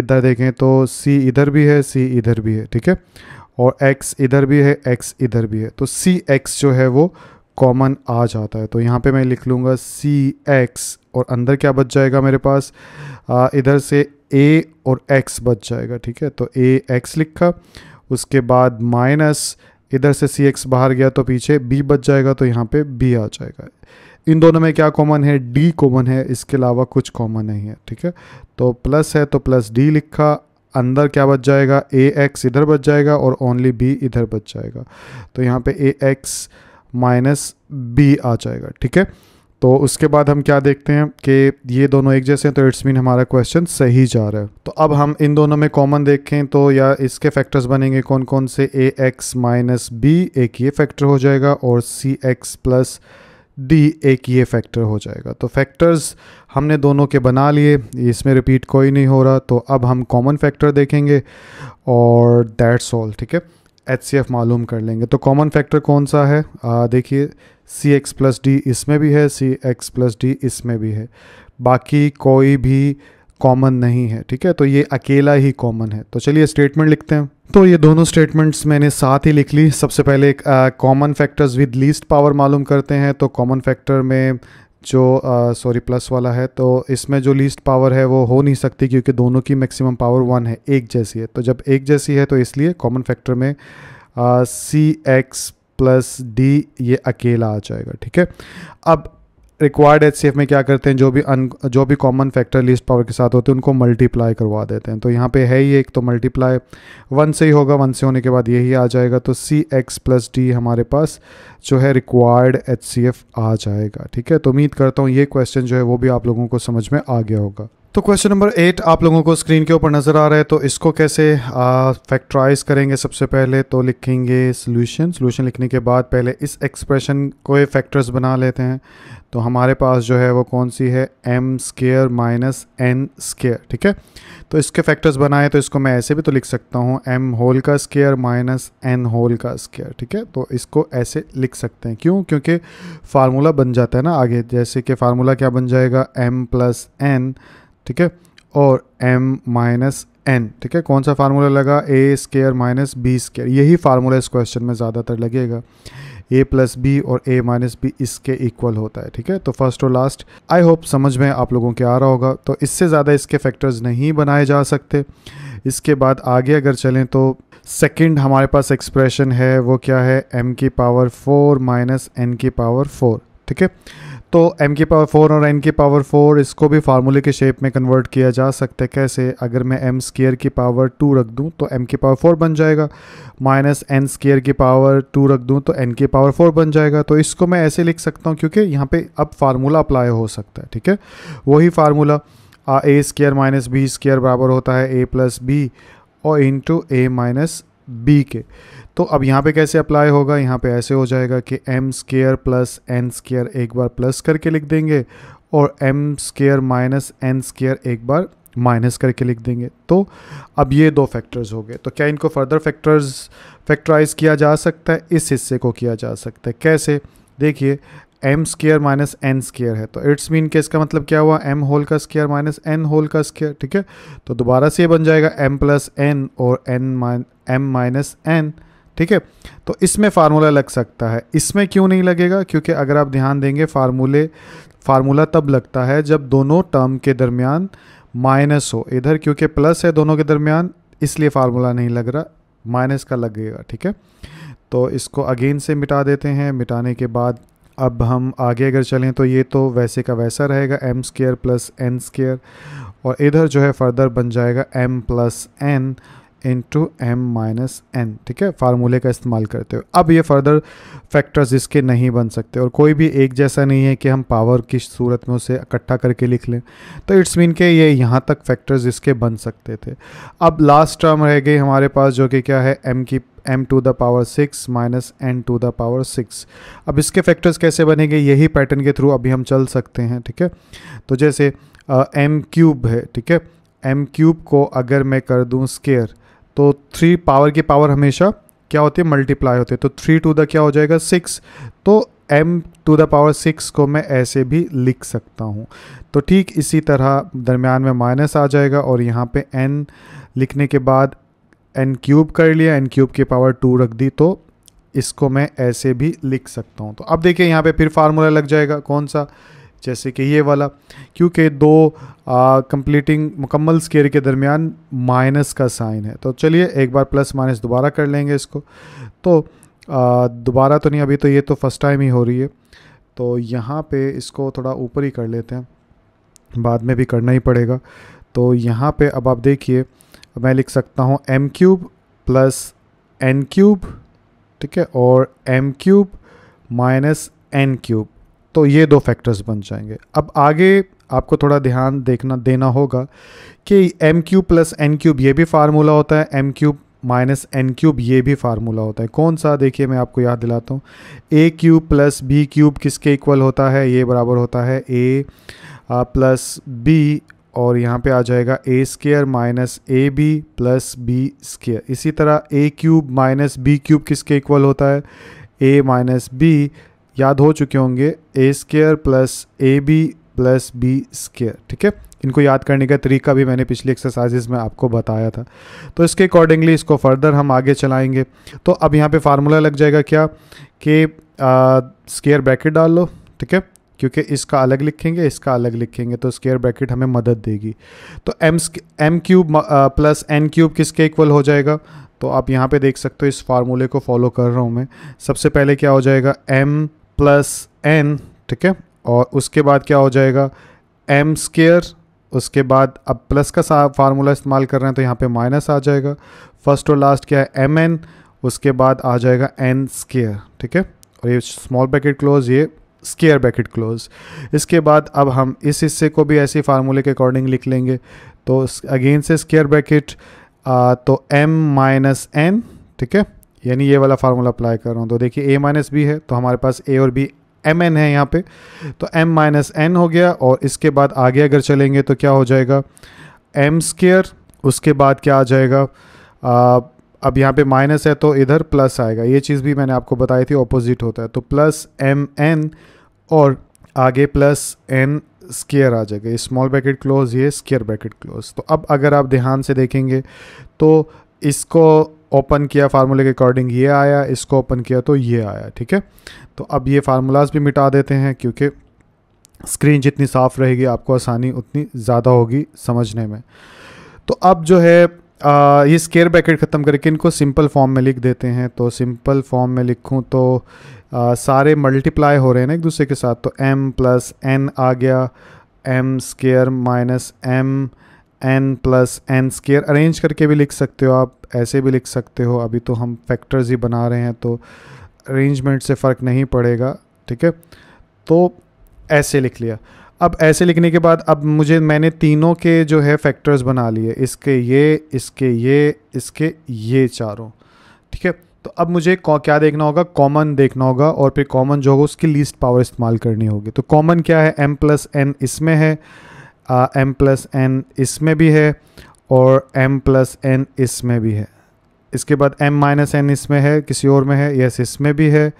इधर देखें तो सी इधर भी है सी इधर भी है ठीक है और एक्स इधर भी है एक्स इधर भी है तो सी एक्स जो है वो कॉमन आ जाता है तो यहाँ पे मैं लिख लूँगा सी एक्स और अंदर क्या बच जाएगा मेरे पास आ, इधर से ए और एक्स बच जाएगा ठीक है तो ए एक्स लिखा उसके बाद माइनस इधर से सी एक्स बाहर गया तो पीछे बी बच जाएगा तो यहाँ पे बी आ जाएगा इन दोनों में क्या कॉमन है डी कॉमन है इसके अलावा कुछ कॉमन नहीं है ठीक है तो प्लस है तो प्लस डी लिखा अंदर क्या बच जाएगा ए एक्स इधर बच जाएगा और ओनली बी इधर बच जाएगा तो यहाँ पे ए एक्स माइनस बी आ जाएगा ठीक है तो उसके बाद हम क्या देखते हैं कि ये दोनों एक जैसे हैं तो इट्स मीन हमारा क्वेश्चन सही जा रहा है तो अब हम इन दोनों में कॉमन देखें तो या इसके फैक्टर्स बनेंगे कौन कौन से ए एक्स माइनस बी एक ये फैक्टर हो जाएगा और सी एक्स प्लस डी एक ये फैक्टर हो जाएगा तो फैक्टर्स हमने दोनों के बना लिए इसमें रिपीट कोई नहीं हो रहा तो अब हम कॉमन फैक्टर देखेंगे और दैट्स ऑल ठीक है एच मालूम कर लेंगे तो कॉमन फैक्टर कौन सा है देखिए सी एक्स प्लस डी इसमें भी है सी एक्स प्लस डी इसमें भी है बाकी कोई भी कॉमन नहीं है ठीक है तो ये अकेला ही कॉमन है तो चलिए स्टेटमेंट लिखते हैं तो ये दोनों स्टेटमेंट्स मैंने साथ ही लिख ली सबसे पहले एक common factors with least power मालूम करते हैं तो कॉमन फैक्टर में जो सॉरी प्लस वाला है तो इसमें जो लीस्ट पावर है वो हो नहीं सकती क्योंकि दोनों की मैक्सिमम पावर वन है एक जैसी है तो जब एक जैसी है तो इसलिए कॉमन फैक्टर में सी एक्स प्लस डी ये अकेला आ जाएगा ठीक है अब रिक्वायर्ड एच में क्या करते हैं जो भी अन जो भी कॉमन फैक्टर लीस्ट पावर के साथ होते हैं उनको मल्टीप्लाई करवा देते हैं तो यहाँ पे है ही एक तो मल्टीप्लाई वन से ही होगा वन से होने के बाद यही आ जाएगा तो सी एक्स प्लस डी हमारे पास जो है रिक्वायर्ड एच आ जाएगा ठीक है तो उम्मीद करता हूँ ये क्वेश्चन जो है वो भी आप लोगों को समझ में आ गया होगा तो क्वेश्चन नंबर एट आप लोगों को स्क्रीन के ऊपर नज़र आ रहा है तो इसको कैसे फैक्टराइज करेंगे सबसे पहले तो लिखेंगे सोल्यूशन सोल्यूशन लिखने के बाद पहले इस एक्सप्रेशन को फैक्टर्स बना लेते हैं तो हमारे पास जो है वो कौन सी है m square minus n square ठीक है तो इसके फैक्टर्स बनाए तो इसको मैं ऐसे भी तो लिख सकता हूँ एम होल का स्केयर माइनस एन होल का स्केयर ठीक है तो इसको ऐसे लिख सकते हैं क्यों क्योंकि फार्मूला बन जाता है ना आगे जैसे कि फार्मूला क्या बन जाएगा एम प्लस एन ठीक है और एम माइनस एन ठीक है कौन सा फार्मूला लगा a square minus b square यही फार्मूला इस क्वेश्चन में ज़्यादातर लगेगा ए प्लस बी और ए माइनस बी इसके इक्वल होता है ठीक है तो फर्स्ट और लास्ट आई होप समझ में आप लोगों के आ रहा होगा तो इससे ज़्यादा इसके फैक्टर्स नहीं बनाए जा सकते इसके बाद आगे अगर चलें तो सेकंड हमारे पास एक्सप्रेशन है वो क्या है एम की पावर फोर माइनस एन की पावर फोर ठीक है तो एम की पावर फोर और एन की पावर फोर इसको भी फार्मूले के शेप में कन्वर्ट किया जा सकता है कैसे अगर मैं एम स्केयर की पावर टू रख दूँ तो एम की पावर फोर बन जाएगा माइनस एन स्केयर की पावर टू रख दूँ तो एन की पावर फोर बन जाएगा तो इसको मैं ऐसे लिख सकता हूँ क्योंकि यहाँ पे अब फार्मूला अप्लाई हो सकता है ठीक है वही formula a square minus b square बराबर होता है ए प्लस बी और इंटू ए माइनस बी के तो अब यहाँ पे कैसे अप्लाई होगा यहाँ पे ऐसे हो जाएगा कि m square plus n square एक बार प्लस करके लिख देंगे और m square minus n square एक बार माइनस करके लिख देंगे तो अब ये दो फैक्टर्स हो गए तो क्या इनको फर्दर फैक्टर्स फैक्टराइज किया जा सकता है इस हिस्से को किया जा सकता है कैसे देखिए m square minus n square है तो इट्स मीन के इसका मतलब क्या हुआ एम होल का स्केयर माइनस एन होल का स्केयर ठीक है तो दोबारा से ये बन जाएगा एम प्लस एन और एन माइन एम माइनस एन ठीक है तो इसमें फार्मूला लग सकता है इसमें क्यों नहीं लगेगा क्योंकि अगर आप ध्यान देंगे फार्मूले फार्मूला तब लगता है जब दोनों टर्म के दरमियान माइनस हो इधर क्योंकि प्लस है दोनों के दरमियान इसलिए फार्मूला नहीं लग रहा माइनस का लगेगा ठीक है तो इसको अगेन से मिटा देते हैं मिटाने के बाद अब हम आगे अगर चलें तो ये तो वैसे का वैसा रहेगा m square plus n square और इधर जो है फर्दर बन जाएगा m plus n into m minus n ठीक है फार्मूले का इस्तेमाल करते हो अब ये फर्दर फैक्टर्स इसके नहीं बन सकते और कोई भी एक जैसा नहीं है कि हम पावर की सूरत में उसे इकट्ठा करके लिख लें तो इट्स मीन के ये यहाँ तक फैक्टर्स इसके बन सकते थे अब लास्ट टर्म रह गई हमारे पास जो कि क्या है एम की m to the power six minus n to the power six अब इसके फैक्टर्स कैसे बनेंगे यही पैटर्न के थ्रू अभी हम चल सकते हैं ठीक है तो जैसे एम uh, क्यूब है ठीक है एम क्यूब को अगर मैं कर दूं स्केयर तो थ्री पावर की पावर हमेशा क्या होती है मल्टीप्लाई होते हैं तो थ्री टू द क्या हो जाएगा सिक्स तो m to the power six को मैं ऐसे भी लिख सकता हूँ तो ठीक इसी तरह दरमियान में माइनस आ जाएगा और यहाँ पे एन लिखने के बाद एन क्यूब कर लिया एन क्यूब की पावर टू रख दी तो इसको मैं ऐसे भी लिख सकता हूँ तो अब देखिए यहाँ पे फिर फार्मूला लग जाएगा कौन सा जैसे कि ये वाला क्योंकि दो कंप्लीटिंग मुकम्मल स्केयर के दरमियान माइनस का साइन है तो चलिए एक बार प्लस माइनस दोबारा कर लेंगे इसको तो दोबारा तो नहीं अभी तो ये तो फर्स्ट टाइम ही हो रही है तो यहाँ पे इसको थोड़ा ऊपर ही कर लेते हैं बाद में भी करना ही पड़ेगा तो यहाँ पे अब आप देखिए मैं लिख सकता हूँ m cube plus n cube ठीक है और m cube minus n cube तो ये दो फैक्टर्स बन जाएंगे अब आगे आपको थोड़ा ध्यान देखना देना होगा कि m cube plus n cube ये भी फार्मूला होता है m cube minus n cube ये भी फार्मूला होता है कौन सा देखिए मैं आपको याद दिलाता हूँ a cube plus b cube किसके इक्वल होता है ये बराबर होता है ए प्लस बी और यहाँ पे आ जाएगा a square minus a b plus b square इसी तरह a cube minus b cube किसके इक्वल होता है ए माइनस बी याद हो चुके होंगे a square plus a b plus b square ठीक है इनको याद करने का तरीका भी मैंने पिछली एक्सरसाइजेज में आपको बताया था तो इसके अकॉर्डिंगली इसको फर्दर हम आगे चलाएंगे तो अब यहाँ पे फार्मूला लग जाएगा क्या कि स्केयर ब्रैकेट डाल लो ठीक है क्योंकि इसका अलग लिखेंगे इसका अलग लिखेंगे तो स्केयर ब्रैकेट हमें मदद देगी तो m m cube plus n cube किसके इक्वल हो जाएगा तो आप यहाँ पे देख सकते हो इस फार्मूले को फॉलो कर रहा हूँ मैं सबसे पहले क्या हो जाएगा एम प्लस एन ठीक है और उसके बाद क्या हो जाएगा एम स्केयर उसके बाद अब प्लस का फार्मूला इस्तेमाल कर रहे हैं तो यहाँ पे माइनस आ जाएगा फर्स्ट और लास्ट क्या है एम एन उसके बाद आ जाएगा एन स्केयर ठीक है और ये स्मॉल ब्रैकेट क्लोज ये स्केयर ब्रैकेट क्लोज इसके बाद अब हम इस हिस्से को भी ऐसे फार्मूले के अकॉर्डिंग लिख लेंगे तो अगेन से स्केयर ब्रैकेट तो एम माइनस एन ठीक है यानी ये वाला फार्मूला अप्लाई कर रहा हूँ तो देखिए ए माइनस बी है तो हमारे पास ए और बी एम एन है यहाँ पे तो एम माइनस एन हो गया और इसके बाद आगे अगर चलेंगे तो क्या हो जाएगा एम स्केयर उसके बाद क्या आ जाएगा आ, अब यहाँ पे माइनस है तो इधर प्लस आएगा ये चीज़ भी मैंने आपको बताई थी ऑपोजिट होता है तो प्लस एम एन और आगे प्लस एन स्केयर आ जाएगा ये स्मॉल ब्रैकेट क्लोज ये स्केयर ब्रैकेट क्लोज तो अब अगर आप ध्यान से देखेंगे तो इसको ओपन किया फार्मूले के अकॉर्डिंग ये आया इसको ओपन किया तो ये आया ठीक है तो अब ये फार्मूलाज भी मिटा देते हैं क्योंकि स्क्रीन जितनी साफ़ रहेगी आपको आसानी उतनी ज़्यादा होगी समझने में तो अब जो है आ, ये स्केयर ब्रैकेट ख़त्म करके इनको सिंपल फॉर्म में लिख देते हैं तो सिंपल फॉर्म में लिखूँ तो आ, सारे मल्टीप्लाई हो रहे हैं ना एक दूसरे के साथ तो m प्लस एन आ गया m square minus m n plus n square arrange करके भी लिख सकते हो आप ऐसे भी लिख सकते हो अभी तो हम फैक्टर्स ही बना रहे हैं तो अरेंजमेंट से फ़र्क नहीं पड़ेगा ठीक है तो ऐसे लिख लिया अब ऐसे लिखने के बाद अब मुझे मैंने तीनों के जो है फैक्टर्स बना लिए इसके ये इसके ये इसके ये चारों ठीक है तो अब मुझे क्या देखना होगा कॉमन देखना होगा और फिर कॉमन जो होगा उसकी लीस्ट पावर इस्तेमाल करनी होगी तो कॉमन क्या है एम प्लस एन इसमें है एम प्लस एन इसमें भी है और m प्लस एन इसमें भी है इसके बाद m माइनस एन इसमें है किसी और में है यस इसमें भी है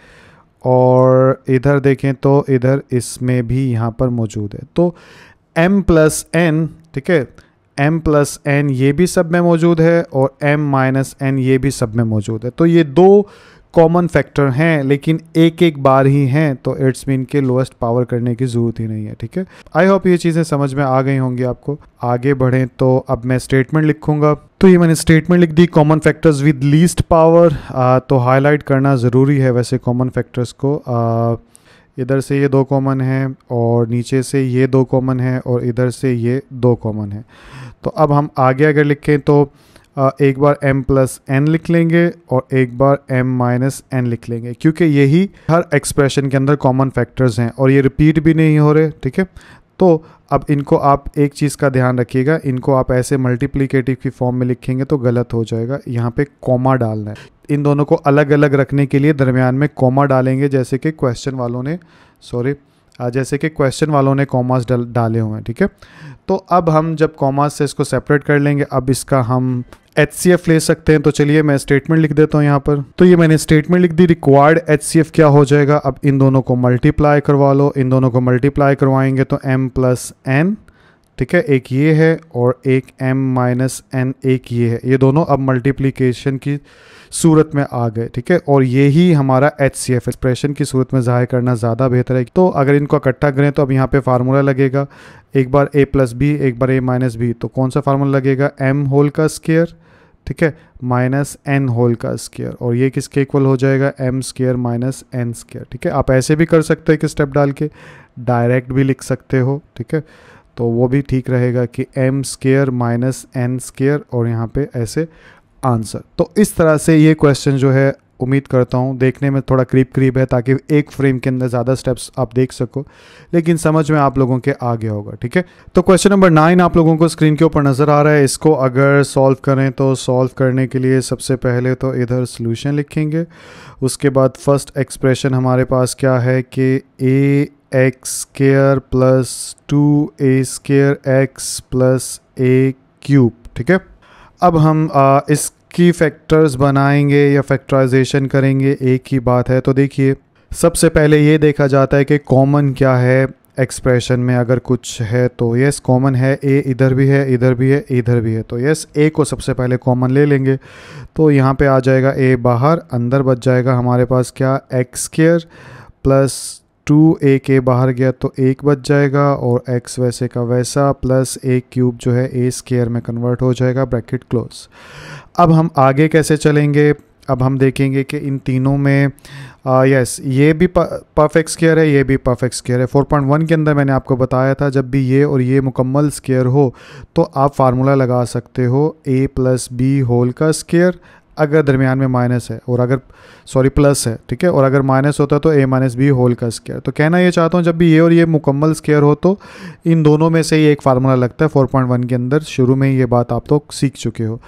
और इधर देखें तो इधर इसमें भी यहाँ पर मौजूद है तो m प्लस एन ठीक है m प्लस एन ये भी सब में मौजूद है और m माइनस एन ये भी सब में मौजूद है तो ये दो कॉमन फैक्टर हैं लेकिन एक एक बार ही हैं तो इट्स मीन के लोएस्ट पावर करने की ज़रूरत ही नहीं है ठीक है आई होप ये चीज़ें समझ में आ गई होंगी आपको आगे बढ़ें तो अब मैं स्टेटमेंट लिखूंगा तो ये मैंने स्टेटमेंट लिख दी common factors with least power तो हाईलाइट करना ज़रूरी है वैसे कॉमन फैक्टर्स को इधर से ये दो कॉमन हैं और नीचे से ये दो कॉमन हैं और इधर से ये दो कॉमन हैं तो अब हम आगे अगर लिखें तो एक बार m प्लस एन लिख लेंगे और एक बार m माइनस एन लिख लेंगे क्योंकि यही हर एक्सप्रेशन के अंदर कॉमन फैक्टर्स हैं और ये रिपीट भी नहीं हो रहे ठीक है तो अब इनको आप एक चीज़ का ध्यान रखिएगा इनको आप ऐसे मल्टीप्लीकेटिव की फॉर्म में लिखेंगे तो गलत हो जाएगा यहाँ पे कॉमा डालना है इन दोनों को अलग अलग रखने के लिए दरमियान में कॉमा डालेंगे जैसे कि क्वेश्चन वालों ने सॉरी जैसे कि क्वेश्चन वालों ने कॉमास डाले हुए हैं ठीक है तो अब हम जब कॉमास से इसको सेपरेट कर लेंगे अब इसका हम एच ले सकते हैं तो चलिए मैं स्टेटमेंट लिख देता हूँ यहाँ पर तो ये मैंने स्टेटमेंट लिख दी रिक्वायर्ड एच क्या हो जाएगा अब इन दोनों को मल्टीप्लाई करवा लो इन दोनों को मल्टीप्लाई करवाएंगे तो एम प्लस एन ठीक है एक ये है और एक एम माइनस एन एक ये है ये दोनों अब मल्टीप्लीकेशन की सूरत में आ गए ठीक है और यही हमारा एच सी एफ एक्सप्रेशन की सूरत में ज़ाहिर करना ज़्यादा बेहतर है तो अगर इनको इकट्ठा करें तो अब यहाँ पे फार्मूला लगेगा एक बार ए प्लस बी एक बार ए माइनस बी तो कौन सा फार्मूला लगेगा एम होल का स्केयर ठीक है माइनस एन होल का स्केयर और ये किसके इक्वल हो जाएगा m square minus n square ठीक है आप ऐसे भी कर सकते हो एक स्टेप डाल के डायरेक्ट भी लिख सकते हो ठीक है तो वो भी ठीक रहेगा कि m square minus n square और यहाँ पे ऐसे आंसर तो इस तरह से ये क्वेश्चन जो है उम्मीद करता हूँ देखने में थोड़ा करीब करीब है ताकि एक फ्रेम के अंदर ज़्यादा स्टेप्स आप देख सको लेकिन समझ में आप लोगों के आ गया होगा ठीक है तो क्वेश्चन नंबर नाइन आप लोगों को स्क्रीन के ऊपर नज़र आ रहा है इसको अगर सॉल्व करें तो सॉल्व करने के लिए सबसे पहले तो इधर सोल्यूशन लिखेंगे उसके बाद फर्स्ट एक्सप्रेशन हमारे पास क्या है कि a x square plus two a square x plus a cube ठीक है अब हम आ, इसकी फैक्टर्स बनाएंगे या फैक्टराइजेशन करेंगे एक ही बात है तो देखिए सबसे पहले ये देखा जाता है कि कॉमन क्या है एक्सप्रेशन में अगर कुछ है तो यस कॉमन है ए इधर भी है इधर भी है इधर भी है तो यस ए को सबसे पहले कॉमन ले लेंगे तो यहाँ पे आ जाएगा ए बाहर अंदर बच जाएगा हमारे पास क्या x square plus two a के बाहर गया तो एक बच जाएगा और एक्स वैसे का वैसा प्लस ए क्यूब जो है ए स्केयर में कन्वर्ट हो जाएगा ब्रैकेट क्लोज अब हम आगे कैसे चलेंगे अब हम देखेंगे कि इन तीनों में आ, यस ये भी परफेक्ट स्केयर है ये भी परफेक्ट स्केयर है 4.1 के अंदर मैंने आपको बताया था जब भी ये और ये मुकम्मल स्केयर हो तो आप फार्मूला लगा सकते हो ए प्लस बी होल का स्केयर अगर दरमियान में माइनस है और अगर सॉरी प्लस है ठीक है और अगर माइनस होता है तो ए माइनस बी होल का स्केयर तो कहना ये चाहता हूँ जब भी ये और ये मुकम्मल स्केयर हो तो इन दोनों में से ही एक फार्मूला लगता है 4.1 के अंदर शुरू में ही ये बात आप तो सीख चुके हो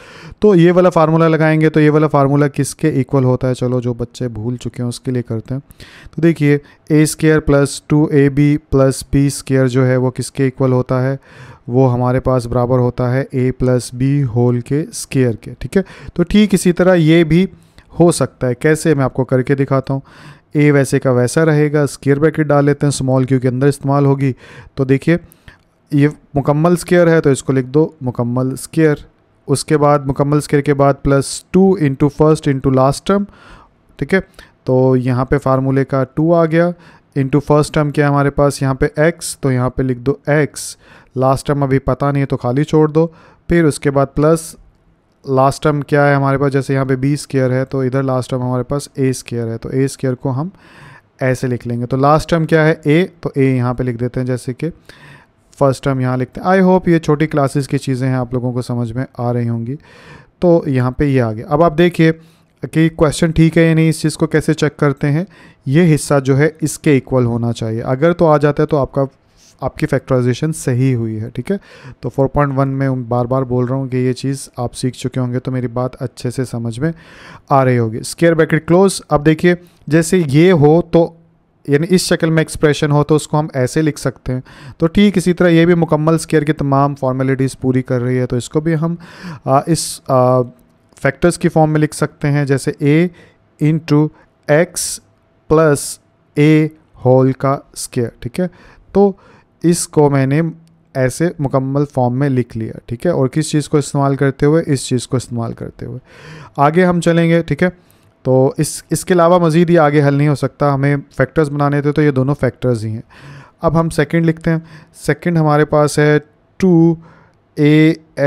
तो ये वाला फार्मूला लगाएंगे तो ये वाला फार्मूला किसके इक्वल होता है चलो जो बच्चे भूल चुके हैं उसके लिए करते हैं तो देखिए a square plus two a b plus b square जो है वो किसके इक्वल होता है वो हमारे पास बराबर होता है ए प्लस बी होल के स्केयर के ठीक है तो ठीक इसी तरह ये भी हो सकता है कैसे मैं आपको करके दिखाता हूँ ए वैसे का वैसा रहेगा स्केयर ब्रैकेट डाल लेते हैं स्मॉल क्यू के अंदर इस्तेमाल होगी तो देखिए ये मुकम्मल स्केयर है तो इसको लिख दो मुकम्मल स्केयर उसके बाद मुकम्मल स्केयर के बाद plus two into first into last term ठीक है तो यहाँ पे फार्मूले का टू आ गया इंटू फर्स्ट टर्म क्या है हमारे पास यहाँ पे एक्स तो यहाँ पे लिख दो एक्स लास्ट टर्म अभी पता नहीं है तो खाली छोड़ दो फिर उसके बाद प्लस लास्ट टर्म क्या है हमारे पास जैसे यहाँ पे बी स्केयर है तो इधर लास्ट टर्म हमारे पास ए स्केयर है तो ए स्केयर को हम ऐसे लिख लेंगे तो लास्ट टर्म क्या है ए तो ए यहाँ पे लिख देते हैं जैसे कि फर्स्ट टर्म यहाँ लिखते हैं आई होप ये छोटी क्लासेस की चीज़ें हैं आप लोगों को समझ में आ रही होंगी तो यहाँ पर ये आ गया अब आप देखिए कि क्वेश्चन ठीक है या नहीं इस चीज़ को कैसे चेक करते हैं ये हिस्सा जो है इसके इक्वल होना चाहिए अगर तो आ जाता है तो आपका आपकी फैक्टराइजेशन सही हुई है ठीक है तो 4.1 में बार बार बोल रहा हूँ कि ये चीज़ आप सीख चुके होंगे तो मेरी बात अच्छे से समझ में आ रही होगी स्केयर ब्रैकेट क्लोज अब देखिए जैसे ये हो तो यानी इस शक्ल में एक्सप्रेशन हो तो उसको हम ऐसे लिख सकते हैं तो ठीक इसी तरह ये भी मुकम्मल स्केयर की तमाम फॉर्मेलिटीज़ पूरी कर रही है तो इसको भी हम आ, इस फैक्टर्स की फॉर्म में लिख सकते हैं जैसे a into x plus a whole का स्केयर ठीक है तो इसको मैंने ऐसे मुकम्मल फॉर्म में लिख लिया ठीक है और किस चीज़ को इस्तेमाल करते हुए इस चीज़ को इस्तेमाल करते हुए आगे हम चलेंगे ठीक है तो इस इसके अलावा मज़ीद ये आगे हल नहीं हो सकता हमें फैक्टर्स बनाने थे तो ये दोनों फैक्टर्स ही हैं अब हम सेकंड लिखते हैं सेकंड हमारे पास है two a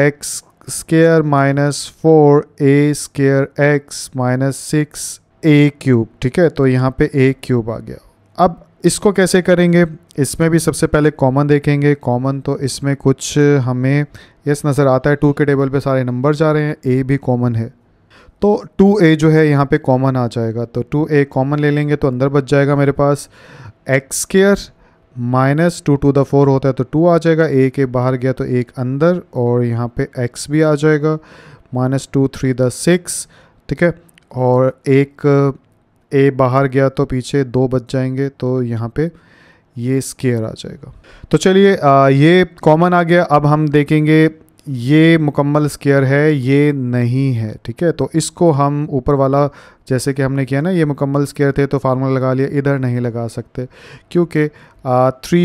x square minus four a square x minus six a cube ठीक है तो यहाँ पे ए क्यूब आ गया अब इसको कैसे करेंगे इसमें भी सबसे पहले कॉमन देखेंगे कॉमन तो इसमें कुछ हमें यस नज़र आता है टू के टेबल पे सारे नंबर जा रहे हैं ए भी कॉमन है तो टू ए जो है यहाँ पे कॉमन आ जाएगा तो टू ए कॉमन ले लेंगे तो अंदर बच जाएगा मेरे पास x square minus two to the four होता है तो टू आ जाएगा ए के बाहर गया तो एक अंदर और यहाँ पे एक्स भी आ जाएगा minus two three the six ठीक है और एक ए बाहर गया तो पीछे दो बच जाएंगे तो यहाँ पर ये स्केयर आ जाएगा तो चलिए ये कॉमन आ गया अब हम देखेंगे ये मुकम्मल स्केयर है ये नहीं है ठीक है तो इसको हम ऊपर वाला जैसे कि हमने किया ना ये मुकम्मल स्केयर थे तो फार्मूला लगा लिया इधर नहीं लगा सकते क्योंकि थ्री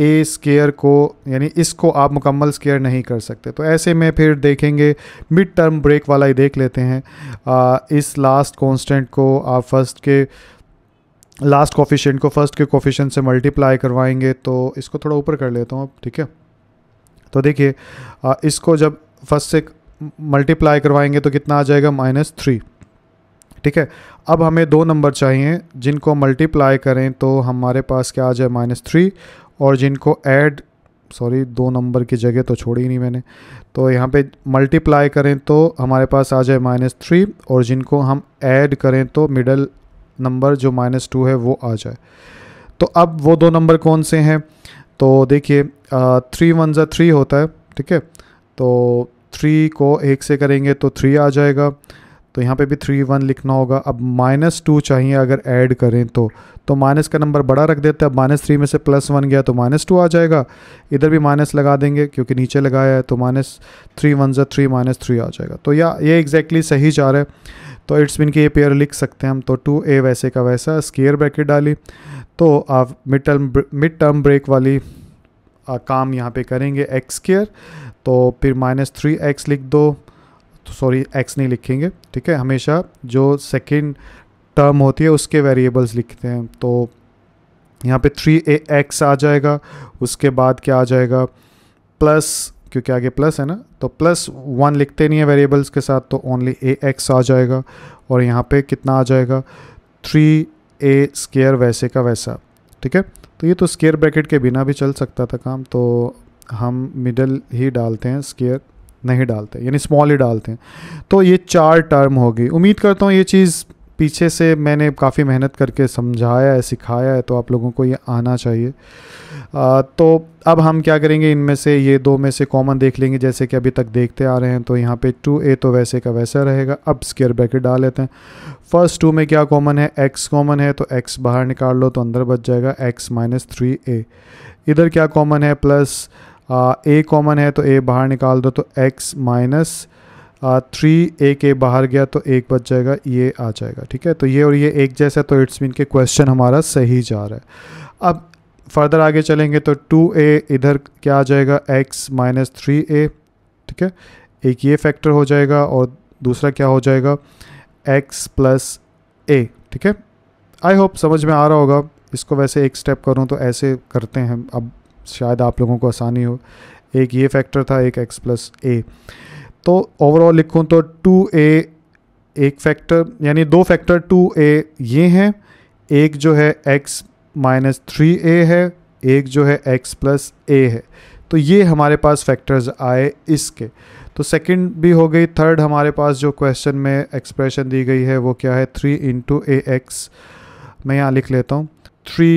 ए स्केयर को यानी इसको आप मुकम्मल स्केयर नहीं कर सकते तो ऐसे में फिर देखेंगे मिड टर्म ब्रेक वाला ही देख लेते हैं आ, इस लास्ट कॉन्स्टेंट को आप फर्स्ट के लास्ट कॉफिशेंट को फर्स्ट के कॉफिशेंट से मल्टीप्लाई करवाएंगे तो इसको थोड़ा ऊपर कर लेता हूँ ठीक है तो देखिए इसको जब फर्स्ट से मल्टीप्लाई करवाएंगे तो कितना आ जाएगा माइनस थ्री ठीक है अब हमें दो नंबर चाहिए जिनको मल्टीप्लाई करें तो हमारे पास क्या आ जाए माइनस थ्री और जिनको ऐड सॉरी दो नंबर की जगह तो छोड़ी नहीं मैंने तो यहाँ पे मल्टीप्लाई करें तो हमारे पास आ जाए माइनस थ्री और जिनको हम ऐड करें तो मिडल नंबर जो माइनस टू है वो आ जाए तो अब वो दो नंबर कौन से हैं तो देखिए थ्री वन ज़ा थ्री होता है ठीक है तो थ्री को एक से करेंगे तो थ्री आ जाएगा तो यहाँ पे भी थ्री वन लिखना होगा अब माइनस टू चाहिए अगर ऐड करें तो तो माइनस का नंबर बड़ा रख देते हैं अब माइनस थ्री में से प्लस वन गया तो माइनस टू आ जाएगा इधर भी माइनस लगा देंगे क्योंकि नीचे लगाया है तो माइनस थ्री वन जो थ्री माइनस थ्री आ जाएगा तो या ये एग्जैक्टली सही जा रहा है तो इट्स बिन की ये पेयर लिख सकते हैं हम तो टू ए वैसे का वैसा स्केयर ब्रैकेट डाली तो आप mid term mid term break वाली आ, काम यहाँ पर करेंगे एक्स स्केयर तो फिर माइनस थ्री एक्स लिख दो तो सॉरी एक्स नहीं लिखेंगे ठीक है हमेशा जो सेकेंड टर्म होती है उसके वेरिएबल्स लिखते हैं तो यहाँ पे थ्री ए एक्स आ जाएगा उसके बाद क्या आ जाएगा प्लस क्योंकि आगे प्लस है ना तो प्लस वन लिखते नहीं है वेरिएबल्स के साथ तो ओनली ए एक्स आ जाएगा और यहाँ पे कितना आ जाएगा थ्री ए स्केयर वैसे का वैसा ठीक है तो ये तो स्केयर ब्रैकेट के बिना भी चल सकता था काम तो हम मिडल ही डालते हैं स्केयर नहीं डालते यानी स्मॉल ही डालते हैं तो ये चार टर्म होगी उम्मीद करता हूँ ये चीज़ पीछे से मैंने काफ़ी मेहनत करके समझाया है सिखाया है तो आप लोगों को ये आना चाहिए आ, तो अब हम क्या करेंगे इनमें से ये दो में से कॉमन देख लेंगे जैसे कि अभी तक देखते आ रहे हैं तो यहाँ पे टू ए तो वैसे का वैसा रहेगा अब स्केयर ब्रैकेट डाल लेते हैं फर्स्ट टू में क्या कॉमन है एक्स कॉमन है तो एक्स बाहर निकाल लो तो अंदर बच जाएगा एक्स माइनस थ्री ए इधर क्या कॉमन है प्लस ए कॉमन है तो ए बाहर निकाल दो तो एक्स माइनस थ्री ए के बाहर गया तो एक बच जाएगा ये आ जाएगा ठीक है तो ये और ये एक जैसा तो इट्स मीन के क्वेश्चन हमारा सही जा रहा है अब फर्दर आगे चलेंगे तो टू ए इधर क्या आ जाएगा एक्स माइनस थ्री ए ठीक है एक ये फैक्टर हो जाएगा और दूसरा क्या हो जाएगा एक्स प्लस ए ठीक है आई होप समझ में आ रहा होगा इसको वैसे एक स्टेप करूँ तो ऐसे करते हैं अब शायद आप लोगों को आसानी हो एक ये फैक्टर था एक एक्स प्लस ए तो ओवरऑल लिखूँ तो टू ए एक फैक्टर यानी दो फैक्टर टू ए ये हैं एक जो है एक्स माइनस थ्री ए है एक जो है एक्स प्लस ए है तो ये हमारे पास फैक्टर्स आए इसके तो सेकंड भी हो गई थर्ड हमारे पास जो क्वेश्चन में एक्सप्रेशन दी गई है वो क्या है थ्री इंटू ए एक्स मैं यहाँ लिख लेता हूँ three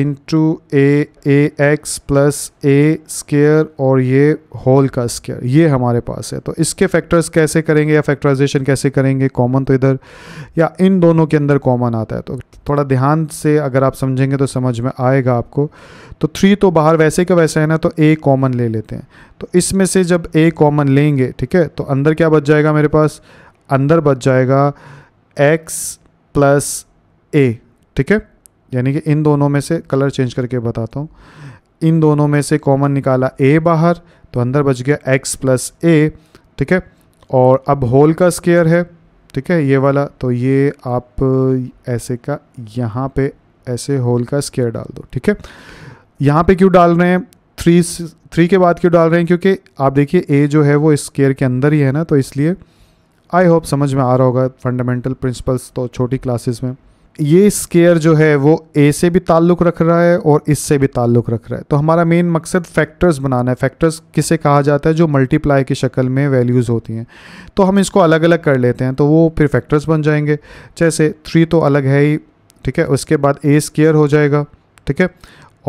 into a x plus a square और ये होल का स्केयर ये हमारे पास है तो इसके फैक्टर्स कैसे करेंगे या फैक्टराइजेशन कैसे करेंगे कॉमन तो इधर या इन दोनों के अंदर कॉमन आता है तो थोड़ा ध्यान से अगर आप समझेंगे तो समझ में आएगा आपको तो थ्री तो बाहर वैसे का वैसे है ना तो ए कॉमन ले लेते हैं तो इसमें से जब ए कॉमन लेंगे ठीक है तो अंदर क्या बच जाएगा मेरे पास अंदर बच जाएगा एक्स प्लस ए ठीक है यानी कि इन दोनों में से कलर चेंज करके बताता हूँ इन दोनों में से कॉमन निकाला ए बाहर तो अंदर बच गया एक्स प्लस ए ठीक है और अब होल का स्केयर है ठीक है ये वाला तो ये आप ऐसे का यहाँ पे ऐसे होल का स्केयर डाल दो ठीक है यहाँ पे क्यों डाल रहे हैं थ्री थ्री के बाद क्यों डाल रहे हैं क्योंकि आप देखिए ए जो है वो स्केयर के अंदर ही है ना तो इसलिए आई होप समझ में आ रहा होगा फंडामेंटल प्रिंसिपल्स तो छोटी क्लासेस में ये स्केयर जो है वो ए से भी ताल्लुक़ रख रहा है और इससे भी ताल्लुक़ रख रहा है तो हमारा मेन मकसद फैक्टर्स बनाना है फैक्टर्स किसे कहा जाता है जो मल्टीप्लाई की शक्ल में वैल्यूज़ होती हैं तो हम इसको अलग अलग कर लेते हैं तो वो फिर फैक्टर्स बन जाएंगे जैसे थ्री तो अलग है ही ठीक है उसके बाद ए स्केयर हो जाएगा ठीक है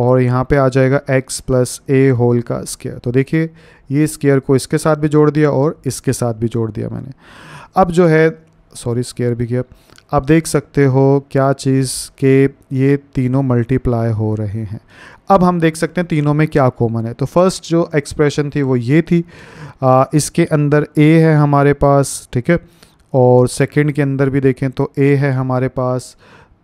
और यहाँ पर आ जाएगा एक्स प्लस ए होल का स्केयर तो देखिए ये स्केयर को इसके साथ भी जोड़ दिया और इसके साथ भी जोड़ दिया मैंने अब जो है सॉरी स्केयर भी किया आप देख सकते हो क्या चीज़ के ये तीनों मल्टीप्लाई हो रहे हैं अब हम देख सकते हैं तीनों में क्या कॉमन है तो फर्स्ट जो एक्सप्रेशन थी वो ये थी आ, इसके अंदर ए है हमारे पास ठीक है और सेकंड के अंदर भी देखें तो ए है हमारे पास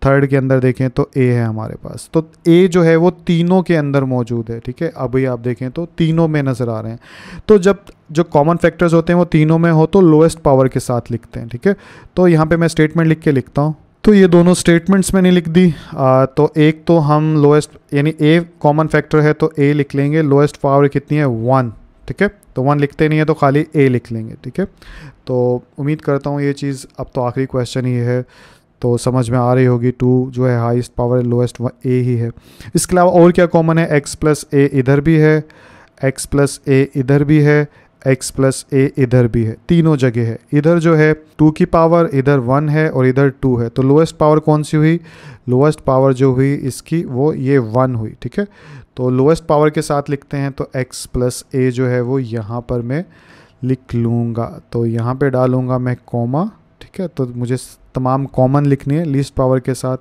थर्ड के अंदर देखें तो ए है हमारे पास तो ए जो है वो तीनों के अंदर मौजूद है ठीक है अभी आप देखें तो तीनों में नज़र आ रहे हैं तो जब जो कॉमन फैक्टर्स होते हैं वो तीनों में हो तो लोएस्ट पावर के साथ लिखते हैं ठीक है तो यहाँ पे मैं स्टेटमेंट लिख के लिखता हूँ तो ये दोनों स्टेटमेंट्स मैंने लिख दी आ, तो एक तो हम लोएस्ट यानी ए कॉमन फैक्टर है तो ए लिख लेंगे लोएस्ट पावर कितनी है वन ठीक है तो वन लिखते नहीं है तो खाली ए लिख लेंगे ठीक है तो उम्मीद करता हूँ ये चीज़ अब तो आखिरी क्वेश्चन ही है तो समझ में आ रही होगी टू जो है हाईएस्ट पावर है लोएस्ट ए ही है इसके अलावा और क्या कॉमन है एक्स प्लस ए इधर भी है एक्स प्लस ए इधर भी है एक्स प्लस ए इधर भी है तीनों जगह है इधर जो है टू की पावर इधर वन है और इधर टू है तो लोएस्ट पावर कौन सी हुई लोएस्ट पावर जो हुई इसकी वो ये वन हुई ठीक है तो लोएस्ट पावर के साथ लिखते हैं तो एक्स प्लस ए जो है वो यहाँ पर मैं लिख लूँगा तो यहाँ पे डालूँगा मैं कॉमा ठीक है तो मुझे तमाम कॉमन लिखनी है लीस्ट पावर के साथ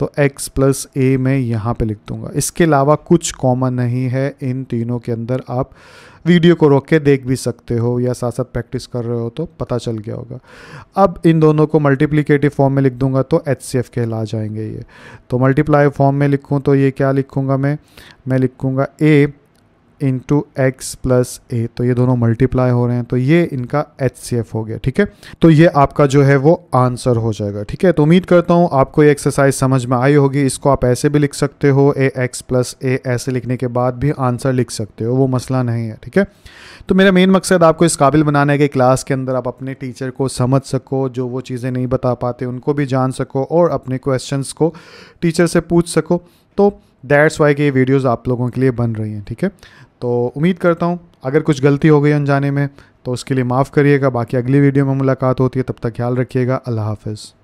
तो x प्लस ए मैं यहाँ पे लिख दूंगा इसके अलावा कुछ कॉमन नहीं है इन तीनों के अंदर आप वीडियो को रोक के देख भी सकते हो या साथ साथ प्रैक्टिस कर रहे हो तो पता चल गया होगा अब इन दोनों को मल्टीप्लिकेटिव फॉर्म में लिख दूंगा तो एच सी एफ कहला जाएंगे ये तो मल्टीप्लाई फॉर्म में लिखूँ तो ये क्या लिखूँगा मैं मैं लिखूँगा a into x plus a तो ये दोनों मल्टीप्लाई हो रहे हैं तो ये इनका एच सी एफ हो गया ठीक है तो ये आपका जो है वो आंसर हो जाएगा ठीक है तो उम्मीद करता हूँ आपको ये एक्सरसाइज समझ में आई होगी इसको आप ऐसे भी लिख सकते हो ए एक्स प्लस ए ऐसे लिखने के बाद भी आंसर लिख सकते हो वो मसला नहीं है ठीक है तो मेरा मेन मकसद आपको इस काबिल बनाना है कि क्लास के अंदर आप अपने टीचर को समझ सको जो वो चीज़ें नहीं बता पाते उनको भी जान सको और अपने क्वेश्चन को टीचर से पूछ सको तो दैट्स वाई के वीडियोज़ आप लोगों के लिए बन रही हैं ठीक है तो उम्मीद करता हूँ अगर कुछ गलती हो गई अनजाने में तो उसके लिए माफ़ करिएगा बाकी अगली वीडियो में मुलाकात होती है तब तक ख्याल रखिएगा अल्लाह हाफिज़